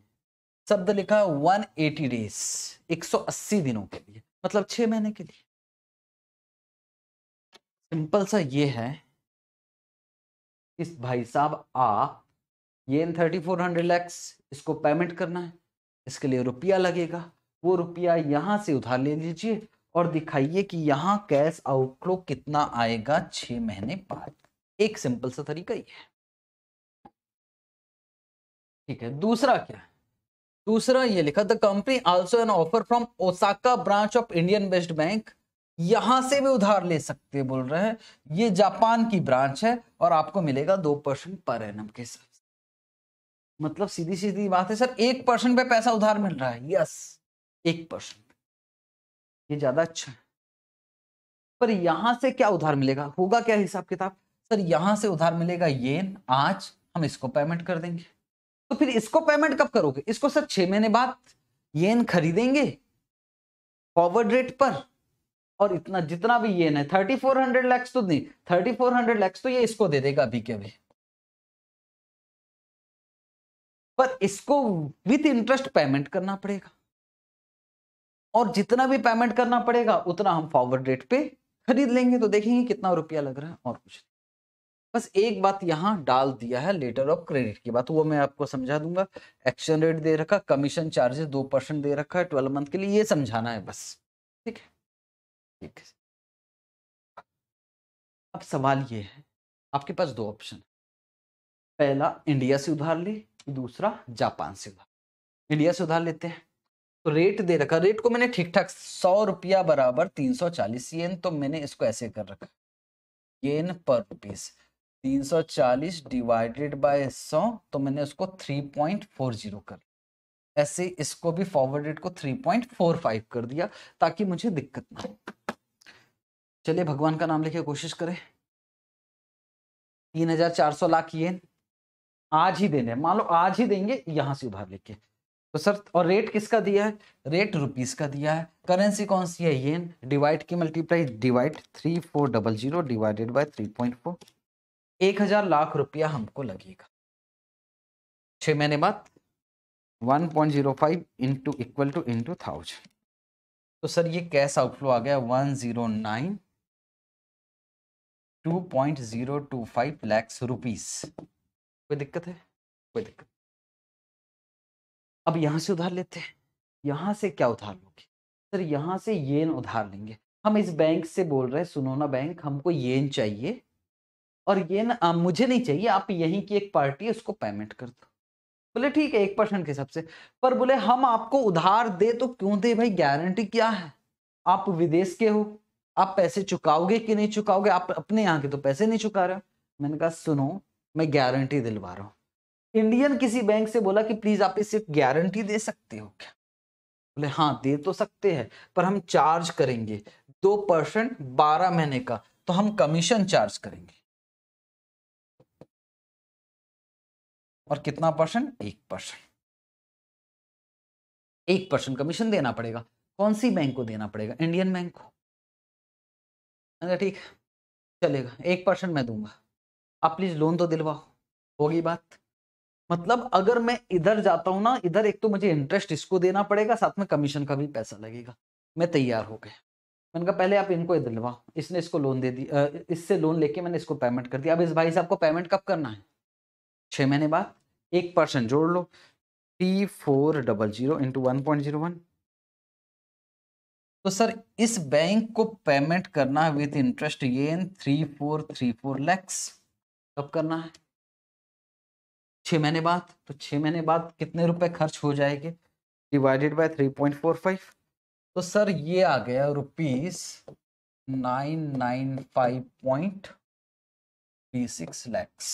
शब्द लिखा है वन एटी डेज एक सौ अस्सी दिनों के लिए मतलब छह महीने के लिए सिंपल सा ये है इस भाई साहब आ ये इन थर्टी फोर हंड्रेड लैक्स इसको पेमेंट करना है इसके लिए रुपया लगेगा वो रुपया यहां से उधार ले लीजिए और दिखाइए कि यहाँ कैश आउटफ्लो कितना आएगा छ महीने बाद एक सिंपल सा तरीका ही है ठीक है दूसरा क्या है दूसरा ये लिखा the company also an offer from Osaka branch of Indian best bank यहां से भी उधार ले सकते बोल रहे हैं ये जापान की ब्रांच है और आपको मिलेगा दो परसेंट पर एन के हिसाब मतलब सीधी सीधी बात है सर एक परसेंट पे पैसा उधार मिल रहा है यस एक परसेंट ये ज्यादा अच्छा है पर यहां से क्या उधार मिलेगा होगा क्या हिसाब किताब सर यहां से उधार मिलेगा येन आज हम इसको पेमेंट कर देंगे तो फिर इसको पेमेंट कब करोगे इसको सर छह महीने बाद येन खरीदेंगे फॉरवर्ड रेट पर और इतना जितना भी येन है थर्टी फोर हंड्रेड लैक्स तो नहीं थर्टी फोर हंड्रेड लैक्स तो ये इसको दे देगा अभी के अभी पर इसको विथ इंटरेस्ट पेमेंट करना पड़ेगा और जितना भी पेमेंट करना पड़ेगा उतना हम फॉरवर्ड रेट पे खरीद लेंगे तो देखेंगे कितना रुपया लग रहा है और कुछ बस एक बात यहाँ डाल दिया है लेटर ऑफ क्रेडिट की बात वो मैं आपको समझा दूंगा एक्शन रेट दे रखा कमीशन चार्जेस दो परसेंट दे रखा है ट्वेल्व मंथ के लिए ये समझाना है बस ठीक है ठीक है अब सवाल ये है आपके पास दो ऑप्शन पहला इंडिया से उधार ले दूसरा जापान से उधार इंडिया से उधार लेते हैं तो रेट दे रखा रेट को मैंने ठीक ठाक सौ रुपया बराबर तीन सौ चालीस येन तो मैंने इसको ऐसे कर रखा येन पर रुपीस तीन सौ चालीस डिवाइडेड बाय सौ तो मैंने उसको थ्री पॉइंट फोर जीरो कर ऐसे इसको भी फॉरवर्ड रेट को थ्री पॉइंट फोर फाइव कर दिया ताकि मुझे दिक्कत ना चलिए भगवान का नाम लेके कोशिश करें तीन हजार चार सौ लाख येन आज ही देने मान लो आज ही देंगे यहां से उभार लेके तो सर और रेट किसका दिया है रेट रुपीस का दिया है करेंसी कौन सी है ये डिवाइड की multiply divide three four double zero divided by three point four एक हजार लाख रुपया हमको लगेगा छ महीने बाद one point zero five into equal to into thousand तो सर ये कैश आउटफ्लो आ गया one zero nine two point zero two five lakhs rupees कोई दिक्कत है कोई दिक्कत अब यहाँ से उधार लेते हैं यहाँ से क्या उधार लोगे सर यहाँ से येन उधार लेंगे हम इस बैंक से बोल रहे हैं सुनो ना बैंक हमको येन चाहिए और येन आ, मुझे नहीं चाहिए आप यहीं की एक पार्टी है उसको पेमेंट कर दो बोले ठीक है एक परसेंट के हिसाब से पर बोले हम आपको उधार दे तो क्यों दे भाई गारंटी क्या है आप विदेश के हो आप पैसे चुकाओगे कि नहीं चुकाओगे आप अपने यहाँ के तो पैसे नहीं चुका रहे हो मैंने कहा सुनो मैं गारंटी दिलवा रहा हूँ इंडियन किसी बैंक से बोला कि प्लीज आप इसे गारंटी दे सकते हो क्या बोले हाँ दे तो सकते हैं पर हम चार्ज करेंगे दो परसेंट बारह महीने का तो हम कमीशन चार्ज करेंगे और कितना परसेंट एक परसेंट एक परसेंट कमीशन देना पड़ेगा कौन सी बैंक को देना पड़ेगा इंडियन बैंक को अगर ठीक चलेगा एक परसेंट मैं दूंगा आप प्लीज लोन तो दिलवाओ होगी बात मतलब अगर मैं इधर जाता हूँ ना इधर एक तो मुझे इंटरेस्ट इसको देना पड़ेगा साथ में कमीशन का भी पैसा लगेगा मैं तैयार हो गया मैंने कहा पहले आप इनको दिलवाओ इसने इसको लोन दे दी इससे लोन लेके मैंने इसको पेमेंट कर दिया अब इस भाई साहब को पेमेंट कब करना है छह महीने बाद एक परसेंट जोड़ लो टी four double zero into one point zero one तो सर इस बैंक को पेमेंट करना है विथ इंटरेस्ट ये three four three four lakhs कब करना है छः महीने बाद तो छः महीने बाद कितने रुपए खर्च हो जाएंगे divided by three point four five तो सर ये आ गया rupees nine nine five point three six lakhs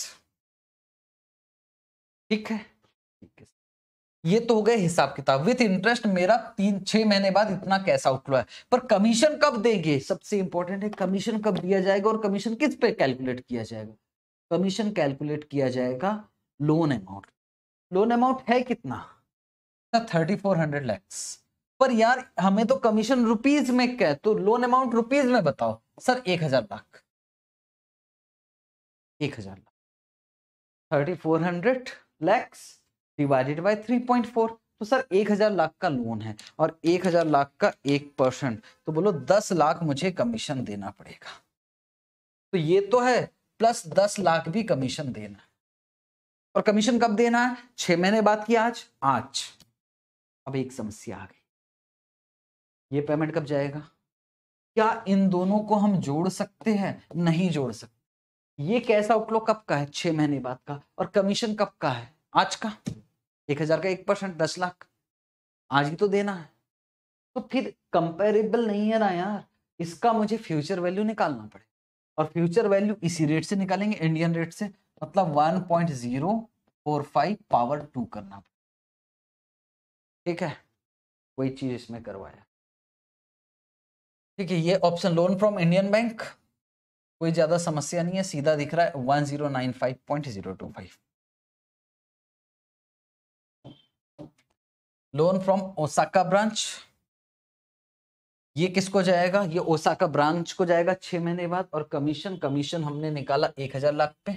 ठीक है ठीक है ये तो हो गए हिसाब किताब विथ इंटरेस्ट मेरा तीन छह महीने बाद इतना कैश आउटफ्लो है पर कमीशन कब देंगे सबसे इंपॉर्टेंट है कमीशन कब दिया जाएगा और कमीशन किस पे कैलकुलेट किया जाएगा कमीशन कैलकुलेट किया जाएगा लोन अमाउंट लोन अमाउंट है कितना थर्टी फोर हंड्रेड लैक्स पर यार हमें तो कमीशन रुपीज में क्या तो लोन अमाउंट रुपीज में बताओ सर एक हजार लाख एक हजार lakh thirty four hundred lakhs divided by three point four तो सर एक हजार लाख का लोन है और एक हजार लाख का एक परसेंट तो बोलो दस लाख मुझे कमीशन देना पड़ेगा तो ये तो है प्लस दस लाख भी कमीशन देना है और कमीशन कब देना है छह महीने बाद की आज आज अब एक समस्या आ गई ये पेमेंट कब जाएगा क्या इन दोनों को हम जोड़ सकते हैं नहीं जोड़ सकते ये कैसा आउटलो कब का है छह महीने बाद का और कमीशन कब का है आज का एक हजार का एक परसेंट दस लाख आज ही तो देना है तो फिर कंपेरेबल नहीं है ना यार इसका मुझे फ्यूचर वैल्यू निकालना पड़े और फ्यूचर वैल्यू इसी रेट से निकालेंगे इंडियन रेट से मतलब 1.045 पावर टू करना ठीक है कोई चीज इसमें करवाया ठीक है ये option loan from Indian bank कोई ज्यादा समस्या नहीं है सीधा दिख रहा है 1095.025 लोन फ्रॉम ओसाका ब्रांच ये किसको जाएगा ये ओसाका ब्रांच को जाएगा छह महीने बाद और कमीशन कमीशन हमने निकाला एक हजार लाख पे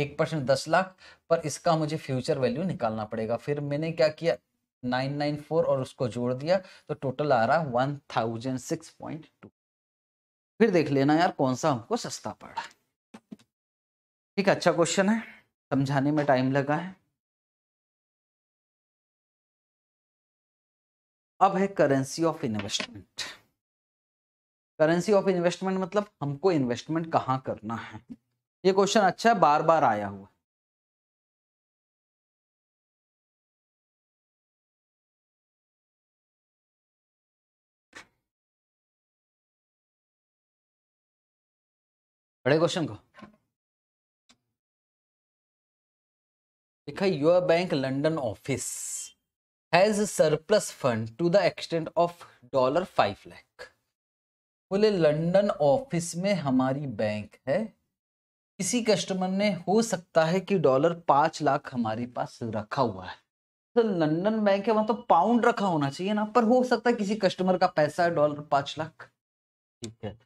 एक परसेंट दस लाख पर इसका मुझे फ्यूचर वैल्यू निकालना पड़ेगा फिर मैंने क्या किया नाइन नाइन फोर और उसको जोड़ दिया तो टोटल आ रहा one thousand six point two फिर देख लेना यार कौन सा हमको सस्ता पड़ा ठीक है अच्छा क्वेश्चन है समझाने में टाइम लगा है अब है currency of investment currency of investment मतलब हमको इन्वेस्टमेंट कहाँ करना है ये क्वेश्चन अच्छा है बार बार आया हुआ बड़े क्वेश्चन को देखा your bank London office has surplus fund to the extent of dollar five lakh बोले लंडन ऑफिस में हमारी बैंक है किसी कस्टमर ने हो सकता है कि डॉलर पांच लाख हमारे पास रखा हुआ है तो लंदन बैंक है वहां तो पाउंड रखा होना चाहिए ना पर हो सकता है किसी कस्टमर का पैसा है डॉलर पांच लाख ठीक है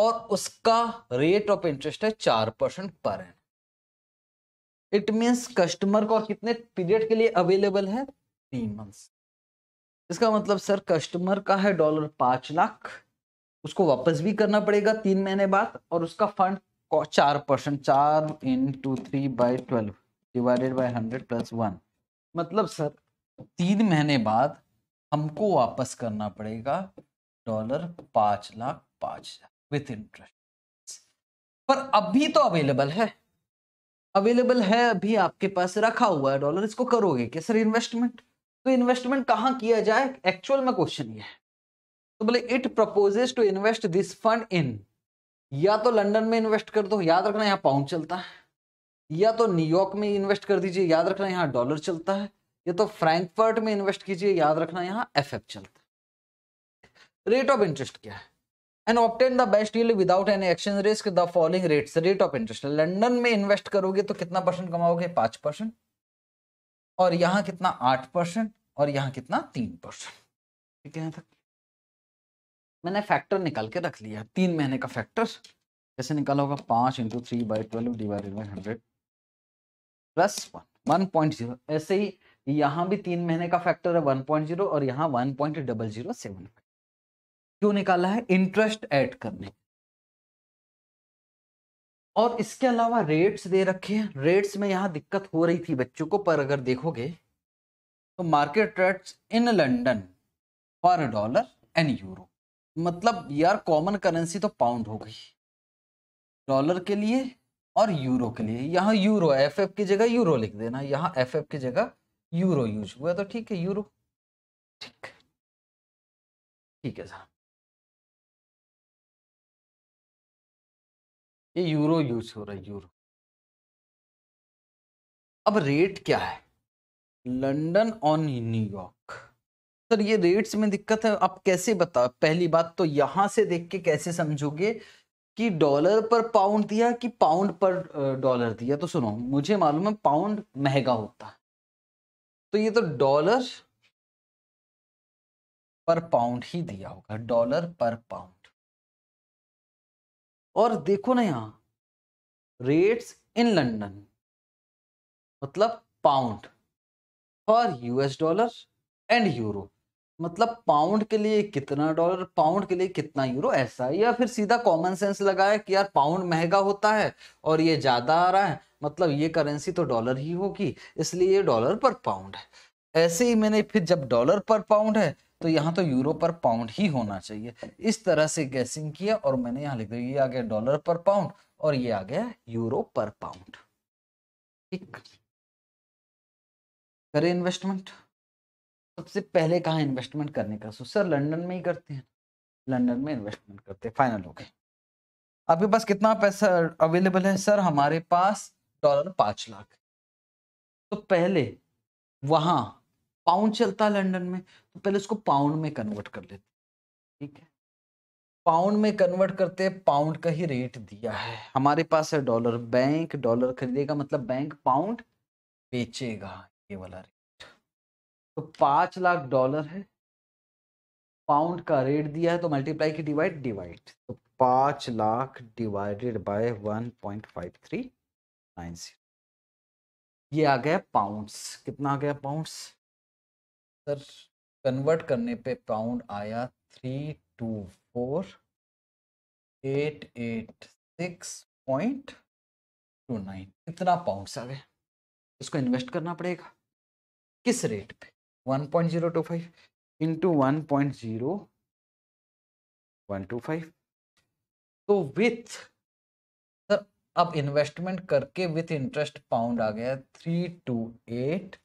और उसका रेट ऑफ इंटरेस्ट है चार परसेंट पर इट मीन्स कस्टमर को कितने पीरियड के लिए अवेलेबल है थ्री मंथ्स इसका मतलब सर कस्टमर का है डॉलर पांच लाख उसको वापस भी करना पड़ेगा तीन महीने बाद और उसका फंड चार परसेंट चार into three by twelve divided by hundred plus one मतलब सर तीन महीने बाद हमको वापस करना पड़ेगा डॉलर पाँच लाख पाँच हजार विथ इंटरेस्ट पर अभी तो अवेलेबल है अवेलेबल है अभी आपके पास रखा हुआ है डॉलर इसको करोगे क्या सर इन्वेस्टमेंट तो इन्वेस्टमेंट कहाँ किया जाए एक्चुअल में क्वेश्चन ये है तो बोले it proposes to invest this fund in या तो लंदन में इन्वेस्ट कर दो याद रखना यहाँ पाउंड चलता है या तो न्यूयॉर्क में इन्वेस्ट कर दीजिए याद रखना यहाँ डॉलर चलता है या तो फ्रैंकफर्ट में इन्वेस्ट कीजिए याद रखना यहाँ एफ चलता है रेट ऑफ इंटरेस्ट क्या है and obtain the best deal without any exchange risk the following rates rate of interest London में इन्वेस्ट करोगे तो कितना परसेंट कमाओगे पांच परसेंट और यहाँ कितना आठ परसेंट और यहाँ कितना तीन परसेंट ठीक है यहाँ तक मैंने फैक्टर निकाल के रख लिया तीन महीने का फैक्टर कैसे निकाला होगा पाँच into three by twelve divided by hundred plus one one point zero ऐसे ही यहाँ भी तीन महीने का फैक्टर है वन पॉइंट जीरो और यहाँ one point double zero seven क्यों निकाला है इंटरेस्ट ऐड करने और इसके अलावा रेट्स दे रखे हैं रेट्स में यहाँ दिक्कत हो रही थी बच्चों को पर अगर देखोगे तो मार्केट रेट्स इन लंडन पर डॉलर एंड यूरो मतलब यार कॉमन करेंसी तो पाउंड हो गई डॉलर के लिए और यूरो के लिए यहाँ यूरो एफ एफ की जगह यूरो लिख देना यहाँ एफ एफ की जगह यूरो यूज हुआ तो ठीक है यूरो ठीक ठीक है साहब ये यूरो यूज हो रहा है यूरो अब रेट क्या है लंदन ऑन न्यूयॉर्क सर ये रेट्स में दिक्कत है आप कैसे बता पहली बात तो यहां से देख के कैसे समझोगे कि डॉलर पर पाउंड दिया कि पाउंड पर डॉलर दिया तो सुनो मुझे मालूम है पाउंड महंगा होता है तो ये तो डॉलर पर पाउंड ही दिया होगा डॉलर पर पाउंड और देखो ना यहां रेट्स इन लंदन मतलब pound for US dollar and euro मतलब पाउंड के लिए कितना डॉलर पाउंड के लिए कितना यूरो ऐसा या फिर सीधा कॉमन सेंस लगाया कि यार पाउंड महंगा होता है और ये ज़्यादा आ रहा है मतलब ये करेंसी तो डॉलर ही होगी इसलिए ये डॉलर पर पाउंड है ऐसे ही मैंने फिर जब डॉलर पर पाउंड है तो यहाँ तो यूरो पर पाउंड ही होना चाहिए इस तरह से गैसिंग किया और मैंने यहाँ लिख दिया ये आ गया डॉलर पर पाउंड और ये आ गया यूरो पर पाउंड करें इन्वेस्टमेंट सबसे पहले कहाँ इन्वेस्टमेंट करने का सो सर लंदन में ही करते हैं लंदन में इन्वेस्टमेंट करते हैं फाइनल हो गए आपके पास कितना पैसा अवेलेबल है सर हमारे पास डॉलर पाँच लाख तो पहले वहाँ पाउंड चलता है लंडन में तो पहले उसको पाउंड में कन्वर्ट कर लेते ठीक है पाउंड में कन्वर्ट करते हैं पाउंड का ही रेट दिया है हमारे पास है डॉलर बैंक डॉलर खरीदेगा मतलब बैंक पाउंड बेचेगा ये वाला रेट तो पांच लाख डॉलर है पाउंड का रेट दिया है तो मल्टीप्लाई की डिवाइड डिवाइड तो पांच lakh divided by one point five three nine zero ये आ गया पाउंड्स कितना आ गया पाउंड्स सर कन्वर्ट करने पे पाउंड आया three two four eight eight six point two nine कितना पाउंड्स आ गए इसको इन्वेस्ट करना पड़ेगा किस रेट पे one point zero two five into one point zero one two five तो विथ सर अब इन्वेस्टमेंट करके विथ इंटरेस्ट पाउंड आ गया three two eight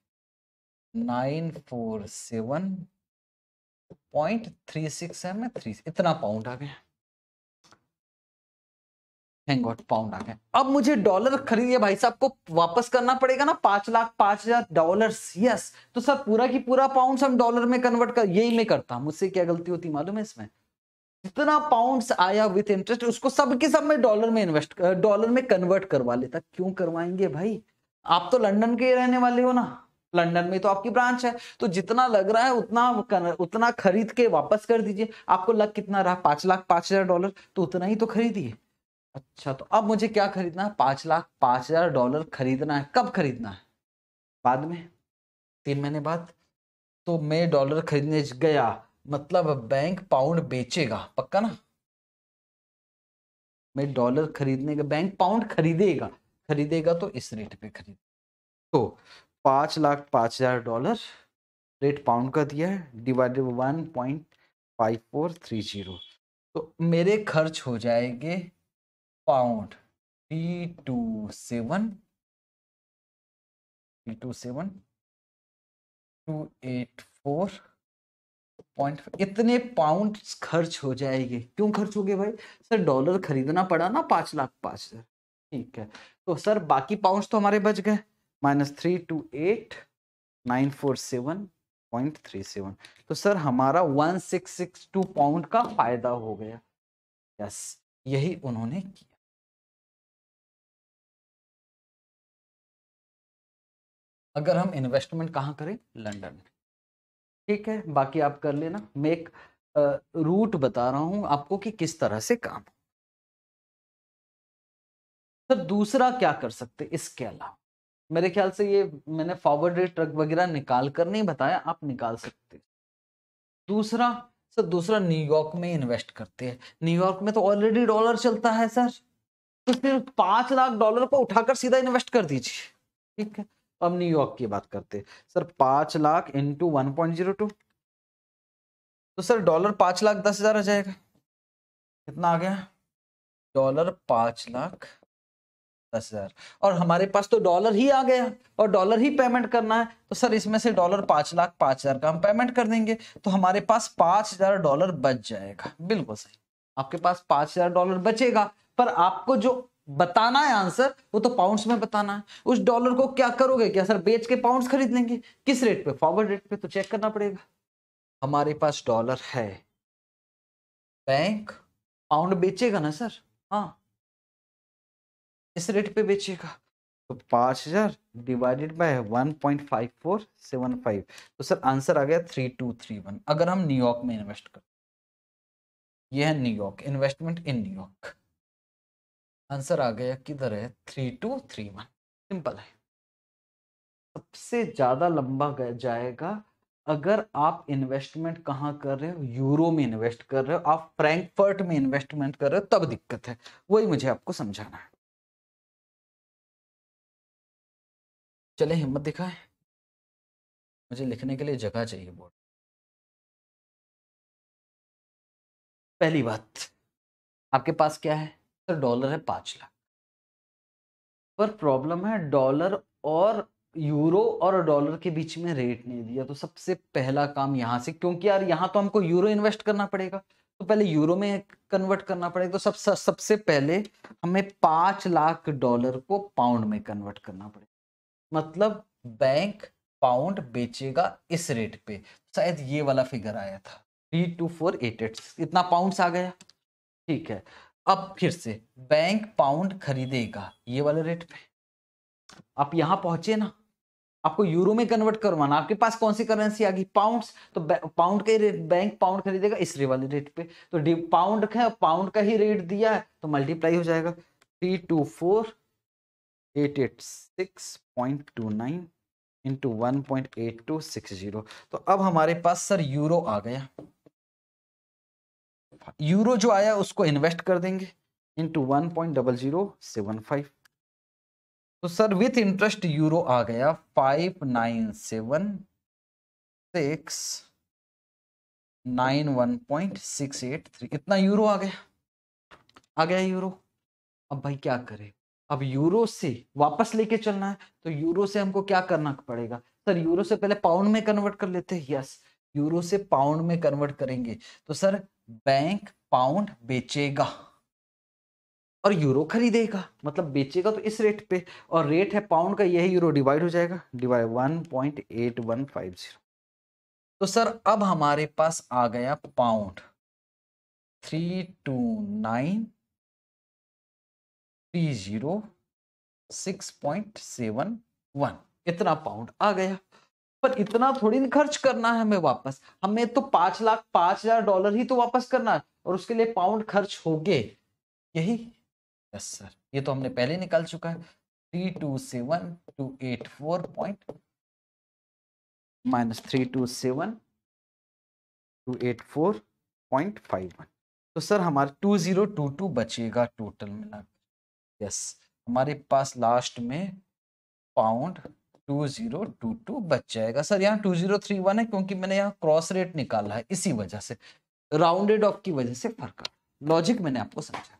nine four seven point three six है मैं थ्री इतना पाउंड आ गया थैंक गॉड पाउंड आ गया अब मुझे डॉलर खरीदिए भाई साहब को वापस करना पड़ेगा ना पांच लाख पांच हजार डॉलर यस तो सर पूरा की पूरा पाउंड हम डॉलर में कन्वर्ट कर यही मैं करता मुझसे क्या गलती होती मालूम है इसमें जितना पाउंड आया विथ इंटरेस्ट उसको सब के सब में डॉलर में इन्वेस्ट डॉलर में कन्वर्ट करवा लेता क्यों करवाएंगे भाई आप तो लंडन के रहने वाले हो ना लंडन में तो आपकी ब्रांच है तो जितना लग रहा है उतना उतना खरीद के वापस कर दीजिए आपको लग कितना रहा पांच लाख पांच हजार डॉलर तो उतना ही तो खरीदिए अच्छा तो अब मुझे क्या खरीदना है पांच लाख पाँच हजार डॉलर खरीदना है कब खरीदना है बाद में तीन महीने बाद तो मैं डॉलर खरीदने गया मतलब बैंक पाउंड बेचेगा पक्का ना मैं डॉलर खरीदने का बैंक पाउंड खरीदेगा खरीदेगा तो इस रेट पे खरीद तो पाँच लाख पाँच हजार डॉलर रेट पाउंड का दिया है divided one point five four three zero तो मेरे खर्च हो जाएंगे pound three two seven three two seven two eight four point इतने पाउंड खर्च हो जाएंगे क्यों खर्च हो गए भाई सर डॉलर खरीदना पड़ा ना पांच लाख पांच हजार ठीक है तो सर बाकी पाउंड तो हमारे बच गए minus three two eight nine four seven point three seven तो सर हमारा one six six two pound का फायदा हो गया यस यही उन्होंने किया अगर हम इन्वेस्टमेंट कहाँ करें लंदन में ठीक है बाकी आप कर लेना मैं एक रूट बता रहा हूँ आपको कि किस तरह से काम सर तो दूसरा क्या कर सकते इसके अलावा मेरे ख्याल से ये मैंने फॉरवर्ड रेट ट्रक वगैरह निकाल कर नहीं बताया आप निकाल सकते दूसरा सर दूसरा न्यूयॉर्क में इन्वेस्ट करते हैं न्यूयॉर्क में तो ऑलरेडी डॉलर चलता है सर तो फिर पांच लाख डॉलर को उठाकर सीधा इन्वेस्ट कर दीजिए ठीक है अब न्यूयॉर्क की बात करते सर पांच lakh into one point zero two तो सर डॉलर पांच लाख दस हजार आ जाएगा कितना आ गया डॉलर पांच लाख दस हजार और हमारे पास तो डॉलर ही आ गया और डॉलर ही पेमेंट करना है तो सर इसमें से डॉलर पांच लाख पांच हजार का हम पेमेंट कर देंगे तो हमारे पास पांच हजार डॉलर बच जाएगा बिल्कुल सही आपके पास पांच हजार डॉलर बचेगा पर आपको जो बताना है आंसर वो तो पाउंड्स में बताना है उस डॉलर को क्या करोगे क्या सर बेच के पाउंड्स खरीद लेंगे किस रेट पे फॉरवर्ड रेट पे तो चेक करना पड़ेगा हमारे पास डॉलर है बैंक पाउंड बेचेगा ना सर हाँ इस रेट पे बेचेगा तो पांच हजार divided by one point five four seven five तो सर आंसर आ गया थ्री टू थ्री वन अगर हम न्यूयॉर्क में इन्वेस्ट कर ये है New York investment in New York answer आ गया किधर है three two three one simple है सबसे ज्यादा लंबा जाएगा अगर आप इन्वेस्टमेंट कहाँ कर रहे हो यूरो में इन्वेस्ट कर रहे हो आप फ्रैंकफर्ट में इन्वेस्टमेंट कर रहे हो तब दिक्कत है वही मुझे आपको समझाना है चले हिम्मत दिखाए मुझे लिखने के लिए जगह चाहिए बोर्ड पहली बात आपके पास क्या है तो डॉलर है पांच लाख पर प्रॉब्लम है डॉलर और यूरो और डॉलर के बीच में रेट नहीं दिया तो सबसे पहला काम यहां से क्योंकि यार यहां तो हमको यूरो इन्वेस्ट करना पड़ेगा तो पहले यूरो में कन्वर्ट करना पड़ेगा तो सब सबसे पहले हमें पांच लाख डॉलर को पाउंड में कन्वर्ट करना पड़ेगा मतलब बैंक पाउंड बेचेगा इस रेट पे शायद ये वाला फिगर आया था three two four eight eight इतना पाउंड आ गया ठीक है अब फिर से बैंक पाउंड खरीदेगा ये वाले रेट पे आप यहां पहुंचे ना आपको यूरो में कन्वर्ट करवाना आपके पास कौन सी करेंसी आ गई पाउंड्स तो पाउंड का ही रेट बैंक पाउंड खरीदेगा इस रे वाले रेट पे तो पाउंड का पाउंड का ही रेट दिया है तो मल्टीप्लाई हो जाएगा three two four eight eight six point two nine into one point eight two six zero तो अब हमारे पास सर यूरो आ गया यूरो जो आया उसको इन्वेस्ट कर देंगे into one point double zero seven five तो सर विथ इंटरेस्ट यूरो आ गया five nine seven six nine one point six eight three इतना यूरो आ गया आ गया यूरो अब भाई क्या करें अब यूरो से वापस लेके चलना है तो यूरो से हमको क्या करना पड़ेगा सर यूरो से पहले पाउंड में कन्वर्ट कर लेते हैं यस यूरो से पाउंड में कन्वर्ट करेंगे तो सर बैंक पाउंड बेचेगा और यूरो खरीदेगा मतलब बेचेगा तो इस रेट पे और रेट है पाउंड का यही यूरो डिवाइड हो जाएगा divide one point eight one five zero तो सर अब हमारे पास आ गया pound three two nine three zero six point seven one इतना पाउंड आ गया पर इतना थोड़ी ना खर्च करना है हमें वापस हमें तो पांच लाख पांच हजार डॉलर ही तो वापस करना है और उसके लिए पाउंड खर्च हो गए यही यस सर ये तो हमने पहले निकाल चुका है three two seven two eight four point minus three two seven two eight four point five one तो सर हमारे टू जीरो टू टू बचेगा टोटल मिलाकर यस हमारे पास लास्ट में pound two zero two two बच जाएगा सर यहाँ टू जीरो थ्री वन है क्योंकि मैंने यहाँ क्रॉस रेट निकाला है इसी वजह से राउंडेड ऑफ की वजह से फर्क लॉजिक मैंने आपको समझा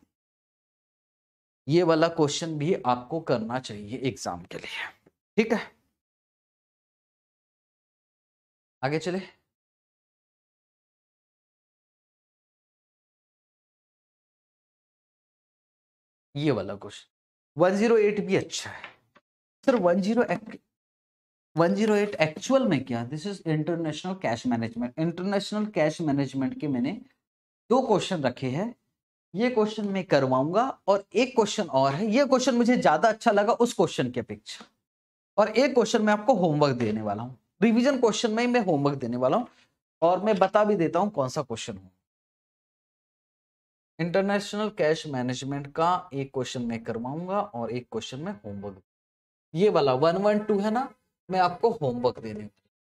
ये वाला क्वेश्चन भी आपको करना चाहिए एग्जाम के लिए ठीक है आगे चले ये वाला क्वेश्चन 108 भी अच्छा है सर 108 एट एक्चुअल में क्या this is international cash management international cash management के मैंने दो क्वेश्चन रखे हैं ये क्वेश्चन मैं करवाऊंगा और एक क्वेश्चन और है ये क्वेश्चन मुझे ज्यादा अच्छा लगा उस क्वेश्चन के अपेक्षा और एक क्वेश्चन मैं आपको होमवर्क देने वाला हूँ रिविजन क्वेश्चन में मैं होमवर्क देने वाला हूँ और मैं बता भी देता हूँ कौन सा क्वेश्चन हो इंटरनेशनल कैश मैनेजमेंट का एक क्वेश्चन मैं करवाऊंगा और एक क्वेश्चन में होमवर्क ये वाला वन वन टू है ना मैं आपको होमवर्क दे दी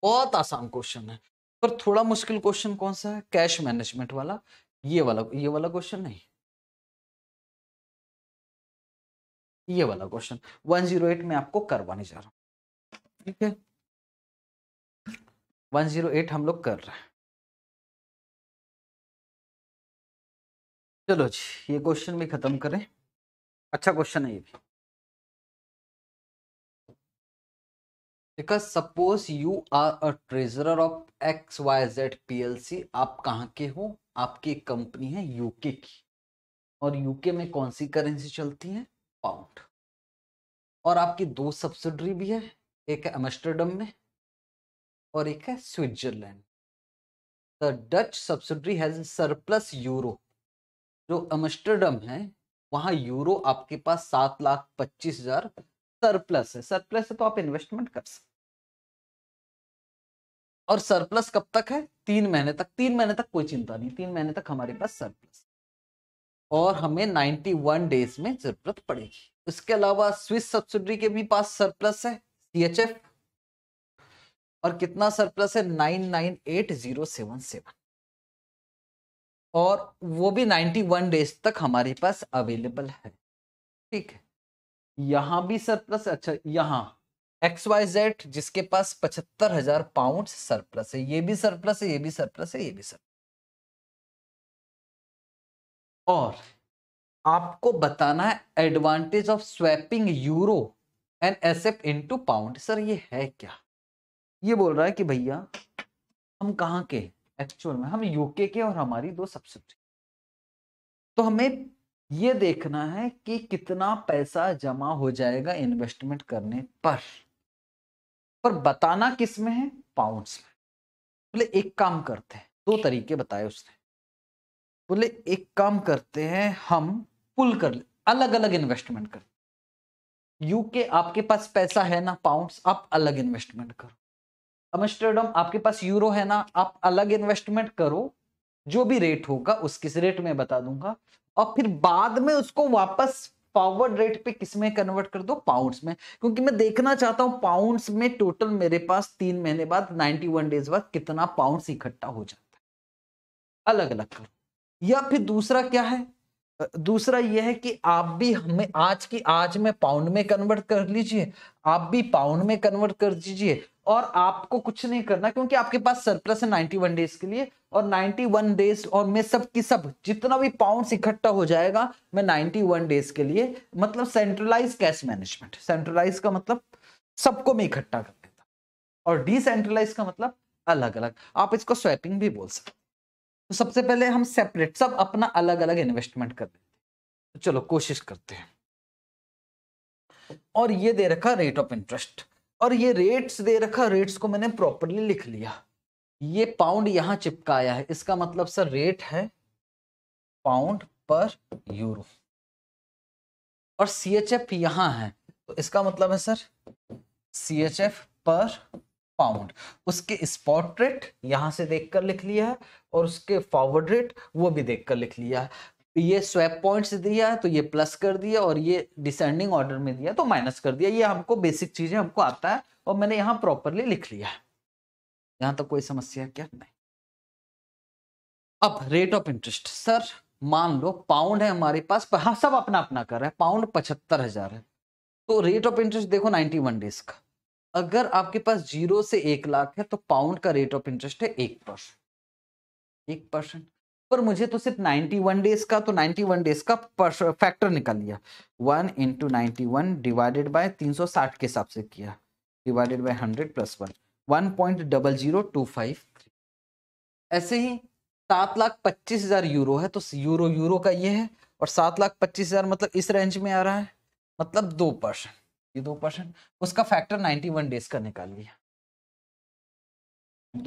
बहुत आसान क्वेश्चन है पर थोड़ा मुश्किल क्वेश्चन कौन सा है कैश मैनेजमेंट वाला ये वाला ये वाला क्वेश्चन नहीं ये वाला क्वेश्चन 108 में आपको करवाने जा रहा हूं ठीक है 108 हम लोग कर रहे हैं चलो जी ये क्वेश्चन भी खत्म करें अच्छा क्वेश्चन है ये भी suppose you are a treasurer of X Y Z P L C आप कहाँ के हो आपकी कंपनी है यूके की और यूके में कौन सी करेंसी चलती है पाउंड और आपकी दो सब्सिडरी भी है एक है एमस्टरडम में और एक है Switzerland the Dutch subsidiary has surplus euro जो एमस्टरडम है वहाँ यूरो आपके पास सात लाख पच्चीस हजार सरप्लस है सरप्लस है तो आप इन्वेस्टमेंट कर सकते और सरप्लस कब तक है तीन महीने तक तीन महीने तक कोई चिंता नहीं तीन महीने तक हमारे पास सरप्लस और हमें वन डेज में जरूरत पड़ेगी उसके अलावा स्विस सब्सिडरी के भी पास सरप्लस है सीएचएफ और कितना सरप्लस है सेवन और वो भी वन डेज तक हमारे पास अवेलेबल है ठीक है यहां भी सरप्लस अच्छा यहां एक्स वाई जेड जिसके पास पचहत्तर हजार पाउंड सरप्लस है ये भी सरप्लस है ये भी सरप्लस है ये भी सरप्लस और आपको बताना है advantage of swapping euro and accept into pound sir ये है क्या ये बोल रहा है कि भैया हम कहाँ के एक्चुअल में हम यूके के और हमारी दो सबसे तो हमें ये देखना है कि कितना पैसा जमा हो जाएगा इन्वेस्टमेंट करने पर पर बताना किस में है पाउंड्स में बोले एक काम करते हैं दो तरीके बताए उसने बोले एक काम करते हैं हम पुल कर ले अलग अलग इन्वेस्टमेंट कर यूके आपके पास पैसा है ना पाउंड्स आप अलग इन्वेस्टमेंट करो एमस्टरडम आपके पास यूरो है ना आप अलग इन्वेस्टमेंट करो जो भी रेट होगा उस किस रेट में बता दूंगा और फिर बाद में उसको वापस फॉरवर्ड रेट पे किस में कन्वर्ट कर दो पाउंड्स में क्योंकि मैं देखना चाहता हूं पाउंड्स में टोटल मेरे पास तीन महीने बाद 91 डेज बाद कितना पाउंड्स इकट्ठा हो जाता है अलग अलग करो या फिर दूसरा क्या है दूसरा यह है कि आप भी हमें आज की आज में पाउंड में कन्वर्ट कर लीजिए आप भी पाउंड में कन्वर्ट कर दीजिए और आपको कुछ नहीं करना क्योंकि आपके पास सरप्लस है 91 डेज के लिए और 91 डेज और मैं सब की सब जितना भी पाउंड्स इकट्ठा हो जाएगा मैं 91 डेज के लिए मतलब सेंट्रलाइज कैश मैनेजमेंट सेंट्रलाइज का मतलब सबको मैं इकट्ठा कर देता और डिसेंट्रलाइज का मतलब अलग अलग आप इसको स्वैपिंग भी बोल सकते तो सबसे पहले हम सेपरेट सब अपना अलग अलग इन्वेस्टमेंट कर देते तो चलो कोशिश करते हैं और ये दे रखा रेट ऑफ इंटरेस्ट और ये रेट्स दे रखा रेट्स को मैंने प्रॉपरली लिख लिया ये पाउंड यहां चिपकाया है इसका मतलब सर रेट है पाउंड पर यूरो और सी एच एफ यहां है तो इसका मतलब है सर सी एच एफ पर पाउंड उसके स्पॉट रेट यहां से देखकर लिख लिया है और उसके फॉरवर्ड रेट वो भी देखकर लिख लिया है ये स्वैप पॉइंट्स दिया है तो ये प्लस कर दिया और ये डिसेंडिंग ऑर्डर में दिया तो माइनस कर दिया ये हमको बेसिक चीजें हमको आता है और मैंने यहाँ प्रॉपरली लिख लिया है यहां तक तो कोई समस्या है क्या नहीं अब रेट ऑफ इंटरेस्ट सर मान लो पाउंड है हमारे पास हाँ सब अपना अपना कर रहा है पाउंड पचहत्तर हजार है तो रेट ऑफ इंटरेस्ट देखो नाइनटी वन डेज का अगर आपके पास जीरो से एक लाख है तो पाउंड का रेट ऑफ इंटरेस्ट है एक परसेंट एक परसेंट पर मुझे तो सिर्फ नाइनटी वन डेज का तो नाइनटी वन डेज का फैक्टर निकाल लिया one into ninety divided by तीन के हिसाब से किया divided by hundred plus one one point double zero two five ऐसे ही सात लाख पच्चीस हजार यूरो है तो यूरो यूरो का ये है और सात लाख पच्चीस हजार मतलब इस रेंज में आ रहा है मतलब दो परसेंट ये दो परसेंट उसका फैक्टर नाइन्टी वन डेज का निकाल लिया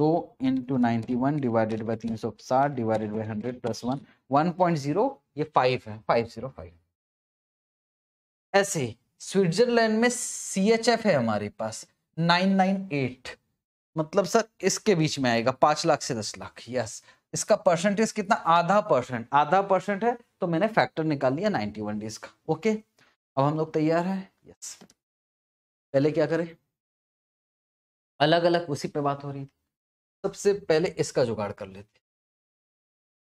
दो into ninety one divided by तीन सौ साठ divided by hundred plus one one point zero ये फाइव है फाइव जीरो फाइव ऐसे स्विट्जरलैंड में सी एच एफ है हमारे पास नाइन नाइन एट मतलब सर इसके बीच में आएगा पांच लाख से दस लाख यस इसका परसेंटेज कितना आधा परसेंट आधा परसेंट है तो मैंने फैक्टर निकाल लिया नाइनटी वन डेज का ओके अब हम लोग तैयार है यस पहले क्या करें अलग अलग उसी पे बात हो रही थी सबसे पहले इसका जुगाड़ कर लेते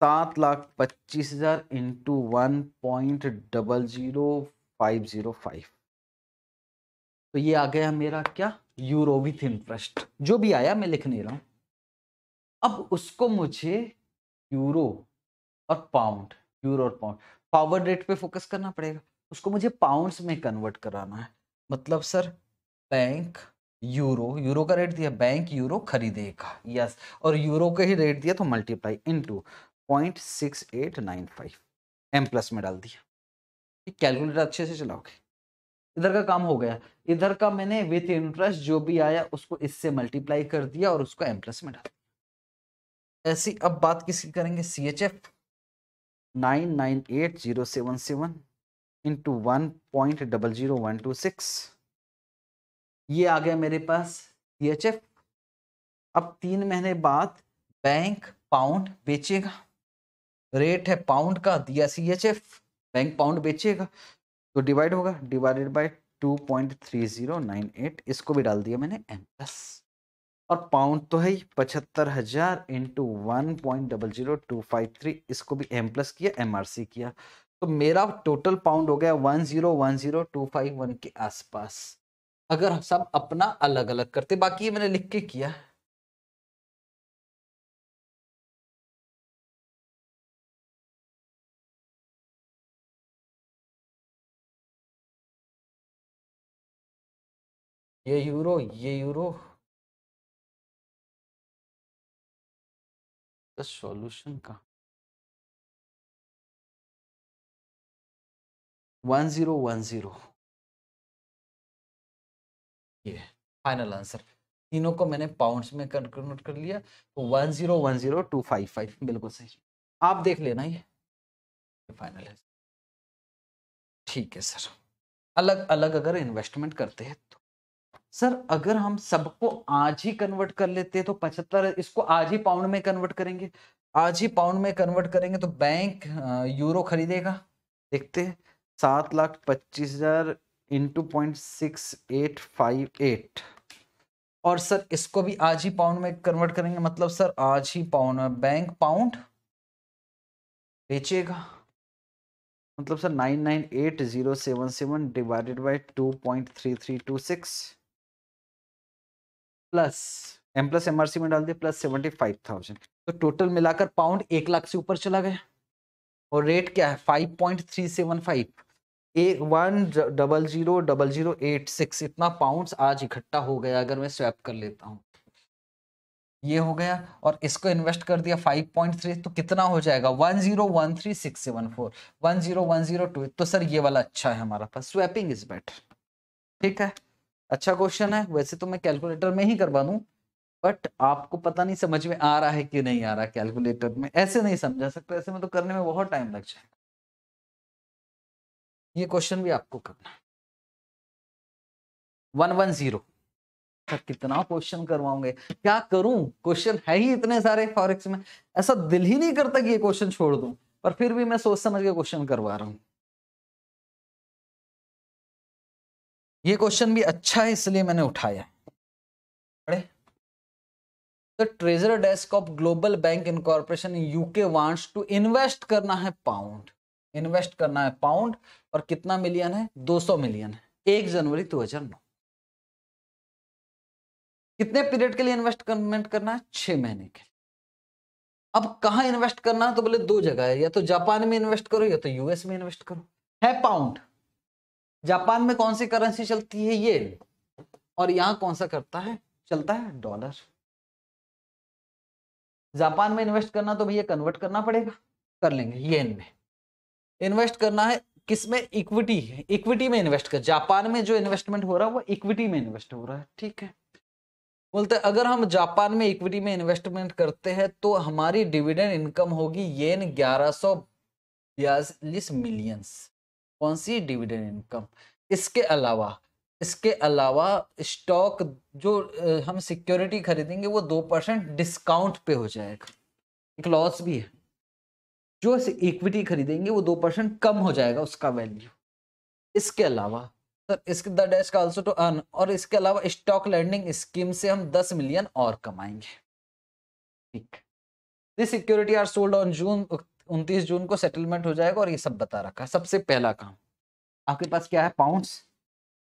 सात लाख पच्चीस हजार into one point double zero five zero five तो ये आ गया मेरा क्या यूरोविथ इंटरेस्ट जो भी आया मैं लिख नहीं रहा हूं अब उसको मुझे यूरो और पाउंड यूरो और पाउंड पावर रेट पे फोकस करना पड़ेगा उसको मुझे पाउंड्स में कन्वर्ट कराना है मतलब सर बैंक यूरो यूरो का रेट दिया बैंक यूरो खरीदेगा यस और यूरो का ही रेट दिया तो multiply into point six eight nine five M plus में डाल दिया कैलकुलेटर अच्छे से चलाओगे इधर का काम हो गया इधर का मैंने विथ इंटरेस्ट जो भी आया उसको इससे मल्टीप्लाई कर दिया और उसको एम प्लस में डाल दिया ऐसी अब बात किसकी करेंगे C H F nine nine eight zero seven seven into one point double zero one two six ये आ गया मेरे पास सी एच एफ अब तीन महीने बाद बैंक पाउंड बेचेगा रेट है पाउंड का दिया C H F bank pound बेचेगा तो डिवाइड होगा डिवाइडेड बाय 2.3098 इसको भी डाल दिया मैंने एम प्लस और पाउंड तो है ही पचहत्तर हजार into one point double zero two five three इसको भी एम प्लस किया एम आर सी किया तो मेरा टोटल पाउंड हो गया one zero one zero two five one के आसपास अगर सब अपना अलग अलग करते बाकी ये मैंने लिख के किया ये यूरो ये यूरो सॉल्यूशन का वन जीरो वन जीरो ये फाइनल आंसर तीनों को मैंने पाउंड्स में कन्वर्ट कर लिया तो one zero one zero two five five बिल्कुल सही आप देख लेना ये फाइनल है ठीक है सर अलग अलग अगर इन्वेस्टमेंट करते हैं तो सर अगर हम सबको आज ही कन्वर्ट कर लेते तो पचहत्तर इसको आज ही पाउंड में कन्वर्ट करेंगे आज ही पाउंड में कन्वर्ट करेंगे तो बैंक यूरो खरीदेगा देखते सात लाख पच्चीस हजार into point six eight five eight और सर इसको भी आज ही पाउंड में कन्वर्ट करेंगे मतलब सर आज ही पाउंड बैंक पाउंड बेचेगा मतलब sir nine nine eight zero seven seven divided by two point three three two six plus M plus MRC में डाल दिया प्लस सेवेंटी फाइव थाउजेंड तो टोटल मिलाकर पाउंड एक लाख से ऊपर चला गया और रेट क्या है five point three seven five A one double zero double zero eight six इतना पाउंड्स आज इकट्ठा हो गया अगर मैं स्वैप कर लेता हूँ ये हो गया और इसको इन्वेस्ट कर दिया 5.3 तो कितना हो जाएगा 1013674 1010 तो सर ये वाला अच्छा है हमारा पास स्वैपिंग इज बेटर ठीक है अच्छा क्वेश्चन है वैसे तो मैं कैलकुलेटर में ही करवा दू बट आपको पता नहीं समझ में आ रहा है कि नहीं आ रहा कैलकुलेटर में ऐसे नहीं समझा सकते ऐसे में मतलब तो करने में बहुत टाइम लग जाएगा ये क्वेश्चन भी आपको करना है वन वन जीरो अच्छा, कितना क्वेश्चन करवाऊंगे क्या करूं क्वेश्चन है ही इतने सारे फॉरेक्स में ऐसा दिल ही नहीं करता कि ये क्वेश्चन छोड़ दूं पर फिर भी मैं सोच समझ के क्वेश्चन करवा रहा हूं ये क्वेश्चन भी अच्छा है इसलिए मैंने उठाया है the treasure desk of global bank incorporation UK wants to invest करना है पाउंड इन्वेस्ट करना है पाउंड और कितना मिलियन है 200 मिलियन है एक जनवरी 2009 कितने पीरियड के लिए इन्वेस्टमेंट करना है छह महीने के अब कहा इन्वेस्ट करना है तो बोले दो जगह है या तो जापान में इन्वेस्ट करो या तो यूएस में इन्वेस्ट करो है पाउंड जापान में कौन सी करेंसी चलती है ये और यहां कौन सा करता है चलता है डॉलर जापान में इन्वेस्ट करना तो भैया कन्वर्ट करना पड़ेगा कर लेंगे येन में इन्वेस्ट करना है किसमें इक्विटी है इक्विटी में इन्वेस्ट कर जापान में जो इन्वेस्टमेंट हो रहा है वो इक्विटी में इन्वेस्ट हो रहा है ठीक है बोलते अगर हम जापान में इक्विटी में इन्वेस्टमेंट करते हैं तो हमारी डिविडेंड इनकम होगी येन ग्यारह सौ बयालीस मिलियंस कौन सी डिविडेंड इनकम इसके अलावा इसके अलावा स्टॉक जो हम सिक्योरिटी खरीदेंगे वो दो परसेंट डिस्काउंट पे हो जाएगा एक लॉस भी है जो इक्विटी खरीदेंगे वो दो परसेंट कम हो जाएगा उसका वैल्यू इसके अलावा सर इसके द डैश का आल्सो टू अर्न और इसके अलावा स्टॉक लैंडिंग स्कीम से हम दस मिलियन और कमाएंगे ठीक this security are sold on June उनतीस जून को सेटलमेंट हो जाएगा और ये सब बता रखा है सबसे पहला काम आपके पास क्या है पाउंड्स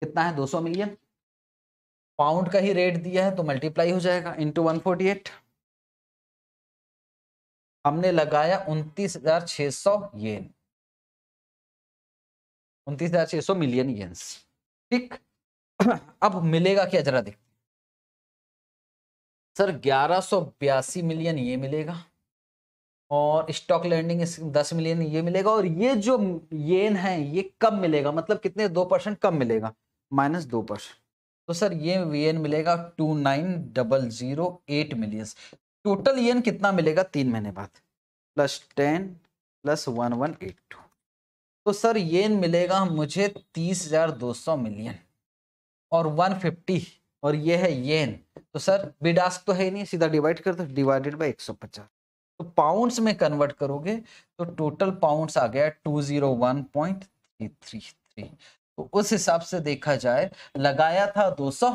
कितना है 200 मिलियन पाउंड का ही रेट दिया है तो मल्टीप्लाई हो जाएगा इंटू वन फोर्टी एट हमने लगाया उनतीस हजार छह सौ येन उनतीस हजार छह सौ मिलियन येन्स ठीक अब मिलेगा क्या जरा देख सर ग्यारह सौ बयासी मिलियन ये मिलेगा और स्टॉक लैंडिंग दस मिलियन ये मिलेगा और ये जो येन है ये कब मिलेगा मतलब कितने दो परसेंट कब मिलेगा माइनस दो परसेंट तो सर ये येन मिलेगा two nine double zero eight million total yen कितना मिलेगा तीन महीने बाद plus ten plus one one eight two तो सर येन मिलेगा मुझे तीस हजार दो सौ मिलियन और वन फिफ्टी और ये है येन तो सर बिडास्क तो है ही नहीं सीधा डिवाइड कर दो डिवाइडेड बाई एक सौ पचास तो पाउंड्स में कन्वर्ट करोगे तो टोटल पाउंड्स आ गया two zero one point three three three तो उस हिसाब से देखा जाए लगाया था दो सौ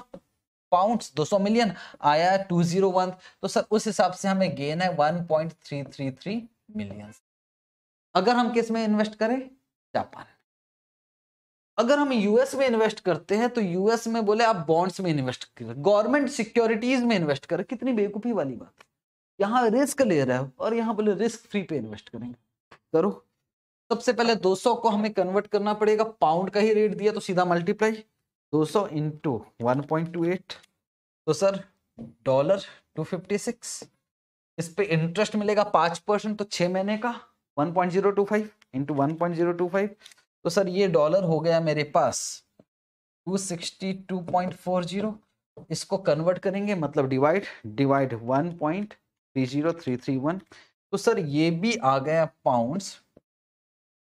पाउंड्स 200 मिलियन आया 201 तो सर उस हिसाब से हमें गेन है 1.333 मिलियन अगर हम किस में इन्वेस्ट करें जापान अगर हम यूएस में इन्वेस्ट करते हैं तो यूएस में बोले आप बॉन्ड्स में इन्वेस्ट करें गवर्नमेंट सिक्योरिटीज में इन्वेस्ट करें कितनी बेवकूफी वाली बात है यहाँ रिस्क ले रहे हो और यहाँ बोले रिस्क फ्री पे इन्वेस्ट करेंगे करो सबसे पहले 200 को हमें कन्वर्ट करना पड़ेगा पाउंड का ही रेट दिया तो सीधा मल्टीप्लाई 200 सौ इंटू तो सर डॉलर 256 फिफ्टी इस पर इंटरेस्ट मिलेगा पांच परसेंट तो छह महीने का 1.025 पॉइंट जीरो तो सर ये डॉलर हो गया मेरे पास 262.40 इसको कन्वर्ट करेंगे मतलब divide divide 1.0 three zero three three one तो सर ये भी आ गया pounds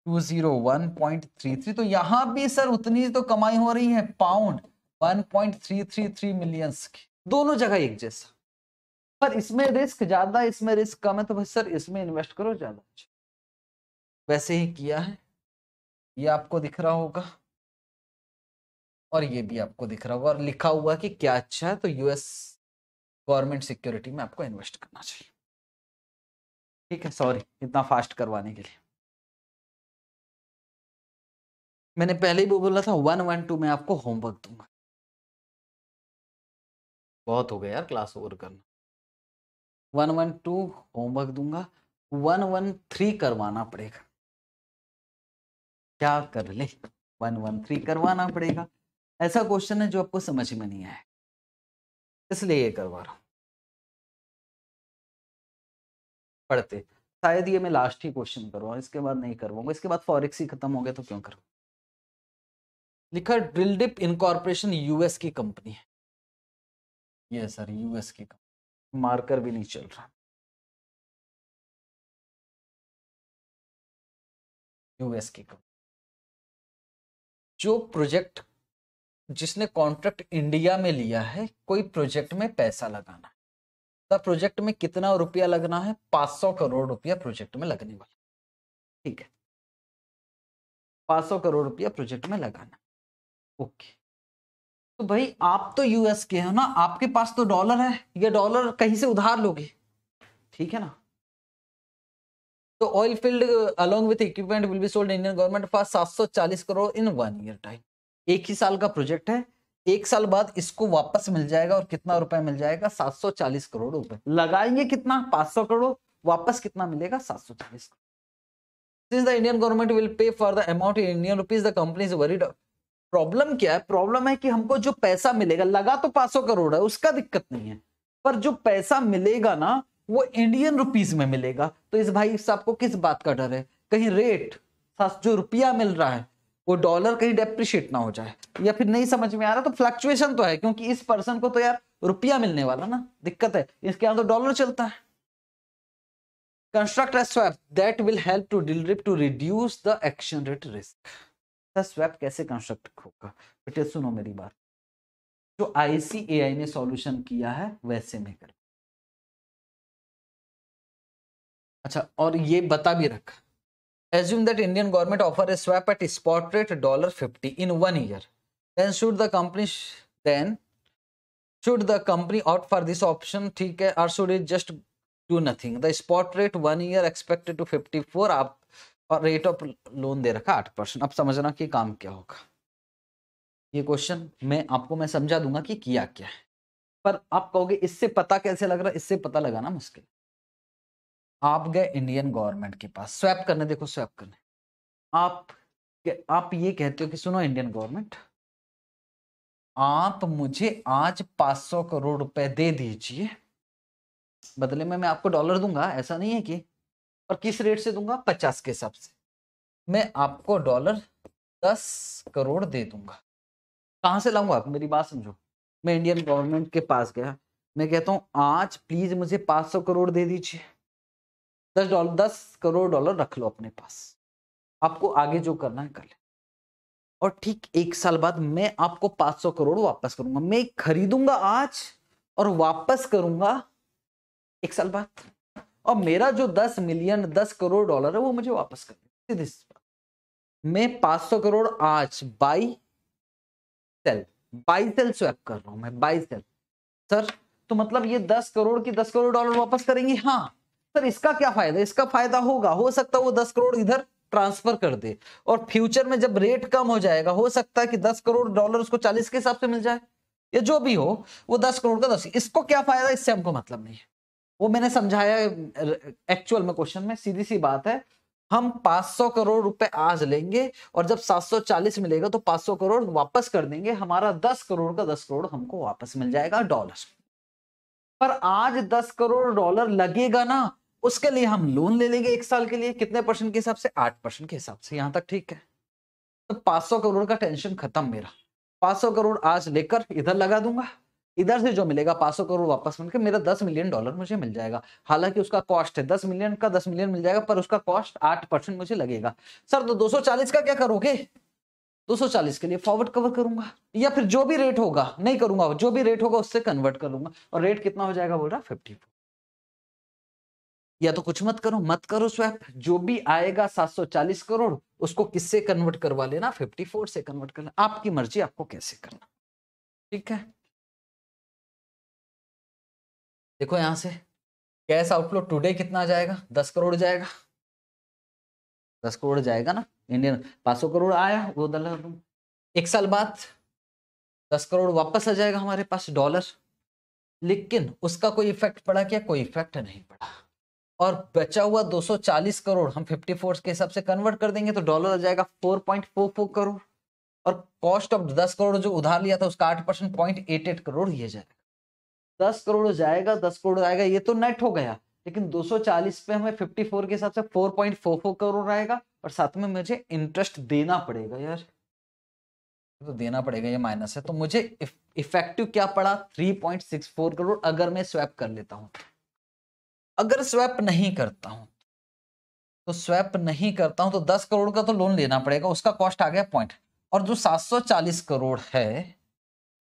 two zero one point three three तो यहां भी सर उतनी तो कमाई हो रही है pound one point three three three millions की दोनों जगह एक जैसा पर इसमें रिस्क ज्यादा इसमें रिस्क कम है तो भाई सर इसमें इन्वेस्ट करो ज्यादा वैसे ही किया है ये आपको दिख रहा होगा और ये भी आपको दिख रहा होगा और लिखा हुआ कि क्या अच्छा है तो यूएस गवर्नमेंट सिक्योरिटी में आपको इन्वेस्ट करना चाहिए ठीक है सॉरी इतना फास्ट करवाने के लिए मैंने पहले ही बोला था वन वन टू में आपको होमवर्क दूंगा बहुत हो गया यार क्लास ओवर करना वन वन टू होमवर्क दूंगा वन वन थ्री करवाना पड़ेगा क्या कर ले वन वन थ्री करवाना पड़ेगा ऐसा क्वेश्चन है जो आपको समझ में नहीं आया इसलिए ये करवा रहा हूँ पढ़ते शायद ये मैं लास्ट ही क्वेश्चन करवाऊँ इसके बाद नहीं करवाऊंगा इसके बाद फॉरिक्स ही खत्म हो गया तो क्यों करूँ लिखा ड्रिलडिप इनकॉर्पोरेशन यूएस की कंपनी है ये सर यूएस की कंपनी मार्कर भी नहीं चल रहा यूएस की कंपनी जो प्रोजेक्ट जिसने कॉन्ट्रैक्ट इंडिया में लिया है कोई प्रोजेक्ट में पैसा लगाना है तो प्रोजेक्ट में कितना रुपया लगना है 500 करोड़ रुपया प्रोजेक्ट में लगने वाला ठीक है 500 करोड़ रुपया प्रोजेक्ट में लगाना ओके तो भाई आप तो यूएस के हो ना आपके पास तो डॉलर है ये डॉलर कहीं से उधार लोगे ठीक है ना तो oil field along with equipment will be sold Indian government for चालीस crore in one year time एक ही साल का प्रोजेक्ट है एक साल बाद इसको वापस मिल जाएगा और कितना रुपए मिल जाएगा 740 करोड़ रुपए लगाएंगे कितना 500 करोड़ वापस कितना मिलेगा 740 crore since the Indian government will pay for the amount in Indian rupees the company worried problem क्या है प्रॉब्लम है कि हमको जो पैसा मिलेगा लगा तो पांच करोड़ है उसका दिक्कत नहीं है पर जो पैसा मिलेगा ना वो इंडियन रुपीज में मिलेगा तो इस भाई साहब को किस बात का डर है कहीं रेट जो रुपया मिल रहा है वो डॉलर कहीं डेप्रिशिएट ना हो जाए या फिर नहीं समझ में आ रहा तो फ्लक्चुएशन तो है क्योंकि इस पर्सन को तो यार रुपया मिलने वाला ना दिक्कत है इसके यहां तो डॉलर चलता है construct swap that will help to to to reduce the action rate risk swap कैसे कंस्ट्रक्ट होगा बेटे सुनो मेरी बात जो आईसीएआई ने सॉल्यूशन किया है वैसे में कर अच्छा और ये बता भी रखा Assume that Indian government offer a swap at spot rate $50 in one year. Then should the company then should the company opt for this option? ठीक है or should it just do nothing? The spot rate one year expected to 54 आप और रेट ऑफ लोन दे रखा आठ परसेंट अब समझना कि काम क्या होगा ये क्वेश्चन मैं आपको मैं समझा दूंगा कि किया क्या है पर आप कहोगे इससे पता कैसे लग रहा है इससे पता लगाना मुश्किल आप गए इंडियन गवर्नमेंट के पास स्वैप करने देखो स्वैप करने आप आप ये कहते हो कि सुनो इंडियन गवर्नमेंट आप मुझे आज 500 करोड़ रुपए दे दीजिए बदले में मैं आपको डॉलर दूंगा ऐसा नहीं है कि और किस रेट से दूंगा 50 के हिसाब से मैं आपको डॉलर 10 करोड़ दे दूंगा कहाँ से लाऊंगा आप मेरी बात समझो मैं इंडियन गवर्नमेंट के पास गया मैं कहता हूँ आज प्लीज मुझे 500 करोड़ दे दीजिए दस डॉलर दस करोड़ डॉलर रख लो अपने पास आपको आगे जो करना है कर ले और ठीक एक साल बाद मैं आपको 500 करोड़ वापस करूंगा मैं खरीदूंगा आज और वापस करूंगा एक साल बाद और मेरा जो 10 मिलियन 10 करोड़ डॉलर है वो मुझे वापस कर सीधी मैं 500 करोड़ आज buy sell buy sell swap कर रहा हूं मैं बाई सेल सर तो मतलब ये 10 करोड़ की 10 करोड़ डॉलर वापस करेंगे हाँ सर तो इसका क्या फायदा इसका फायदा होगा हो सकता है वो दस करोड़ इधर ट्रांसफर कर दे और फ्यूचर में जब रेट कम हो जाएगा हो सकता है कि दस करोड़ डॉलर उसको चालीस के हिसाब से मिल जाए या जो भी हो वो दस करोड़ का दस इसको क्या फायदा इससे हमको मतलब नहीं है वो मैंने समझाया एक्चुअल में क्वेश्चन में सीधी सी बात है हम 500 करोड़ रुपए आज लेंगे और जब 740 मिलेगा तो 500 करोड़ वापस कर देंगे हमारा 10 करोड़ का 10 करोड़ हमको वापस मिल जाएगा डॉलर पर आज 10 करोड़ डॉलर लगेगा ना उसके लिए हम लोन ले लेंगे एक साल के लिए कितने परसेंट के हिसाब से आठ परसेंट के हिसाब से यहां तक ठीक है तो पांच सौ करोड़ का टेंशन खत्म मेरा पांच सौ करोड़ आज लेकर इधर लगा दूंगा इधर से जो मिलेगा पांच सौ करोड़ वापस मिलकर मेरा दस मिलियन डॉलर मुझे मिल जाएगा हालांकि उसका कॉस्ट है दस मिलियन का दस मिलियन मिल जाएगा पर उसका कॉस्ट आठ परसेंट मुझे लगेगा सर तो दो सौ चालीस का क्या करोगे दो सौ चालीस के लिए फॉरवर्ड कवर करूंगा या फिर जो भी रेट होगा नहीं करूंगा जो भी रेट होगा उससे कन्वर्ट करूंगा और रेट कितना हो जाएगा बोल रहा फिफ्टी फोर या तो कुछ मत करो मत करो स्वैप जो भी आएगा 740 करोड़ उसको किससे कन्वर्ट करवा लेना 54 से कन्वर्ट करना आपकी मर्जी आपको कैसे करना ठीक है देखो यहां से कैश आउटफ्लो टुडे कितना जाएगा दस करोड़ जाएगा दस करोड़ जाएगा ना इंडियन पांच सौ करोड़ आया वो डॉलर एक साल बाद दस करोड़ वापस आ जाएगा हमारे पास डॉलर लेकिन उसका कोई इफेक्ट पड़ा क्या कोई इफेक्ट नहीं पड़ा और बचा हुआ 240 करोड़ हम 54 के हिसाब से कन्वर्ट कर देंगे तो डॉलर आ जाएगा 4.44 करोड़ और कॉस्ट ऑफ 10 करोड़ जो उधार लिया था उसका आठ percent point eight eight crore ये जाएगा 10 करोड़ जाएगा 10 करोड़ आएगा ये तो नेट हो गया लेकिन 240 पे हमें 54 के हिसाब से 4.44 करोड़ आएगा और साथ में मुझे इंटरेस्ट देना पड़ेगा यार तो देना पड़ेगा ये माइनस है तो मुझे इफेक्टिव क्या पड़ा 3.64 करोड़ अगर मैं स्वैप कर लेता हूँ अगर स्वैप नहीं करता हूं तो स्वैप नहीं करता हूं तो दस करोड़ का तो लोन लेना पड़ेगा उसका कॉस्ट आ गया पॉइंट और जो चालीस करोड़ है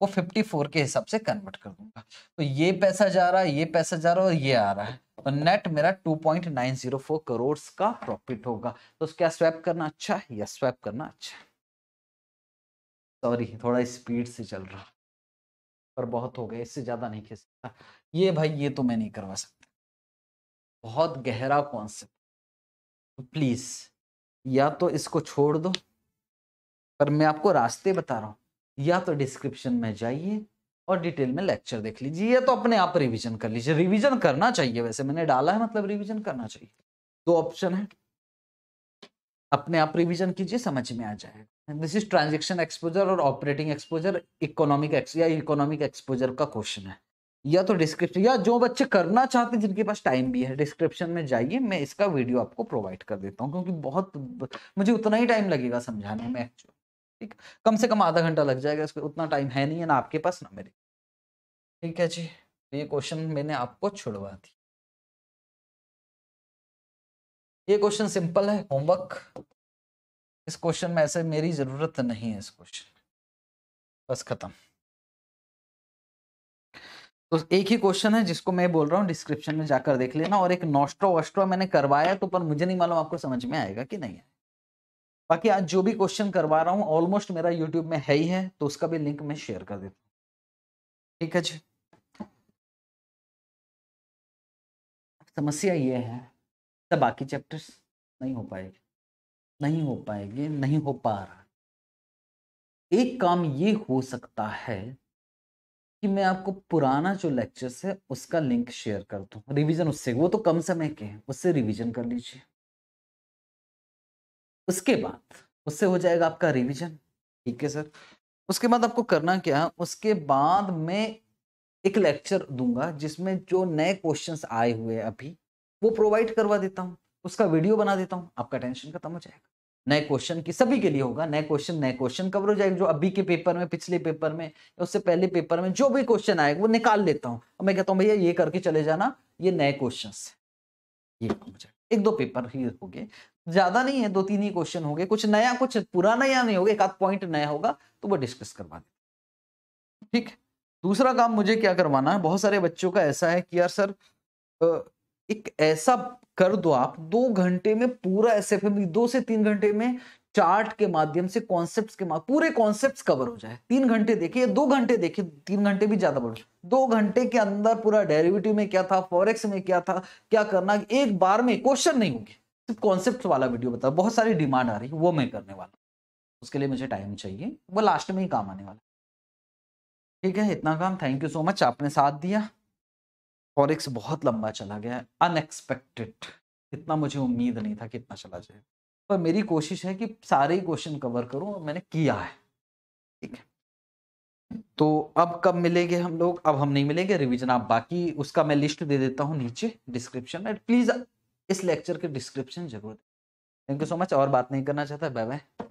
वो फिफ्टी फोर के हिसाब से कन्वर्ट कर दूंगा तो ये पैसा जा रहा है ये पैसा जा रहा है और ये आ रहा है तो नेट मेरा two point nine zero four crore का प्रॉफिट होगा तो क्या स्वैप करना अच्छा है या स्वैप करना अच्छा है सॉरी थोड़ा स्पीड से चल रहा पर बहुत हो गया इससे ज्यादा नहीं खींच सकता ये भाई ये तो मैं नहीं करवा सकता बहुत गहरा कॉन्सेप्ट तो प्लीज या तो इसको छोड़ दो पर मैं आपको रास्ते बता रहा हूं या तो डिस्क्रिप्शन में जाइए और डिटेल में लेक्चर देख लीजिए या तो अपने आप रिवीजन कर लीजिए रिवीजन करना चाहिए वैसे मैंने डाला है मतलब रिवीजन करना चाहिए दो ऑप्शन है अपने आप रिवीजन कीजिए समझ में आ जाएगा दिस इज ट्रांजेक्शन एक्सपोजर और ऑपरेटिंग एक्सपोजर इकोनॉमिक या इकोनॉमिक एक्सपोजर का क्वेश्चन है या तो डिस्क्रिप्शन या जो बच्चे करना चाहते हैं जिनके पास टाइम भी है डिस्क्रिप्शन में जाइए मैं इसका वीडियो आपको प्रोवाइड कर देता हूँ क्योंकि बहुत मुझे उतना ही टाइम लगेगा समझाने में एक्चुअल ठीक कम से कम आधा घंटा लग जाएगा इसको उतना टाइम है नहीं है ना आपके पास ना मेरे ठीक है जी तो ये क्वेश्चन मैंने आपको छुड़वा दी ये क्वेश्चन सिंपल है होमवर्क इस क्वेश्चन में ऐसे मेरी जरूरत नहीं है इस क्वेश्चन बस खत्म तो एक ही क्वेश्चन है जिसको मैं बोल रहा हूँ डिस्क्रिप्शन में जाकर देख लेना और एक नोस्ट्रो वोस्ट्रो मैंने करवाया तो पर मुझे नहीं मालूम आपको समझ में आएगा कि नहीं है बाकी आज जो भी क्वेश्चन करवा रहा हूँ ऑलमोस्ट मेरा यूट्यूब में है ही है तो उसका भी लिंक मैं शेयर कर देता हूँ ठीक है जी समस्या ये है तो बाकी चैप्टर्स नहीं हो पाएगी नहीं हो पाएगी नहीं हो पा रहा एक काम ये हो सकता है कि मैं आपको पुराना जो लेक्चर्स है उसका लिंक शेयर कर दू रिविजन उससे वो तो कम समय के हैं उससे रिविजन कर लीजिए उसके बाद उससे हो जाएगा आपका रिविजन ठीक है सर उसके बाद आपको करना क्या है उसके बाद मैं एक लेक्चर दूंगा जिसमें जो नए क्वेश्चंस आए हुए हैं अभी वो प्रोवाइड करवा देता हूँ उसका वीडियो बना देता हूँ आपका टेंशन खत्म हो जाएगा नए क्वेश्चन की सभी के लिए होगा नए क्वेश्चन नए क्वेश्चन कवर हो जाएगा जो अभी के पेपर में पिछले पेपर में उससे पहले पेपर में जो भी क्वेश्चन आएगा वो निकाल लेता हूँ मैं कहता हूँ भैया ये करके चले जाना ये नए क्वेश्चन ये एक दो पेपर ही हो गए ज्यादा नहीं है दो तीन ही क्वेश्चन हो गए कुछ नया कुछ पुराना या नहीं होगा एक आध पॉइंट नया होगा तो वो डिस्कस करवा दे ठीक दूसरा काम मुझे क्या करवाना है बहुत सारे बच्चों का ऐसा है कि यार सर एक ऐसा कर दो आप दो घंटे में पूरा एस एफ दो से तीन घंटे में चार्ट के माध्यम से कॉन्सेप्ट्स के पूरे कॉन्सेप्ट्स कवर हो जाए तीन घंटे देखिए दो घंटे देखिए तीन घंटे भी ज्यादा बढ़ दो घंटे के अंदर पूरा डेरिवेटिव में क्या था फॉरेक्स में क्या था क्या करना एक बार में क्वेश्चन नहीं होगी सिर्फ कॉन्सेप्ट वाला वीडियो बता बहुत सारी डिमांड आ रही है वो मैं करने वाला उसके लिए मुझे टाइम चाहिए वो लास्ट में ही काम आने वाला ठीक है इतना काम थैंक यू सो मच आपने साथ दिया फॉरेक्स बहुत लंबा चला गया अनएक्सपेक्टेड इतना मुझे उम्मीद नहीं था कि इतना चला जाए पर मेरी कोशिश है कि सारे ही क्वेश्चन कवर करूं और मैंने किया है ठीक है तो अब कब मिलेंगे हम लोग अब हम नहीं मिलेंगे रिवीजन आप बाकी उसका मैं लिस्ट दे देता हूँ नीचे डिस्क्रिप्शन एंड प्लीज इस लेक्चर के डिस्क्रिप्शन जरूर थैंक यू सो मच और बात नहीं करना चाहता बाय बाय